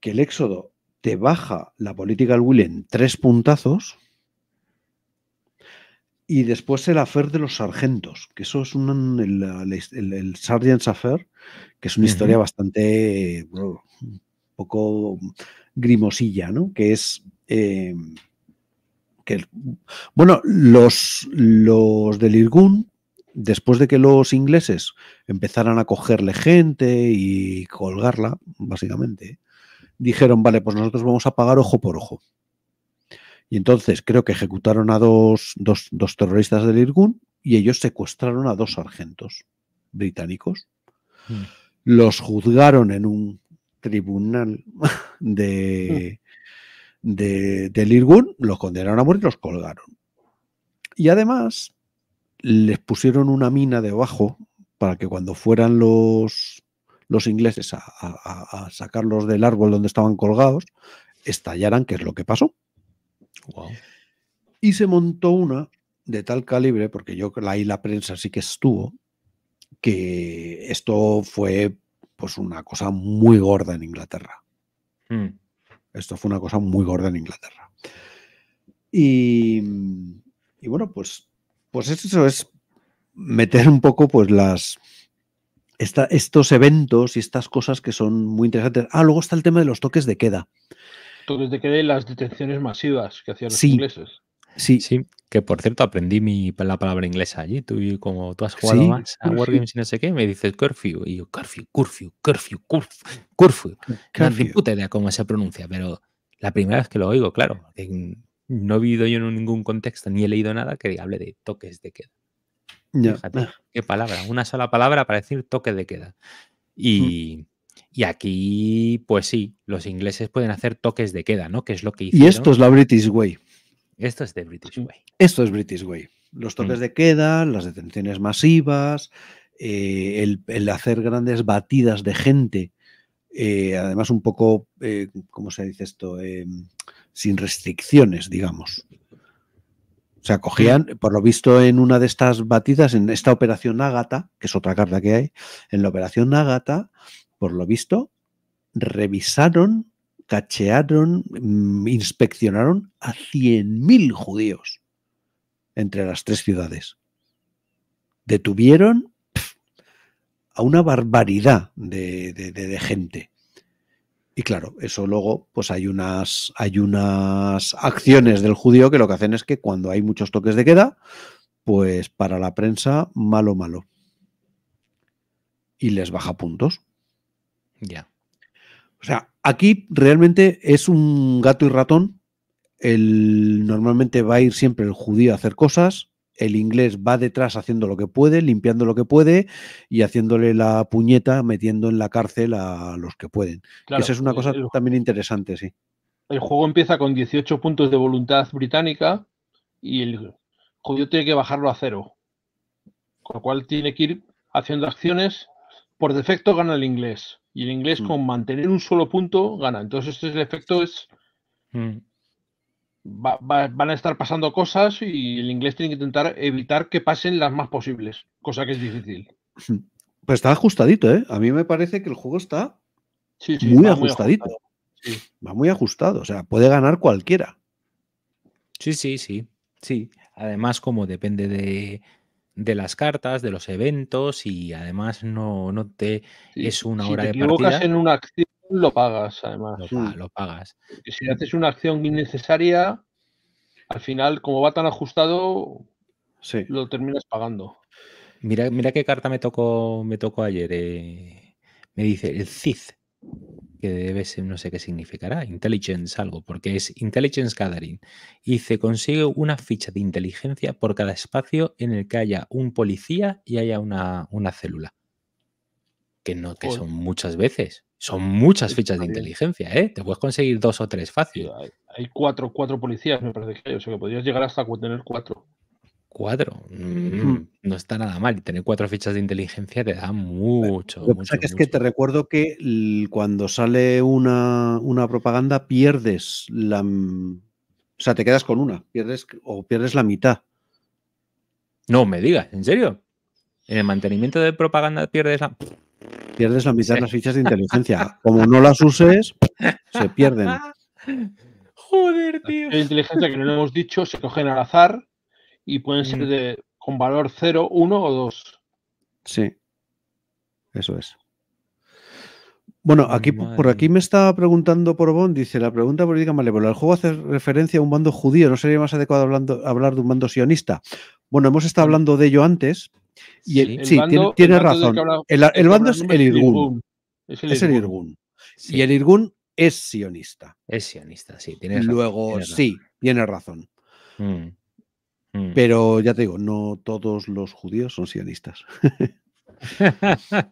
S1: que el éxodo te baja la política al Will en tres puntazos y después el affair de los sargentos, que eso es un, el, el, Affair, que es una historia bastante, poco grimosilla, ¿no? Que es... Eh, que, bueno, los, los del Irgun, después de que los ingleses empezaran a cogerle gente y colgarla, básicamente, dijeron, vale, pues nosotros vamos a pagar ojo por ojo. Y entonces creo que ejecutaron a dos, dos, dos terroristas del Irgun y ellos secuestraron a dos sargentos británicos. Mm. Los juzgaron en un tribunal mm. de, del Irgun, los condenaron a muerte y los colgaron. Y además les pusieron una mina debajo para que cuando fueran los, los ingleses a, a, a sacarlos del árbol donde estaban colgados, estallaran, que es lo que pasó. Y se montó una de tal calibre, porque yo ahí la prensa sí que estuvo, que esto fue pues una cosa muy gorda en Inglaterra. Hmm. Esto fue una cosa muy gorda en Inglaterra. Y, bueno, pues, pues eso es meter un poco pues las estos eventos y estas cosas que son muy interesantes. Ah, luego está el tema de los toques de queda
S3: desde de las detenciones masivas que hacían los ingleses.
S1: Sí, sí. Que
S2: por cierto, aprendí mi, la palabra inglesa allí. Tú, como tú has jugado más a Wargames y no sé qué, me dices curfew. Y yo, curfew, curfew, curfew, curfew, curfew. No tengo puta idea cómo se pronuncia, pero la primera vez que lo oigo, claro. no he vivido yo en ningún contexto ni he leído nada que hable de toques de queda. Ya. qué palabra, una sola palabra para decir toque de queda. Y, mm. Y aquí, pues sí, los ingleses pueden hacer toques de queda, ¿no? Que es lo que hicieron. Y esto es
S1: la British Way.
S2: Esto es de British Way.
S1: Esto es British Way. Los mm. toques de queda, las detenciones masivas, eh, el, hacer grandes batidas de gente, eh, además un poco, eh, ¿cómo se dice esto? Em, sin restricciones, digamos. O sea, cogían, mm. por lo visto, en una de estas batidas, en esta operación Ágata, que es otra carta que hay, en la operación Ágata, por lo visto, revisaron, cachearon, mm, inspeccionaron a 100.000 judíos entre las tres ciudades. Detuvieron a una barbaridad de, gente. Y claro, eso luego, pues hay unas, hay unas acciones del judío que lo que hacen es que cuando hay muchos toques de queda, pues para la prensa, malo, malo. Y les baja puntos. Ya. O sea, aquí realmente es un gato y ratón. El, normalmente va a ir siempre el judío a hacer cosas, el inglés va detrás haciendo lo que puede, limpiando lo que puede y haciéndole la puñeta, metiendo en la cárcel a los que pueden. Esa es una cosa también interesante, sí.
S3: El juego empieza con 18 puntos de voluntad británica y el judío tiene que bajarlo a cero. Con lo cual tiene que ir haciendo acciones. Por defecto gana el inglés. Y el inglés mm. con mantener un solo punto gana. Entonces este es el efecto es... Mm. van a estar pasando cosas y el inglés tiene que intentar evitar que pasen las más posibles, cosa que es difícil.
S1: <laughs> Pues está ajustadito, ¿eh? A mí me parece que el juego está muy ajustadito. Va muy ajustado, o sea, puede ganar cualquiera. Sí, sí, sí. Sí.
S2: Además, como depende de, de las cartas, de los eventos y además no, no te es una hora de partida. Si equivocas en
S3: una acción, lo pagas además. Lo, mm. pagas. si haces una acción innecesaria, al final, como va tan ajustado,
S2: sí. lo terminas pagando. Mira, mira qué carta me tocó, me tocó ayer. Eh, me dice el Cid que debe ser, no sé qué significará, intelligence algo, porque es intelligence gathering. Y se consigue una ficha de inteligencia por cada espacio en el que haya un policía y haya una, célula. Que no, que son muchas veces. Son muchas fichas de inteligencia, ¿eh? Te puedes conseguir dos o tres fáciles.
S3: hay, cuatro, cuatro policías, me parece que hay. O sea, que podrías llegar hasta tener cuatro
S2: cuatro. Mm, no está nada mal. tener cuatro fichas de inteligencia te da
S1: mucho. es que te recuerdo que cuando sale una, propaganda pierdes la. Mm, o sea, te quedas con una, pierdes o pierdes la mitad. No me
S2: digas, ¿en serio? En el mantenimiento de propaganda pierdes
S1: la. Pierdes la mitad de las <laughs> fichas de inteligencia. Como no las uses, se pierden.
S4: <laughs> Joder, tío. La inteligencia que no
S3: le hemos dicho se cogen al azar y pueden ser mm. de, con valor 0, 1 o 2.
S1: Sí, eso es. Bueno, aquí por aquí me está preguntando por Bond, dice la pregunta política malévola. El juego hace referencia a un bando judío, ¿no sería más adecuado hablando, hablar de un bando sionista? Bueno, hemos estado hablando de ello antes y sí, tiene, razón. el, bando es el Irgun. Es el Irgun. Y el Irgun es sionista. Es sionista, sí. Tiene Luego, sí, tiene razón. Mm. Pero ya te digo, no todos los judíos son sionistas. <laughs>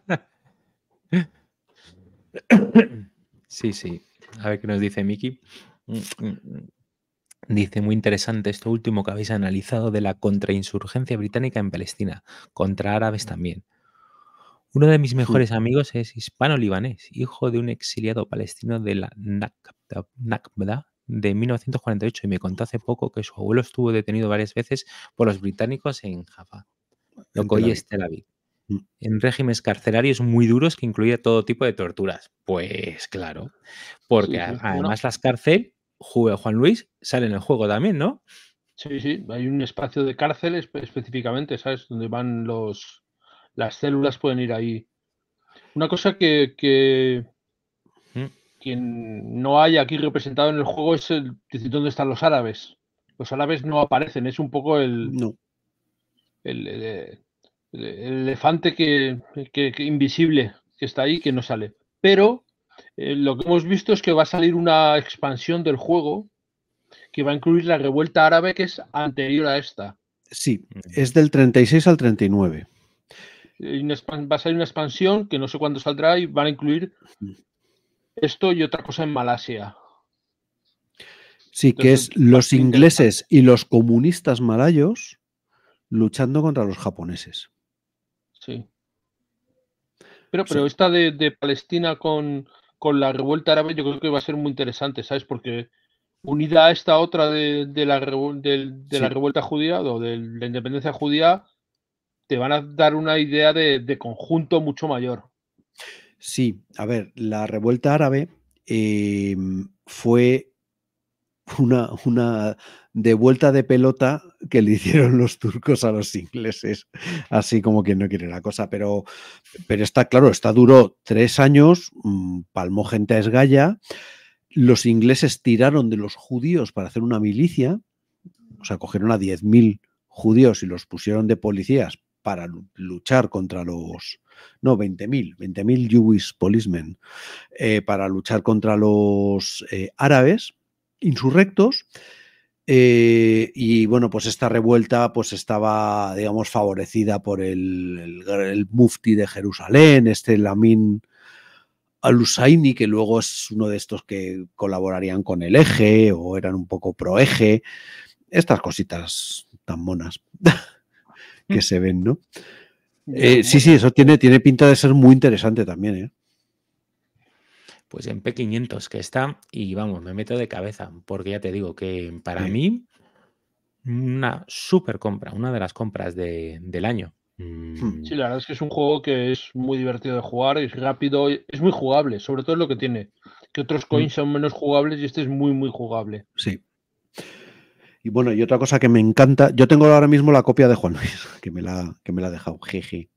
S1: sí, sí. A ver qué nos
S2: dice Miki. Mm, mm, dice, muy interesante esto último que habéis analizado de la contrainsurgencia británica en Palestina, contra árabes también. Uno de mis mejores amigos es hispano-libanés, hijo de un exiliado palestino de la Nakba, de 1948 y me contó hace poco que su abuelo estuvo detenido varias veces por los británicos en Jaffa. lo que hoy mm. En regímenes carcelarios muy duros que incluía todo tipo de torturas. Pues claro, porque además las cárceles, Juan Luis, sale en el juego también, ¿no? Sí, sí, hay un espacio
S3: de cárcel específicamente, ¿sabes? Donde van los... Las células pueden ir ahí. Una cosa que quien no hay aquí representado en el juego es el, dónde están los árabes. Los árabes no aparecen, es un poco el, no. el, elefante que, invisible que está ahí que no sale. Pero eh, lo que hemos visto es que va a salir una expansión del juego que va a incluir la revuelta árabe que es anterior a esta.
S1: Sí, es del 36 al 39.
S3: Eh, va a salir una expansión que no sé cuándo saldrá y van a incluir esto y otra cosa en Malasia.
S1: Sí, que es los ingleses y los comunistas malayos luchando contra los japoneses.
S3: Sí. Pero, pero esta de, Palestina con, la revuelta árabe yo creo que va a ser muy interesante, ¿sabes? Porque unida a esta otra de, la, revuelta judía o de la independencia judía, te van a dar una idea de, conjunto mucho mayor.
S1: Sí, a ver, la revuelta árabe em, fue una, devuelta de pelota que le <laughs> hicieron los turcos a los ingleses, así como quien no quiere la cosa, pero, pero está claro, está duró tres años, mm, palmó gente a esgalla, los ingleses tiraron de los judíos para hacer una milicia, o sea, cogieron a 10.000 judíos y los pusieron de policías para luchar contra los... No, 20.000, 20.000 Jewish policemen para luchar contra los árabes insurrectos. Eh, y bueno, pues esta revuelta pues estaba, digamos, favorecida por el, mufti de Jerusalén, este Lamin al-Husayni, que luego es uno de estos que colaborarían con el eje o eran un poco pro-eje. Estas cositas tan monas. <laughs> que se ven, ¿no? Eh, sí, sí, eso tiene, tiene pinta de ser muy interesante también, ¿eh?
S2: Pues en P500 que está, y vamos, me meto de cabeza, porque ya te digo que para mí,
S1: una super
S2: compra, una de las compras del año. Hmm.
S3: Mm. Sí, la verdad es que es un juego que es muy divertido de jugar, es rápido, es muy jugable, sobre todo lo que tiene. Que otros mm. coins son menos jugables y este es muy, muy jugable.
S1: Sí, y
S3: bueno, y otra cosa
S1: que me encanta, yo tengo ahora mismo la copia de Juan Luis, <laughs> que me la, que me la ha dejado, jeje.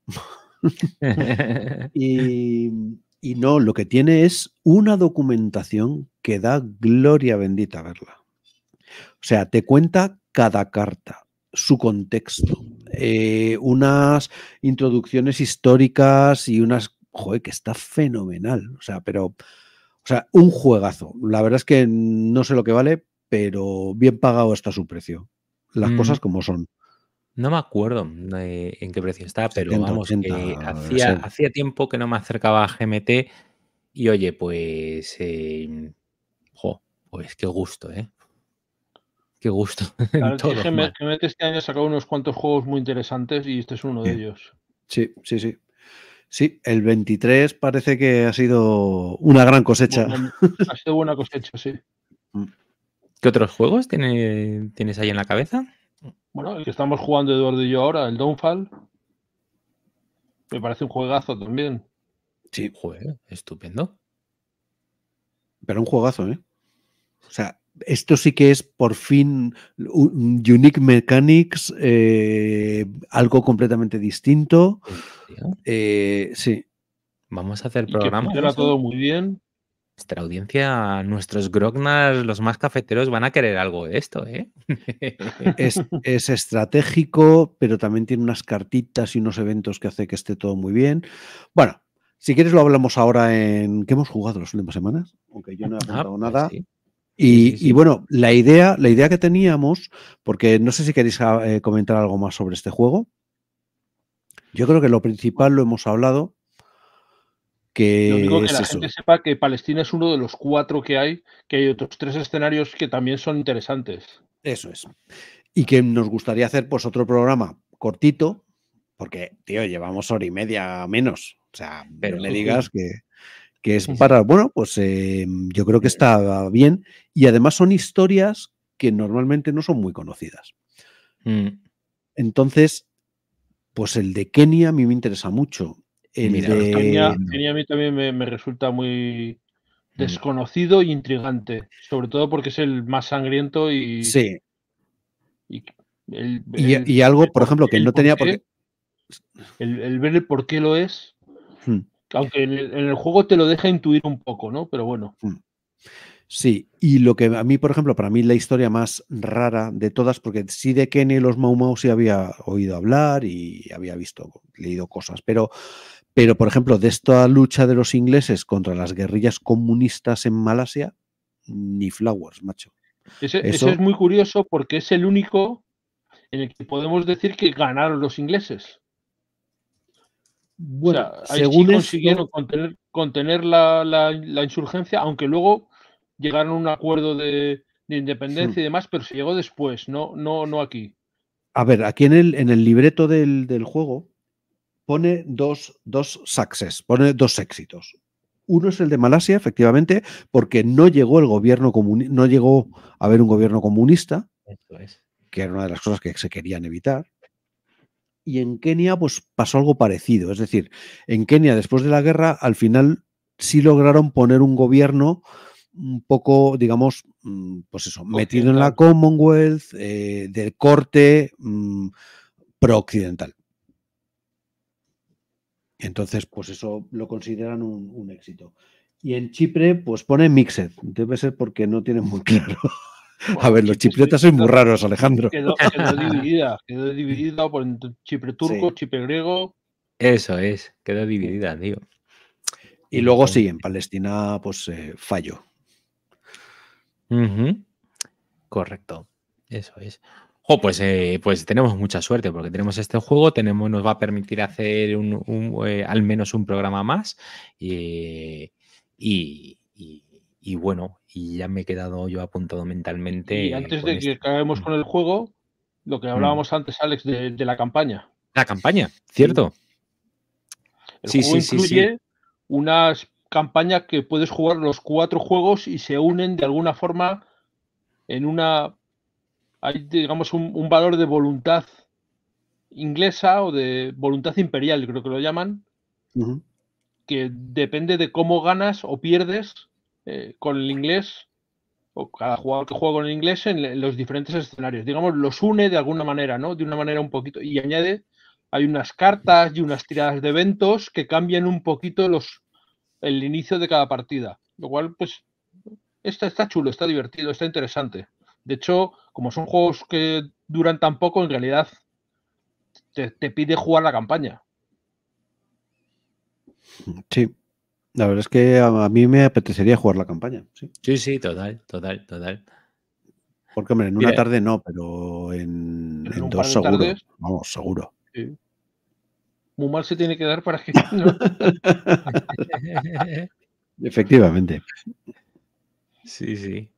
S1: <laughs> y, no, lo que tiene es una documentación que da gloria bendita verla. O sea, te cuenta cada carta, su contexto, eh, unas introducciones históricas y unas. Joder, que está fenomenal. O sea, pero. O sea, un juegazo. La verdad es que no sé lo que vale, pero bien pagado está su precio. Las cosas mm. como son.
S2: No me acuerdo mm, eh, en qué precio está, pero vamos, hacía, tiempo que no me acercaba a GMT y oye, pues, eh, jo,
S1: pues qué gusto, ¿eh? Qué gusto. GMT
S3: <laughs> este año ha sacado unos cuantos juegos muy interesantes y este es uno de ellos.
S1: Sí, sí, sí. Sí, el 23 parece que ha sido una gran cosecha.
S3: ha sido buena cosecha, sí. <laughs> Mm.
S1: ¿Qué otros juegos tienes ahí
S2: en la cabeza?
S3: Bueno, el que estamos jugando Eduardo y yo ahora, el fall me parece un juegazo también.
S1: Sí,
S2: estupendo.
S1: Pero un juegazo, ¿eh? O sea, esto sí que es por fin Unique Mechanics, eh, algo completamente distinto. Eh, sí. Vamos a hacer programas. funciona todo
S2: muy bien. Nuestra audiencia, nuestros grognas, los más cafeteros, van a querer algo de esto, ¿eh?
S1: <laughs> es, estratégico, pero también tiene unas cartitas y unos eventos que hace que esté todo muy bien. Bueno, si quieres lo hablamos ahora en qué hemos jugado las últimas semanas, aunque yo no he ah, apuntado pues nada. Y, bueno, la idea, la idea que teníamos, porque no sé si queréis ah, eh, comentar algo más sobre este juego. Yo creo que lo principal lo hemos hablado. Que único que la gente
S3: sepa que Palestina es uno de los cuatro que hay, que hay otros tres escenarios que también son interesantes. Eso es.
S1: Y que nos gustaría hacer pues otro programa cortito, porque, tío, llevamos hora y media menos. O sea, pero me digas <laughs> que, es para. Bueno, pues eh, yo creo que está bien. Y además son historias que normalmente no son muy conocidas. Mm. Entonces, pues el de Kenia a mí me interesa mucho. El
S3: a mí también me, resulta muy mm. desconocido e intrigante, sobre todo porque es el más sangriento y... Sí. Y,
S1: algo, por ejemplo, que no tenía por qué...
S3: El, ver el por qué lo es, hmm. aunque en el, juego te lo deja intuir un poco, ¿no? Pero bueno. Hmm.
S1: Sí, y lo que a mí, por ejemplo, para mí la historia más rara de todas, porque sí de Kenny los Mau Mau sí había oído hablar y había visto, leído cosas, pero pero, por ejemplo, de esta lucha de los ingleses contra las guerrillas comunistas en Malasia, ni flowers, macho. Eso... es muy
S3: curioso porque es el único en el que podemos decir que ganaron los ingleses.
S1: Bueno, según
S3: consiguieron contener, la, insurgencia, aunque luego llegaron a un acuerdo de, independencia y hmm. demás, pero se llegó después, no, no, no aquí.
S1: A ver, aquí en el, libreto del juego pone dos, dos pone dos éxitos. Uno es el de Malasia, efectivamente, porque no llegó el gobierno no llegó a haber un gobierno comunista, que era una de las cosas que se querían evitar. Y en Kenia, pues pasó algo parecido. Es decir, en Kenia, después de la guerra, al final sí lograron poner un gobierno un poco, digamos, mm, pues eso, metido en la Commonwealth, eh, del corte mm, pro-occidental. Entonces, pues eso lo consideran un, éxito. Y en Chipre, pues pone mixed. Debe ser porque no tienen muy <laughs> claro. a ver, los chipriotas son muy raros, Alejandro. Quedó, <laughs> dividida,
S3: quedó dividida por Chipre turco, Chipre griego.
S1: Eso es, quedó dividida, digo. Y luego sí, en Palestina, pues eh, falló fallo. Correcto, eso es pues, eh, pues tenemos
S2: mucha suerte porque tenemos este juego, tenemos, nos va a permitir hacer un, eh, al menos un programa más y, bueno, y ya me he quedado yo apuntado mentalmente. Y antes de que
S3: este. acabemos con el mm. juego, lo que mm. hablábamos antes, Alex, de, la campaña.
S2: La campaña, cierto. El sí, sí, incluye sí,
S3: unas campaña que puedes jugar los cuatro juegos y se unen de alguna forma en una hay, digamos, un, valor de voluntad inglesa o de voluntad imperial, creo que lo llaman, que depende de cómo ganas o pierdes eh, con el inglés o cada jugador que juega con el inglés en, los diferentes escenarios. Digamos, los une de alguna manera, ¿no? De una manera un poquito. Y añade, hay unas cartas y unas tiradas de eventos que cambian un poquito los, el inicio de cada partida. Lo cual, pues, está chulo, está divertido, está interesante. De hecho, como son juegos que duran tan poco, en realidad te, pide jugar la campaña.
S1: Sí, la verdad es que a, mí me apetecería jugar la
S2: campaña. Sí, sí, total, total, total.
S1: Porque, hombre, en una tarde no, pero en, dos seguro. vamos, seguro.
S3: Muy mal se tiene que dar para que.
S4: <laughs>
S1: <laughs> Efectivamente. Sí, sí.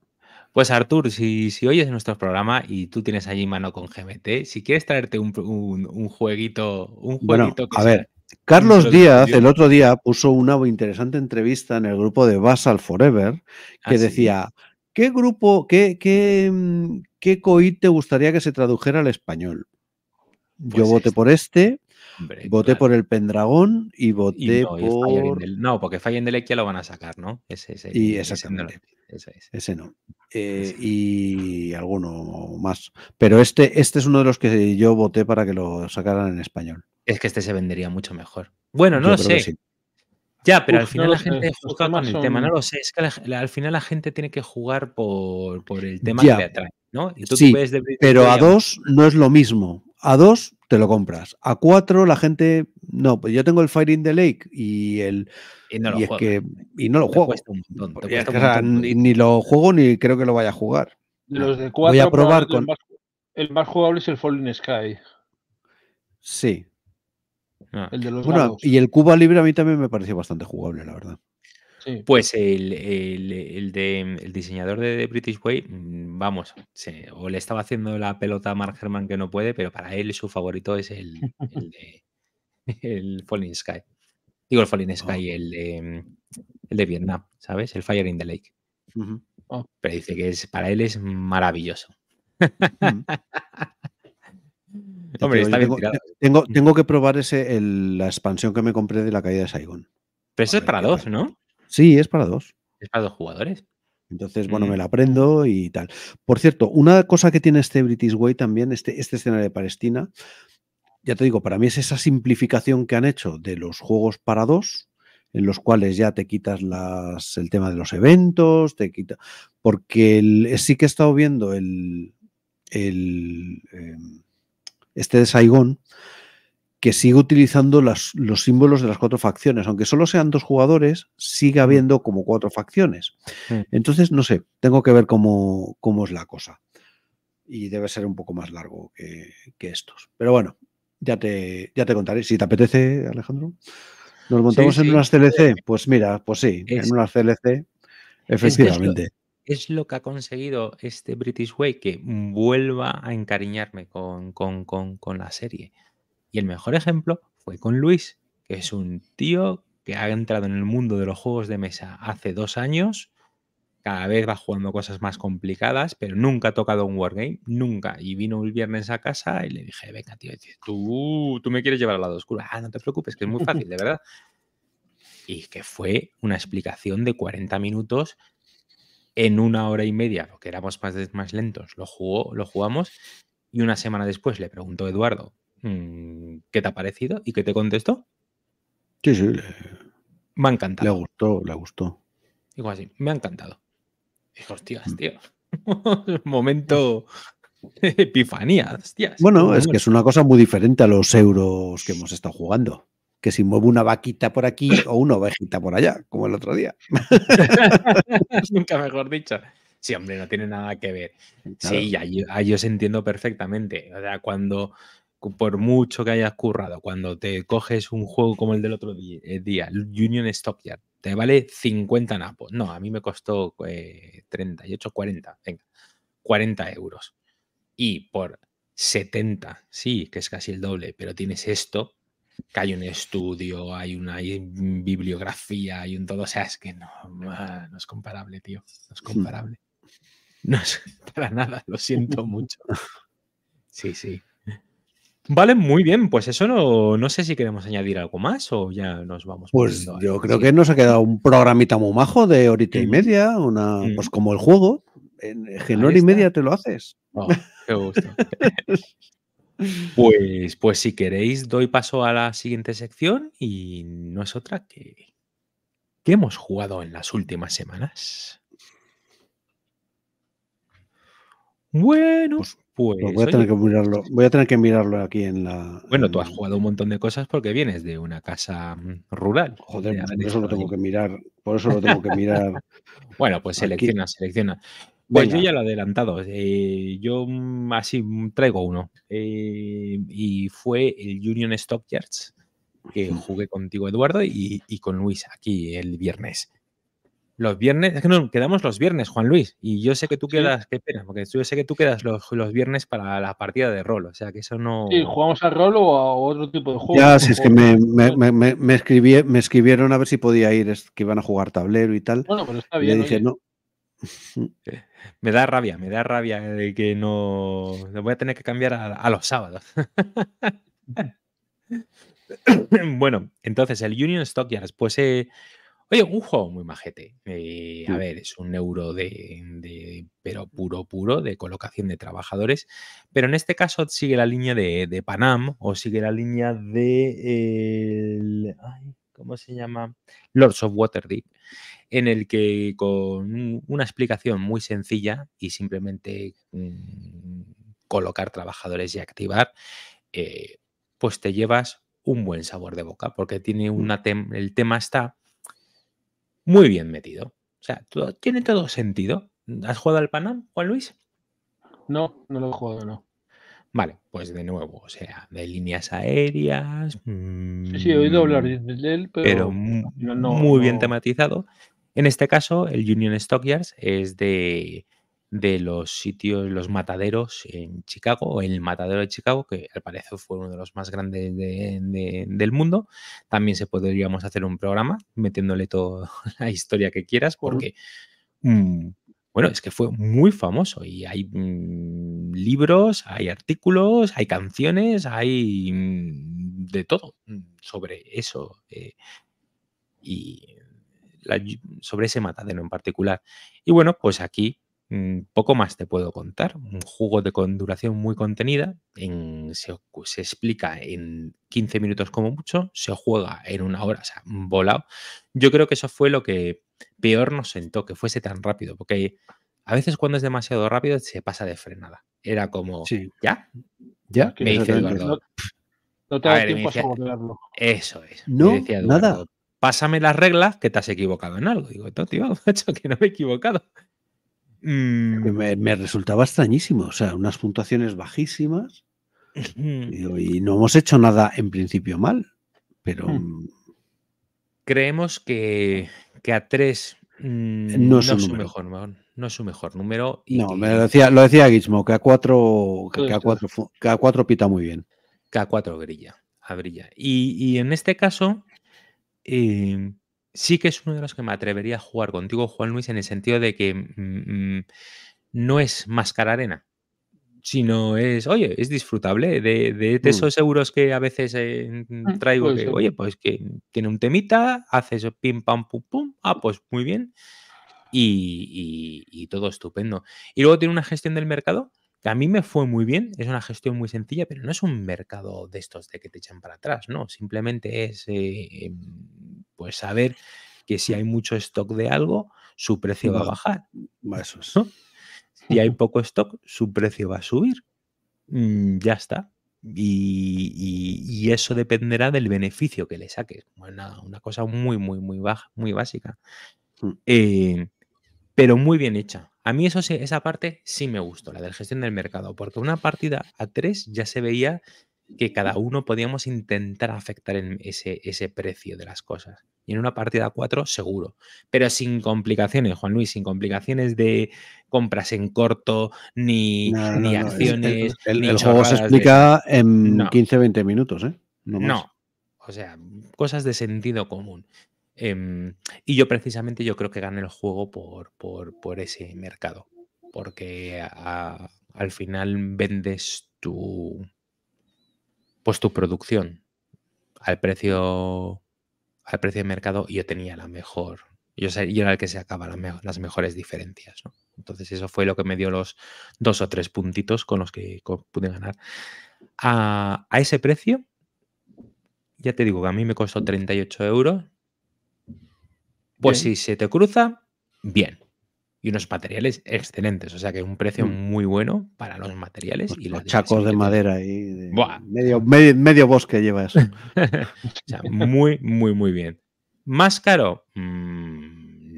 S2: Pues Artur, si, si oyes nuestro programa y tú tienes allí mano con GMT, si quieres traerte un, jueguito, un jueguito bueno, A ver, Carlos Díaz el
S1: otro día puso una interesante entrevista en el grupo de Basal Forever que ah, decía, ¿qué grupo, qué, qué, mm, qué te gustaría que se tradujera al español? Pues Yo voté por este, voté por el Pendragón y voté por.
S2: no, porque Fallen de Leccia lo van a sacar, ¿no? Ese, y exactamente. Eh,
S1: ese, no. y alguno más. Pero este, este es uno de los que yo voté para que lo sacaran en español.
S2: Es que este se vendería mucho mejor. Bueno, no lo sé.
S1: Ya, pero al final la
S2: gente juega con el tema, no lo sé. Es que al final la gente tiene que jugar por, el tema que atrae, ¿no? sí, pero a dos
S1: no es lo mismo, a dos te lo compras. A cuatro la gente. No, pues yo tengo el Fire in the Lake y el. Y no lo, juego. ni, lo juego ni creo que lo vaya a jugar. los de Voy a probar con.
S3: El más, jugable es el Falling Sky.
S1: Sí. Ah. y el Cuba Libre a mí también me pareció bastante jugable, la verdad.
S2: Pues el, el, de, el, diseñador de, British Way, mm, vamos, o le estaba haciendo la pelota a Mark Herman que no puede, pero para él su favorito es el, el <laughs> Falling Sky. Digo el Falling ah, Sky, el, de, el de Vietnam, ¿sabes? El Fire in the Lake. Oh, pero dice que es, para él es maravilloso. Mm. <laughs> Hombre, está bien
S1: tengo, mm. tengo, que probar ese, la expansión que me compré de la caída de Saigon
S2: Pero eso es para dos, ¿no?
S1: Sí, es para dos.
S2: Es para dos jugadores.
S1: Entonces, bueno, me mm. la aprendo y tal. Por cierto, una cosa que tiene este British Way también, este, este escenario de Palestina, ya te digo, para mí es esa simplificación que han hecho de los juegos para dos, en los cuales ya te quitas el tema de los eventos, te quita. Porque eh, sí que he estado viendo el. Em, este de Saigón, que sigue utilizando los símbolos de las cuatro facciones. Aunque solo sean dos jugadores, sigue habiendo como cuatro facciones. Entonces, no sé, tengo que ver cómo, cómo, es la cosa. Y debe ser un poco más largo que, estos. Pero bueno, ya te, ya te contaré. Si te apetece, Alejandro. ¿Nos montamos en unas CLC? Pues mira, pues sí, en unas CLC,
S2: efectivamente. Es, lo, que ha conseguido este British Way, que vuelva a encariñarme con, con, con la serie. Y el mejor ejemplo fue con Luis, que es un tío que ha entrado en el mundo de los juegos de mesa hace dos años, cada vez va jugando cosas más complicadas, pero nunca ha tocado un wargame, nunca. Y vino el viernes a casa y le dije, venga, tío, tú, tú me quieres llevar al lado oscuro. Ah, no te preocupes, que es muy fácil, de verdad. <laughs> Y que fue una explicación de 40 minutos en una hora y media, porque éramos más, más lentos, lo, jugó, lo jugamos. Y una semana después le preguntó Eduardo, Mm, ¿qué te ha parecido? ¿Y qué te contestó? Sí, sí. me ha encantado. Le gustó, le gustó. Digo así, me ha encantado. hostias, mm. tío. <laughs> Momento <laughs> epifanía, hostias. Bueno, es que es
S1: una cosa muy diferente a los euros que hemos estado jugando. Que si muevo una vaquita por aquí o una ovejita por allá, como el otro día.
S2: <laughs> Nunca mejor dicho. Sí, hombre, no tiene nada que ver. Sí, ahí, ahí, os entiendo perfectamente. O sea, cuando por mucho que hayas currado, cuando te coges un juego como el del otro eh, día, Union Stockyard, te vale 50 napos. No, a mí me costó eh, 38, 40, venga, 40 euros. Y por 70, sí, que es casi el doble, pero tienes esto, que hay un estudio, hay una bibliografía, hay un todo, o sea, es que no, no es comparable, tío, no es hmm. comparable. <laughs> No es para nada, lo siento mucho. <laughs> Sí, sí. Vale, muy bien, pues eso no, sé si queremos añadir algo más o ya nos vamos. Pues
S1: yo creo que nos ha quedado un programita muy majo de horita y mm. media, una, mm. pues como el juego, en, hora y media te lo haces. Ah, qué gusto.
S2: <laughs> pues, pues si queréis doy paso a la siguiente sección y no es otra que, que hemos jugado en las últimas semanas.
S1: Bueno. Pues pues, voy a tener que pues, mirarlo. Voy a tener que mirarlo aquí en la.
S2: Bueno, tú has jugado un montón de cosas porque vienes de una casa mm, rural. Joder, por eso lo tengo que mirar. Por eso lo tengo que mirar. <laughs> bueno, pues selecciona, selecciona. Pues yo ya lo he adelantado. Eh, yo mm, así mm, traigo uno. Eh, y fue el Union Stockyards que jugué contigo, Eduardo, y con Luis aquí el viernes los viernes, es que nos quedamos los viernes, Juan Luis, y yo sé que tú quedas, qué pena, porque yo sé que tú quedas los, viernes para la partida de rol, o sea que eso no... Sí, jugamos al rol o a
S3: otro tipo de
S2: juego.
S1: Ya, si es que me, me, me, escribieron a ver si podía ir, es que iban a jugar tablero y tal. Bueno, pero está bien. Y dije, no. <laughs> Eh,
S2: me da rabia, me da rabia eh, de que no... Voy a tener que cambiar a, los sábados. <laughs> <laughs> bueno, entonces el Union Stockyards, pues... se eh, Oye, un juego muy majete. Eh, a ver, es un euro de, pero puro, puro, de colocación de trabajadores. Pero en este caso sigue la línea de, Panam o sigue la línea de. ¿Cómo se llama? Lords of Waterdeep, en el que con una explicación muy sencilla y simplemente mm, colocar trabajadores y activar, eh, pues te llevas un buen sabor de boca, porque tiene mm. una el tema está muy bien metido. O sea, todo, tiene todo sentido. ¿Has jugado al Panam, Juan Luis? No, no lo he jugado, no. Vale, pues de nuevo, o sea, de líneas aéreas. sí, he mm, oído hablar de él, pero, no, muy bien tematizado. En este caso, el Union Stockyards es de de los sitios, los mataderos en Chicago, el matadero de Chicago, que al parecer fue uno de los más grandes del mundo. También se podríamos hacer un programa metiéndole toda <laughs> la historia que quieras, porque, mm, bueno, es que fue muy famoso y hay mm, libros, hay artículos, hay canciones, hay mm, de todo sobre eso. Eh, y sobre ese matadero en particular. Y bueno, pues aquí Mm, poco más te puedo contar. Un juego de con duración muy contenida, en, se, explica en 15 minutos como mucho, se juega en una hora, o sea, volado. Yo creo que eso fue lo que peor nos sentó, que fuese tan rápido, porque a veces cuando es demasiado rápido se pasa de frenada. Era como, ¿ya? ¿Ya? Me dice Eduardo. tiempo a Eso es. No, nada. Pásame las reglas que te has equivocado en algo. Digo, no, tío, hecho <laughs> que no me he equivocado
S1: Mm. Me, resultaba extrañísimo, o sea, unas puntuaciones bajísimas y, no hemos hecho nada en principio mal, pero... Hmm. Mm.
S2: Creemos que, que a tres mm, no es, su mejor, no es su mejor número. Y no,
S1: me lo decía, lo decía Gizmo, que a cuatro, pita muy bien. Que a cuatro brilla
S2: a brilla. Y, y en este caso, eh, sí que es uno de los que me atrevería a jugar contigo, Juan Luis, en el sentido de que mm, mm, no es máscara arena, sino es, oye, es disfrutable de, mm. esos euros que a veces eh, traigo, que, oye, pues que tiene un temita, haces pim, pam, pum, pum, ah, pues muy bien, y todo estupendo. Y luego tiene una gestión del mercado a mí me fue muy bien, es una gestión muy sencilla, pero no es un mercado de estos de que te echan para atrás, ¿no? Simplemente es eh, mm, pues saber que si hay mucho stock de algo, su precio va, a bajar. Si hay <laughs> poco stock, su precio va a subir. Mm, ya está. Y, eso dependerá del beneficio que le saques. una cosa muy, muy, muy baja, muy básica. Hmm. Eh, pero muy bien hecha. A mí eso, esa parte sí me gustó, la de gestión del mercado, porque una partida a tres ya se veía que cada uno podíamos intentar afectar en ese, ese precio de las cosas. Y en una partida a cuatro, seguro. Pero sin complicaciones, Juan Luis, sin complicaciones de compras en corto, ni, ni acciones. El, juego se explica
S1: en 15-20 minutos, ¿eh? No, más. no.
S2: O sea, cosas de sentido común. Em, y yo precisamente yo creo que gané el juego por, por, por ese mercado, porque al final vendes tu, pues tu producción al precio, al precio de mercado y yo tenía la mejor, yo, yo era el que se acaba las mejores diferencias. Entonces eso fue lo que me dio los dos o tres puntitos con los que pude ganar. A, a ese precio, ya te digo que a mí me costó 38 euros pues si se te cruza, bien. Y unos materiales excelentes, o sea que un precio mm. muy bueno para los materiales pues y los
S1: chacos de madera y
S2: medio, bosque llevas <laughs> muy, muy, muy bien. ¿Más caro? Mm,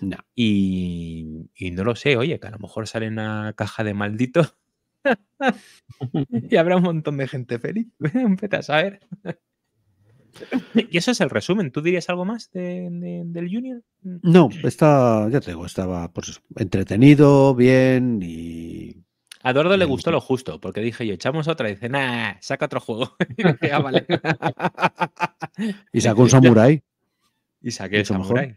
S2: no. Y, no lo sé, oye, que a lo mejor sale una caja de maldito <laughs> y habrá un montón de gente feliz. <laughs> a ver eh, y eso es el resumen. ¿Tú dirías algo más del
S1: Junior? Mm. No, está, ya te digo, estaba pues entretenido, bien y.
S2: A Dordo le gustó lo justo, porque dije yo, echamos otra, y dice, nah, saca otro juego. <laughs> Ah, <laughs> y, sacó un <laughs> Samurai. Y saqué el Samurai,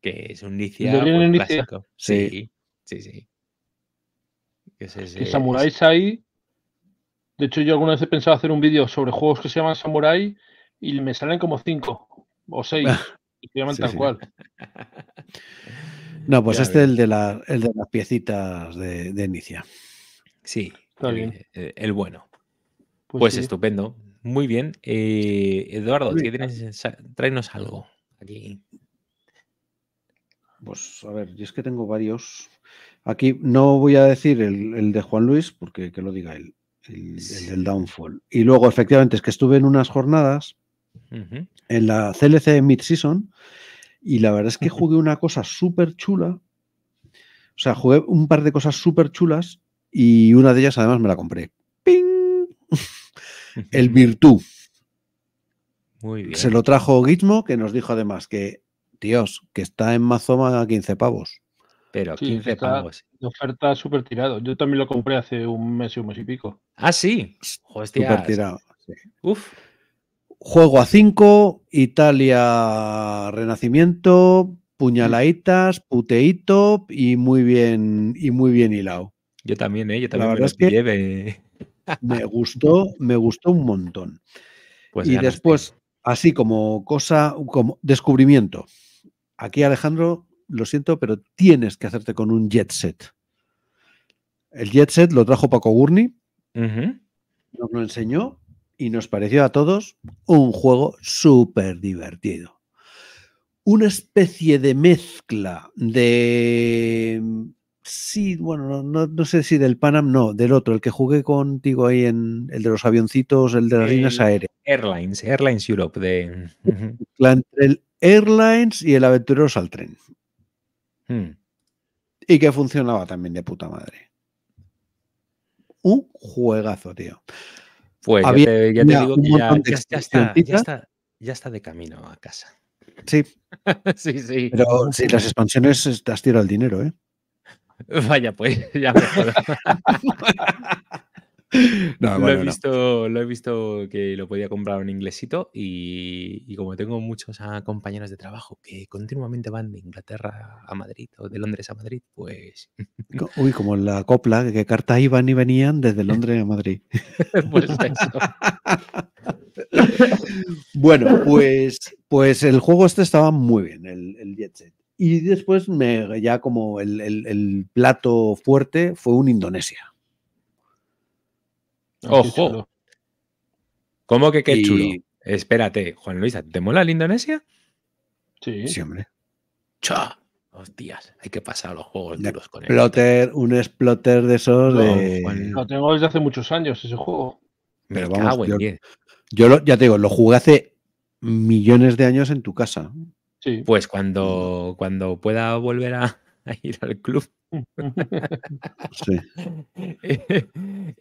S2: que es un Licia un pues, clásico. Sí, sí, sí. Que es ese, Samurai
S3: De hecho, yo alguna vez he pensado hacer un vídeo sobre juegos que se llaman Samurai y me salen como cinco o seis. y <laughs> tal cual. No, pues este
S1: es el de, el de las piecitas de, Inicia. Sí, eh, El, bueno. Pues, pues
S2: estupendo. Muy bien. Eh, Eduardo, ¿qué tráenos algo
S1: aquí. Pues a ver, yo es que tengo varios. Aquí no voy a decir el, de Juan Luis, porque que lo diga él, el, del Downfall. Y luego, efectivamente, es que estuve en unas jornadas en la CLC Mid-Season y la verdad es que jugué una cosa súper chula. O sea, jugué un par de cosas súper chulas y una de ellas además me la compré. ¡Ping! <laughs> El Virtu. Se lo trajo Gizmo, que nos dijo además que, Dios, que está en Mazoma a 15 pavos.
S2: Pero 15 pavos. De
S3: oferta súper tirado. Yo también lo compré hace un mes y un mes y pico.
S1: Ah, sí. Sí. Uf. Juego a 5, Italia Renacimiento, Puñalaitas, puteito y muy bien y muy bien hilado. Yo también,
S2: ¿eh? Yo también La verdad
S1: me <laughs> me gustó, me gustó un montón. Pues y después, así como cosa, como descubrimiento. Aquí, Alejandro, lo siento, pero tienes que hacerte con un jet set. El jet set lo trajo Paco Gurney, nos lo enseñó y nos pareció a todos un juego súper divertido. Una especie de mezcla de... Sí, bueno, no, sé si del Panam, no, del otro, el que jugué contigo ahí en el de los avioncitos, el de las líneas aéreas. Airlines, Airlines Europe, de... el Airlines y el Aventureros al Tren. Hmm. Y que funcionaba también de puta madre un juegazo, tío. Pues ya te, digo que ya, ya, está,
S2: ya, está, de camino a casa. Sí. <laughs> sí, sí. Pero si las expansiones
S1: te has tirado el dinero, ¿eh?
S2: <laughs> Vaya, pues, ya mejor. <laughs>
S1: <laughs> lo, he
S2: visto, lo he visto que lo podía comprar un inglesito y, como tengo muchos ah, compañeros de trabajo que continuamente van de Inglaterra a Madrid o de Londres a Madrid, pues... <laughs>
S1: Uy, como la copla, que cartas iban y venían desde Londres a Madrid. <laughs> pues bueno, pues, pues el juego este estaba muy bien, el, Jet Set. Y después me, ya como el plato fuerte fue un Indonesia. ¡Ojo!
S2: ¿Cómo que qué chulo? Espérate, Juan Luisa, ¿te mola la Indonesia? Sí. Sí, hombre. ¡Cha! Hostias, hay que pasar los juegos duros
S1: con él. Un exploter de esos. Lo
S3: tengo desde hace muchos años ese juego.
S1: Pero vamos, yo, yo ya te digo, lo jugué hace millones de años en tu casa.
S2: Pues cuando, cuando pueda volver a <laughs> ir al club, <laughs> <laughs>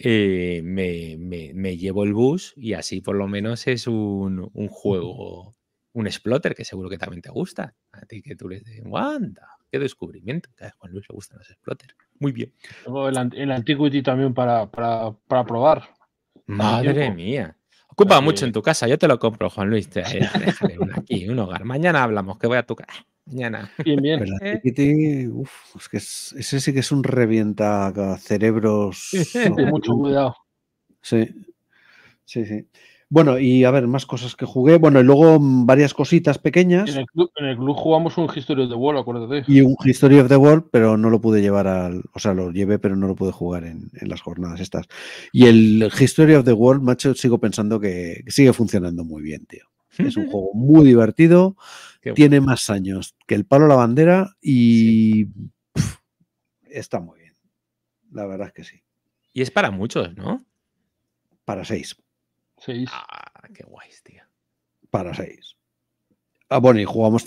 S2: Eh, me, llevo el bus y así por lo menos es un, juego, un exploter que seguro que también te gusta. A ti que tú le dices, ¡guanda! ¡Qué descubrimiento! A Juan Luis le gustan los exploters Muy bien.
S3: El, el Antiquity también para, para, probar.
S2: Madre mía. Ocupa mucho en tu casa, yo te lo compro, Juan Luis. Te, eh, déjale aquí, un hogar. Mañana hablamos, que voy a tu casa. Bien, bien.
S1: es que ese sí que es un revienta cerebros. mucho cuidado. Sí, sí, sí. Bueno, y a ver, más cosas que jugué. Bueno, y luego mm, varias cositas pequeñas. En el
S3: club, jugamos un History of the World, acuérdate.
S1: Y un History of the World, pero no lo pude llevar al. O sea, lo llevé, pero no lo pude jugar en las jornadas estas. Y el History of the World, macho, sigo pensando que sigue funcionando muy bien, tío. Es un <laughs> juego muy divertido, tiene más años que el palo a la bandera y está muy bien. La verdad es que sí. Y es para muchos, ¿no? Para seis. Seis. Ah, qué guays, tío. Para seis. Ah, bueno, y jugamos.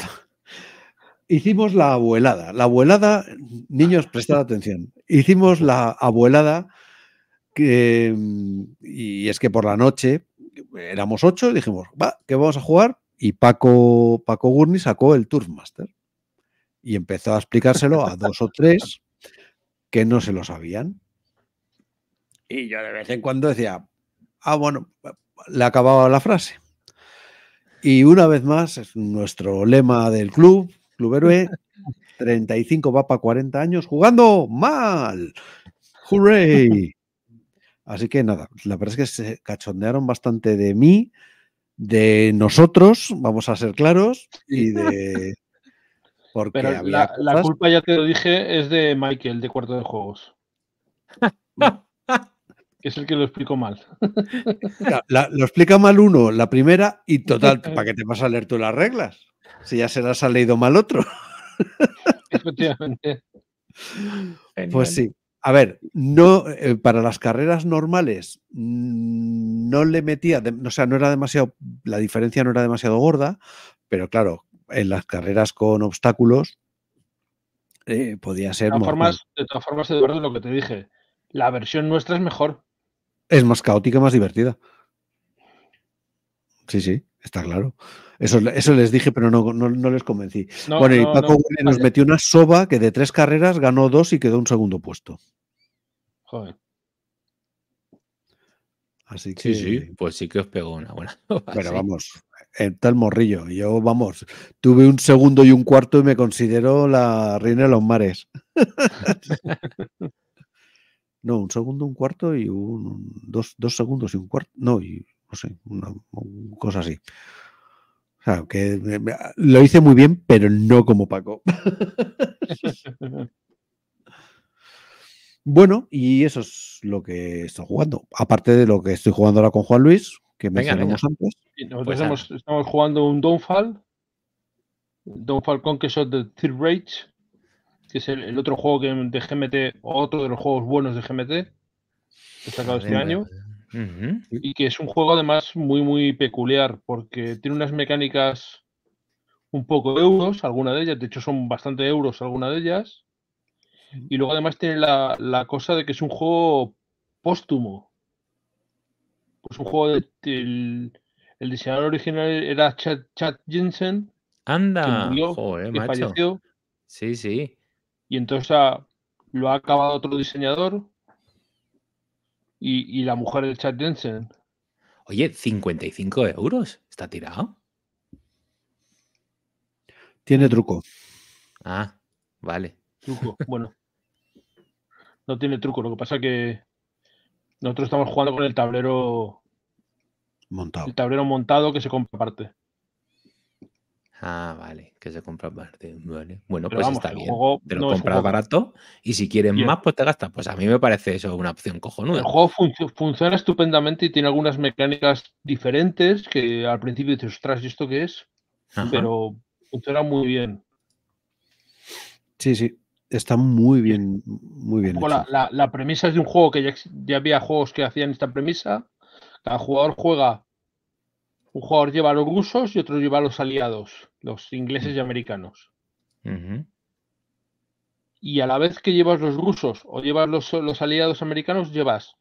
S1: Hicimos la abuelada. La abuelada, niños, <laughs> prestad atención. Hicimos la abuelada y es que por la noche éramos ocho, dijimos, va, qué vamos a jugar. Y Paco, Paco Gurney sacó el Turfmaster y empezó a explicárselo a dos o tres que no se lo sabían. Y yo de vez en cuando decía, ah, bueno, le acababa la frase. Y una vez más, es nuestro lema del club, Club Héroe, 35 <laughs> va para 40 años jugando mal. ¡Hurray! Así que nada, la verdad es que se cachondearon bastante de mí, de nosotros, vamos a ser claros, y de... por Pero había la,
S3: la, culpa, ya te lo dije, es de Michael, de Cuarto de Juegos. <laughs> es el que lo explicó mal.
S1: lo explica mal uno, la primera, y total, <laughs> ¿para qué te vas a leer tú las reglas? Si ya se las ha leído mal otro.
S4: Efectivamente.
S1: Pues sí. A ver, no, eh, para las carreras normales mm, no le metía, o sea, no era demasiado, la diferencia no era demasiado gorda, pero claro, en las carreras con obstáculos eh, podía ser... De todas, formas,
S3: de todas formas, Eduardo, lo que te dije, la versión nuestra es mejor.
S1: Es más caótica, más divertida. Sí, sí. Está claro. Eso, eso les dije, pero no, no, les convencí. bueno, y Paco nos metió una soba que de tres carreras ganó dos y quedó un segundo puesto.
S3: Joder.
S2: Así que... Sí, sí, pues sí que os pegó una
S1: buena. Pero <laughs> vamos, vamos, eh, tal morrillo. Yo, vamos, tuve un segundo y un cuarto y me considero la reina de los mares. <laughs> <laughs> no, un segundo, un cuarto y un. Dos, dos segundos y un cuarto. No, y pues una, cosa así. que lo hice muy bien, pero no como Paco. <laughs> bueno, y eso es lo que estoy jugando. Aparte de lo que estoy jugando ahora con Juan Luis, que mencionamos antes.
S3: Pues estamos, jugando un Don't Fall Conquest de Third Rage, que es el, otro juego que, de GMT, otro de los juegos buenos de GMT, que sacado este año. Y que es un juego además muy, muy peculiar porque tiene unas mecánicas un poco euros, alguna de ellas, de hecho son bastante euros alguna de ellas. Y luego además tiene la, cosa de que es un juego póstumo. Pues un juego de, el, diseñador original era Chad, Jensen. Anda, Sí, sí. Y entonces ah, lo ha acabado otro diseñador y, la mujer del chat, Jensen.
S2: Oye, 55 euros. ¿Está tirado?
S1: Tiene truco. Ah, vale.
S2: Truco, <laughs> bueno.
S3: No tiene truco, lo que pasa es que nosotros estamos jugando con el tablero montado. El tablero montado que se comparte.
S2: Ah, vale, que se compra parte. Bueno, pues está bien. Te lo compras barato y si quieres más, pues te gastas. Pues a mí me parece eso una opción cojonuda. El
S3: juego funciona estupendamente y tiene algunas mecánicas diferentes que al principio dices, ostras, ¿y esto qué es? Pero funciona muy bien.
S1: Sí, sí. Está muy bien, muy bien.
S3: La, premisa es de un juego que ya, ya había juegos que hacían esta premisa. Cada jugador juega un jugador lleva a los rusos y otro lleva a los aliados, los ingleses y americanos. Y a la vez que llevas los rusos o llevas los, los aliados americanos, llevas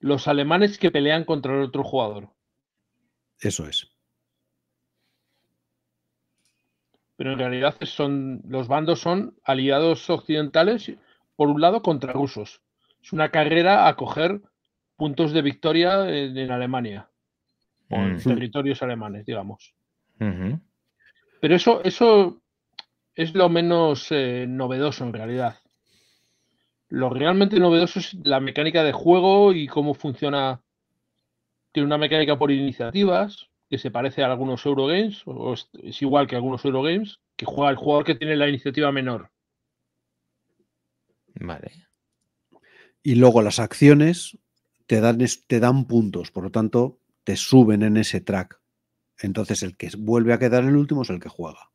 S3: los alemanes que pelean contra el otro jugador. Eso es. Pero en realidad son los bandos son aliados occidentales por un lado contra rusos. Es una carrera a coger puntos de victoria en Alemania. Mm. territorios alemanes, digamos.
S4: Pero
S3: eso, eso es lo menos eh, novedoso en realidad. Lo realmente novedoso es la mecánica de juego y cómo funciona. Tiene una mecánica por iniciativas que se parece a algunos Eurogames, o es, igual que algunos Eurogames, que juega el jugador que tiene la iniciativa menor.
S1: Vale. Y luego las acciones te dan, te dan puntos, por lo tanto, te suben en ese track. Entonces el que vuelve a quedar el último es el que juega.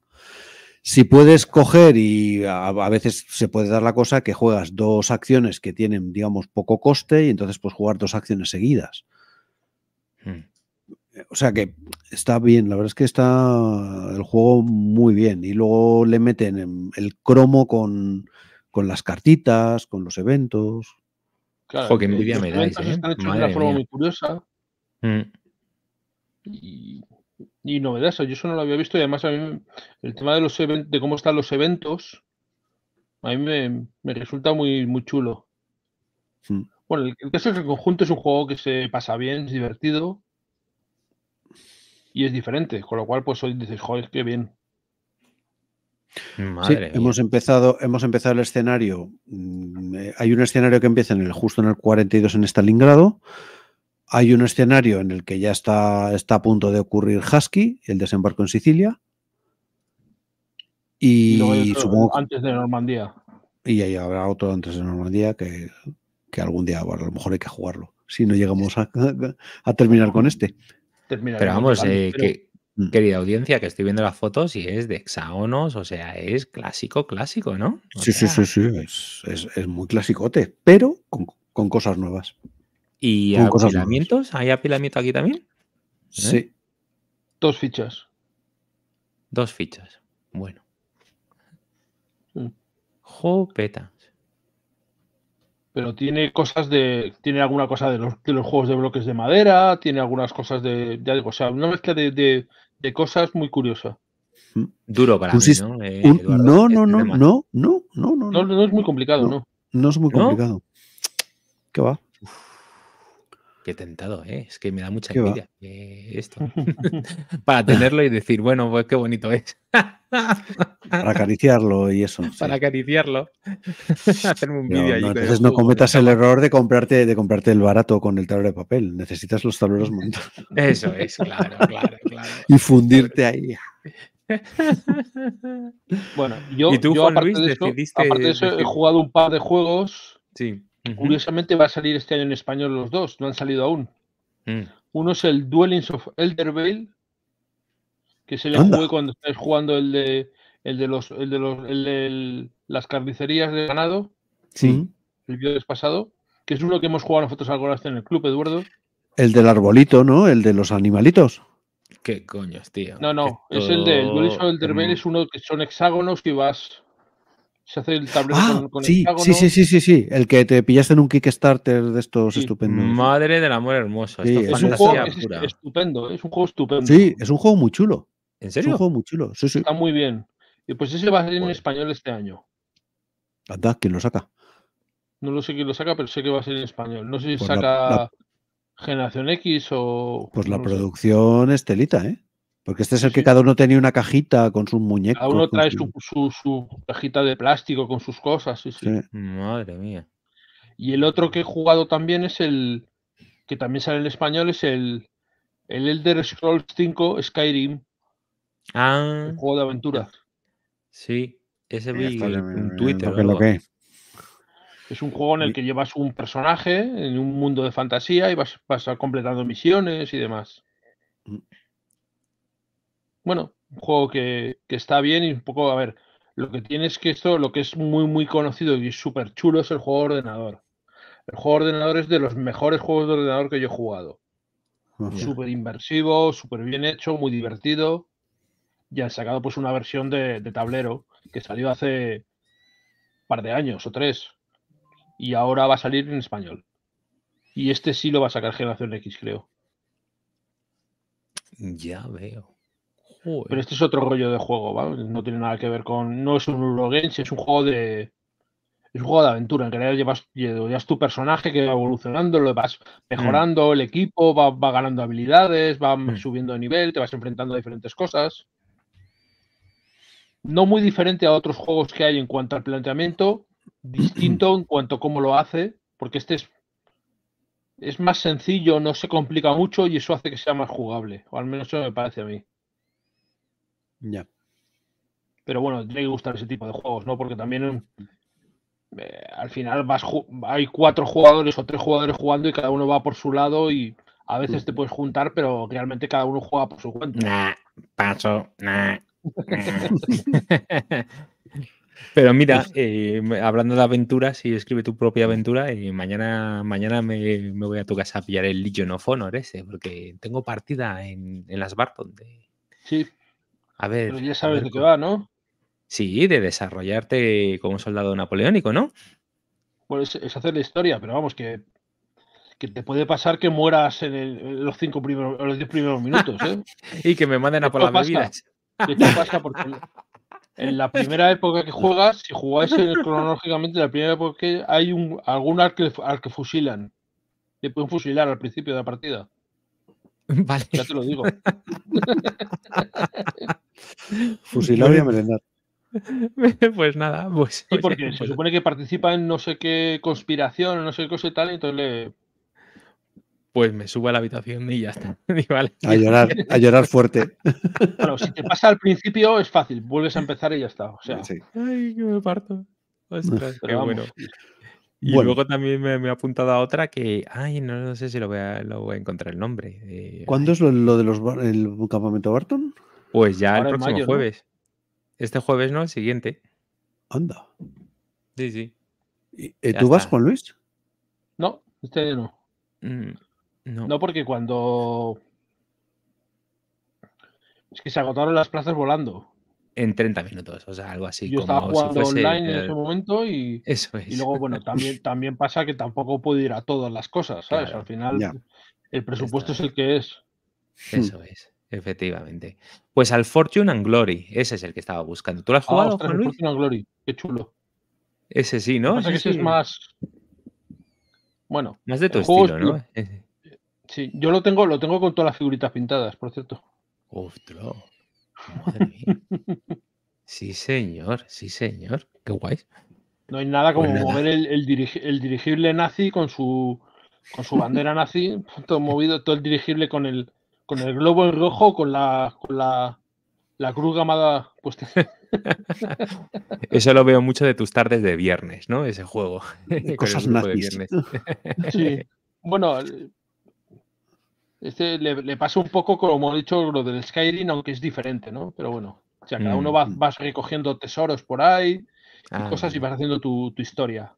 S1: Si puedes coger y a, veces se puede dar la cosa que juegas dos acciones que tienen, digamos, poco coste y entonces puedes jugar dos acciones seguidas. Hmm. O sea que está bien, la verdad es que está el juego muy bien. Y luego le meten el cromo con, las cartitas, con los eventos. Claro, que me
S2: ¿eh? Están hechos de una forma muy
S3: curiosa. Hmm y, y Yo eso no lo había visto y además a mí el tema de los cómo están los eventos a mí me, resulta muy, muy chulo. Hmm. Bueno, el, caso es que el conjunto es un juego que se pasa bien, es divertido y es diferente, con lo cual pues hoy dices, joder, qué bien.
S1: hemos empezado, hemos empezado el escenario. Mm, eh, hay un escenario que empieza en el, justo en el 42 en Stalingrado hay un escenario en el que ya está, está a punto de ocurrir Husky, el desembarco en Sicilia. Y, supongo, antes
S3: de Normandía.
S1: Y ahí habrá otro antes de Normandía que, algún día, a lo mejor hay que jugarlo, si no llegamos a, terminar con este. pero vamos, eh,
S2: mm. querida audiencia, que estoy viendo las fotos y es de hexágonos, o sea, es clásico, clásico, ¿no?
S1: sí, sí, sí, sí, es, muy clasicote, pero con cosas nuevas. ¿Y apilamientos?
S2: ¿Hay apilamiento aquí también? ¿Eh? Sí. Dos fichas.
S1: Dos fichas. Bueno.
S3: Mm. Jopeta. Pero tiene cosas de. Tiene alguna cosa de los, juegos de bloques de madera. Tiene algunas cosas de. Ya o sea, una mezcla de, cosas muy curiosa.
S2: Mm. Duro para
S1: ¿no? no, no, no, no, no, no,
S2: no, es muy complicado, ¿no?
S1: No, es muy complicado. ¿Qué va?
S2: Qué tentado, ¿eh? es que me da mucha envidia eh, esto. <laughs> <laughs> Para tenerlo y decir, bueno, pues qué bonito es. <laughs> Para
S1: acariciarlo y eso. Para
S2: acariciarlo. Hacerme un vídeo no, Entonces no
S1: cometas el error de comprarte, de comprarte el barato con el tablero de papel. Necesitas los tableros montados.
S2: Eso
S4: es, claro, claro, claro.
S1: Y fundirte ahí. bueno,
S3: yo, yo Juan aparte de eso, aparte de eso, he jugado un par de juegos. Sí Curiosamente va a salir este año en español los dos, no han salido aún. Mm. Uno es el Dueling of Elder que se le jugué cuando estáis jugando el de el de los las carnicerías de ganado. Sí. Mm. El viernes pasado, que es uno que hemos jugado nosotros algo en el club, Eduardo.
S1: El del arbolito, ¿no? El de los animalitos. ¿Qué coño, tío?
S2: No, no, es, el de. El of Elder
S3: es uno que son hexágonos que vas se hace el ah, sí, Sí, sí,
S1: sí, sí, el que te pillaste en un Kickstarter de estos estupendos.
S3: Madre del amor hermoso. Sí, es, un juego, estupendo, es un juego estupendo. Sí,
S1: es un juego muy chulo.
S3: ¿En serio? Es un juego muy
S1: chulo. Está
S3: muy bien. Y pues ese va a ser en español este año.
S1: Anda, ¿quién lo saca?
S4: No
S3: lo sé quién lo saca, pero sé que va a ser en español. No sé si pues saca Generación X o. Pues la
S1: producción estelita, ¿eh? Porque este es el que cada uno tenía una cajita con sus muñecos. Cada uno trae
S3: su, cajita de plástico con sus cosas, sí, Madre mía. Y el otro que he jugado también es el, que también sale en español, es el, Elder Scrolls 5 Skyrim. Ah. Un juego de aventuras. Sí,
S2: ese Twitter. Lo que
S3: es un juego en el que llevas un personaje en un mundo de fantasía y vas, vas completando misiones y demás. Mm bueno, un juego que, está bien y un poco, a ver, lo que tiene es que esto, lo que es muy, muy conocido y súper chulo es el juego de ordenador. El juego ordenador es de los mejores juegos de ordenador que yo he jugado. Súper inversivo, súper bien hecho, muy divertido. Y han sacado pues una versión de, de tablero que salió hace un par de años o tres. Y ahora va a salir en español. Y este sí lo va a sacar Generación X, creo.
S2: Ya veo.
S3: Pero este es otro rollo de juego, No tiene nada que ver con. No es un Eurogame, es un juego de. Es un juego de aventura. En realidad llevas, llevas tu personaje que va evolucionando, lo vas mejorando, mm. el equipo va, ganando habilidades, va mm. subiendo de nivel, te vas enfrentando a diferentes cosas. No muy diferente a otros juegos que hay en cuanto al planteamiento, distinto en cuanto a cómo lo hace, porque este es es más sencillo, no se complica mucho y eso hace que sea más jugable, o al menos eso me parece a mí. Ya. Pero bueno, tiene que gustar ese tipo de juegos, ¿no? Porque también mm. eh, al final vas hay cuatro jugadores o tres jugadores jugando y cada uno va por su lado y a veces mm. te puedes juntar, pero realmente cada uno juega por su cuenta. Nah,
S2: paso, nah. <laughs> Pero mira, eh, hablando de aventuras, si escribe tu propia aventura, y mañana, mañana me, voy a tu casa a pillar el Legion of Honor ese, porque tengo partida en, en las Barton. donde. sí, a ver. ya sabes de qué va, ¿no? Sí, de desarrollarte como soldado napoleónico, ¿no? Bueno, pues es, hacer la
S3: historia, pero vamos, que, que te puede pasar que mueras en, los cinco primeros, los primeros minutos, ¿eh? <laughs> y que me manden a por las bebidas. te pasa porque en la primera época que juegas, si jugáis <laughs> cronológicamente, la primera época hay un, algún al que, al que fusilan. Te pueden fusilar al principio de la partida. <laughs> Vale. Ya te lo digo. <laughs> Fusilar y
S1: merendar.
S2: Pues, <laughs> pues nada, pues. Y porque se pues
S3: supone que participa en no sé qué conspiración, no sé qué cosa y tal, entonces le.
S2: Pues me subo a la habitación y ya está.
S1: A llorar, a llorar fuerte.
S3: Bueno, si te pasa al principio es fácil, vuelves a empezar y ya está.
S2: O sea. Ay, que me parto. qué bueno. Y luego también me, he apuntado a otra que, ay, no, sé si lo voy, a, lo a encontrar el nombre. Eh,
S1: ¿Cuándo es lo, lo de los el campamento Barton? Pues ya el próximo jueves.
S2: Este jueves, ¿no? El siguiente. Anda. Sí, sí. ¿Y, eh, ¿Tú vas,
S1: con Luis?
S3: No, este no. Mm, no. No, porque cuando... Es que se agotaron las plazas volando
S2: en 30 minutos, o sea, algo así. Yo estaba jugando online en ese
S3: momento y, Eso es. y luego, bueno, <laughs> también, también pasa que tampoco puedo ir a todas las cosas, ¿sabes? Al final, el presupuesto es el que es.
S2: Eso hmm. es, efectivamente. Pues al Fortune and Glory, ese es el que estaba buscando. ¿Tú lo has ah, jugado, Fortune and Glory, qué chulo. Ese sí, ¿no? Ese es más.
S3: Bueno. Más de tu estilo, ¿no? <laughs> Sí, yo lo tengo, lo tengo con todas las figuritas pintadas, por cierto.
S2: Ostras. Madre <laughs> Sí, señor, sí, señor. Qué guay.
S3: No hay nada como pues mover el, dirigible nazi con su, con su bandera nazi, todo movido, todo el dirigible con el, globo en rojo, con la, la, cruz gamada <laughs>
S2: Eso lo veo mucho de tus tardes de viernes, ¿no? Ese juego. <laughs> Cosas nazis. viernes.
S4: Sí.
S3: Bueno, este le, pasa un poco como he dicho lo del Skyrim, aunque es diferente, ¿no? Pero bueno, o sea, cada mm. uno va, vas recogiendo tesoros por ahí y ah. cosas y vas haciendo tu, historia.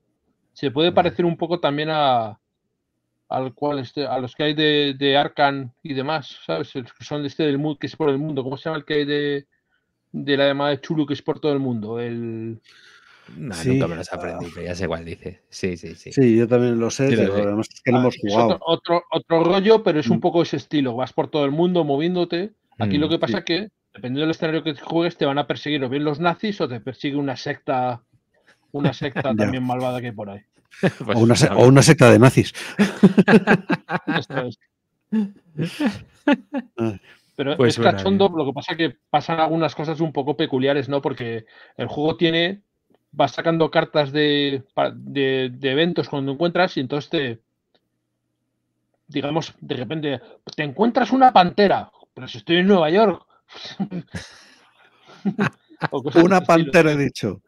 S3: Se puede parecer un poco también a al cual este, a los que hay de, de y demás, ¿sabes? El, son este del mundo que es por el mundo, ¿cómo se llama el que hay de, de la llamada de Chulu que es por todo el
S2: mundo? El no, sí. nunca me ya sé cuál dice. Sí, sí, sí. Sí, yo
S3: también
S1: lo sé, pero hemos ah, jugado.
S4: Otro,
S3: otro, rollo, pero es un mm. poco ese estilo. Vas por todo el mundo moviéndote. Aquí lo mm, que pasa es que, dependiendo del escenario que juegues, te van a perseguir o bien los nazis o te persigue una secta, una secta <laughs> también malvada que hay por ahí. <laughs>
S1: Pues o, una, o, secta de nazis. <laughs> Pero pues es cachondo,
S3: eh. lo que pasa es que pasan algunas cosas un poco peculiares, ¿no? Porque el juego tiene vas sacando cartas de, de, eventos cuando encuentras y entonces te, digamos, de repente, te encuentras una pantera,
S1: pero si estoy en Nueva York. <laughs> una pantera, he dicho.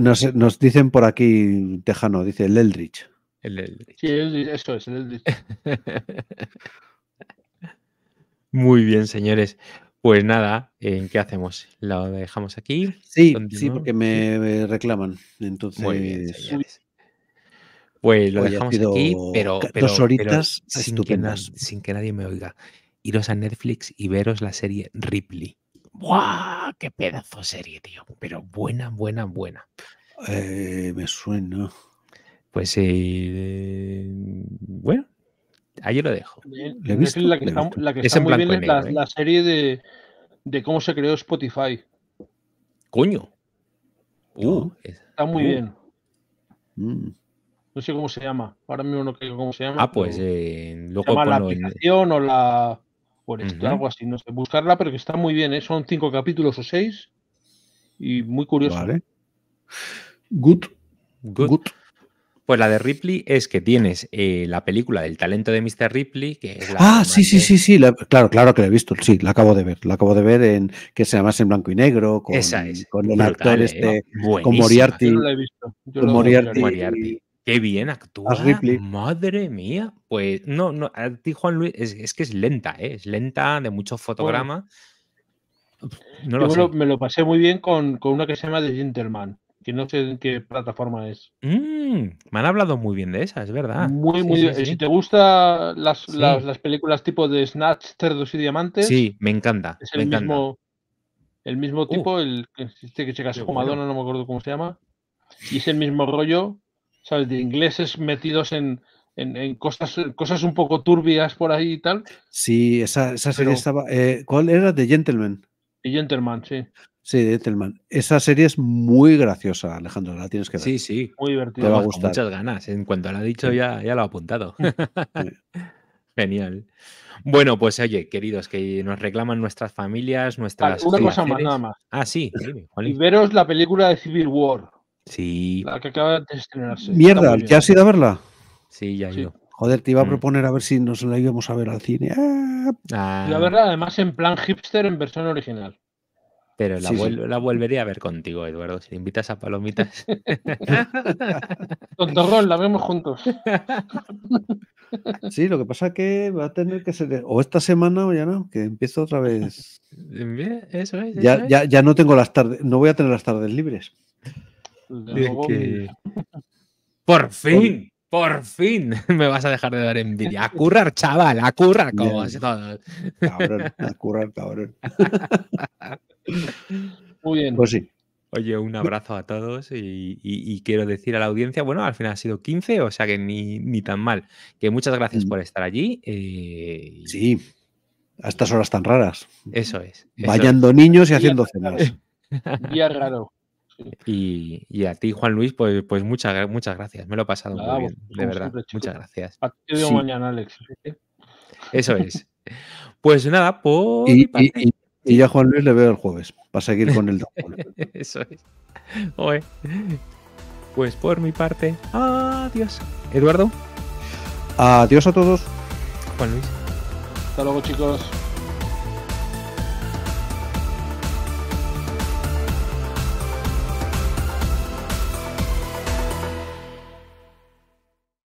S1: nos, dicen por aquí, Tejano, dice el Eldritch.
S2: El Eldritch.
S3: eso es, el Eldritch. <laughs>
S2: Muy bien, señores. Pues nada, qué hacemos? ¿Lo dejamos
S1: aquí? Sí, sí, porque me, reclaman. Entonces, Muy bien, Pues lo dejamos aquí, pero, dos horitas sin,
S2: que nadie me oiga. Iros a Netflix y veros la serie Ripley. ¡Buah! ¡Qué pedazo de serie, tío! Pero buena, buena, buena. Eh, me suena. Pues eh, bueno, Ahí lo dejo. la que está, muy bien es
S3: ¿eh? la, serie de, de, cómo se creó Spotify.
S2: Coño. Uh,
S3: está muy uh. bien. Mm. No sé cómo se llama. Ahora mismo no creo cómo se llama. Ah, pues
S2: eh, se llama la aplicación
S3: o la por esto, algo así, no sé, buscarla, pero que está muy bien, ¿eh? son cinco capítulos o seis
S2: y muy curioso. Vale. Good. Good. Pues la de Ripley es que tienes eh, la película del talento de Mr. Ripley, que es Ah, sí,
S1: sí, sí, sí, claro, claro que la he visto, sí, la acabo de ver, la acabo de ver en que se llama en blanco y negro, con, con el actor ¿eh? este, con Moriarty.
S2: Moriarty. Qué bien actúa. Madre mía. Pues no, no, a ti, Juan Luis, es, que es lenta, ¿eh? es lenta, de muchos fotogramas. yo
S3: Me, lo, pasé muy bien con, con una que se llama The Gentleman que no sé en qué plataforma es.
S2: Mm, me han hablado muy bien de esa, es verdad. Muy, muy bien. si te gustan
S3: las, películas tipo de Snatch, Cerdos y Diamantes. Sí,
S2: me encanta. Es el, mismo,
S3: el mismo uh. tipo, el este que se casó con Madonna, no me acuerdo cómo se llama. Y es el mismo rollo, ¿sabes? De ingleses metidos en, en, en, cosas, cosas un poco turbias por ahí y tal.
S1: Sí, esa, esa serie estaba. Eh, ¿Cuál era? The Gentleman.
S3: The Gentleman, sí.
S1: Sí, Edelman. Esa serie es muy graciosa, Alejandro, la tienes que ver. Sí, sí, muy divertida. Te va a gustar. muchas
S2: ganas. En cuanto la ha dicho, ya, ya lo ha apuntado. <laughs> Genial. Bueno, pues oye, queridos, que nos reclaman nuestras familias, ah, nuestras. Una cosa más, nada más. Ah, sí. y veros la película de Civil War. Sí. La que acaba de estrenarse. Mierda,
S1: ¿ya has ido a verla?
S2: Sí, ya he ido.
S1: Joder, te iba a mm. proponer a ver si nos la íbamos a ver al cine. Ah.
S2: La
S3: ah. verdad, además en plan hipster en versión original.
S2: Pero la, volvería a ver contigo, Eduardo. Si invitas a Palomitas. <laughs> Con Tontorrón, la vemos juntos.
S1: Sí, lo que pasa es que va a tener que ser. O esta semana o ya no, que empiezo otra vez. ya, Ya, no tengo las tardes. No voy a tener las tardes libres. Por fin.
S2: Por fin <laughs> me vas a dejar de dar envidia. A <laughs> currar,
S1: chaval, a currar,
S2: Cabrón,
S1: a currar, cabrón.
S2: Muy bien. Pues sí. Oye, un abrazo a todos y, quiero decir a la audiencia, bueno, al final ha sido 15, o sea que ni, tan mal. Que muchas gracias mm. por estar allí. Eh, sí,
S1: a estas horas tan raras.
S2: Eso es. Vayando niños y haciendo
S1: cenas.
S3: <laughs> Día raro.
S2: Y, a ti, Juan Luis, pues, pues muchas, muchas gracias. Me lo he
S1: pasado muy bien, de verdad. muchas gracias.
S2: A ti de mañana, Alex. Eso es. Pues nada, por.
S1: Y ya Juan Luis le veo el jueves, para seguir con el
S2: <laughs> Eso es. Pues por mi parte, adiós.
S1: Eduardo. Adiós a todos. Juan Luis.
S3: Hasta luego, chicos.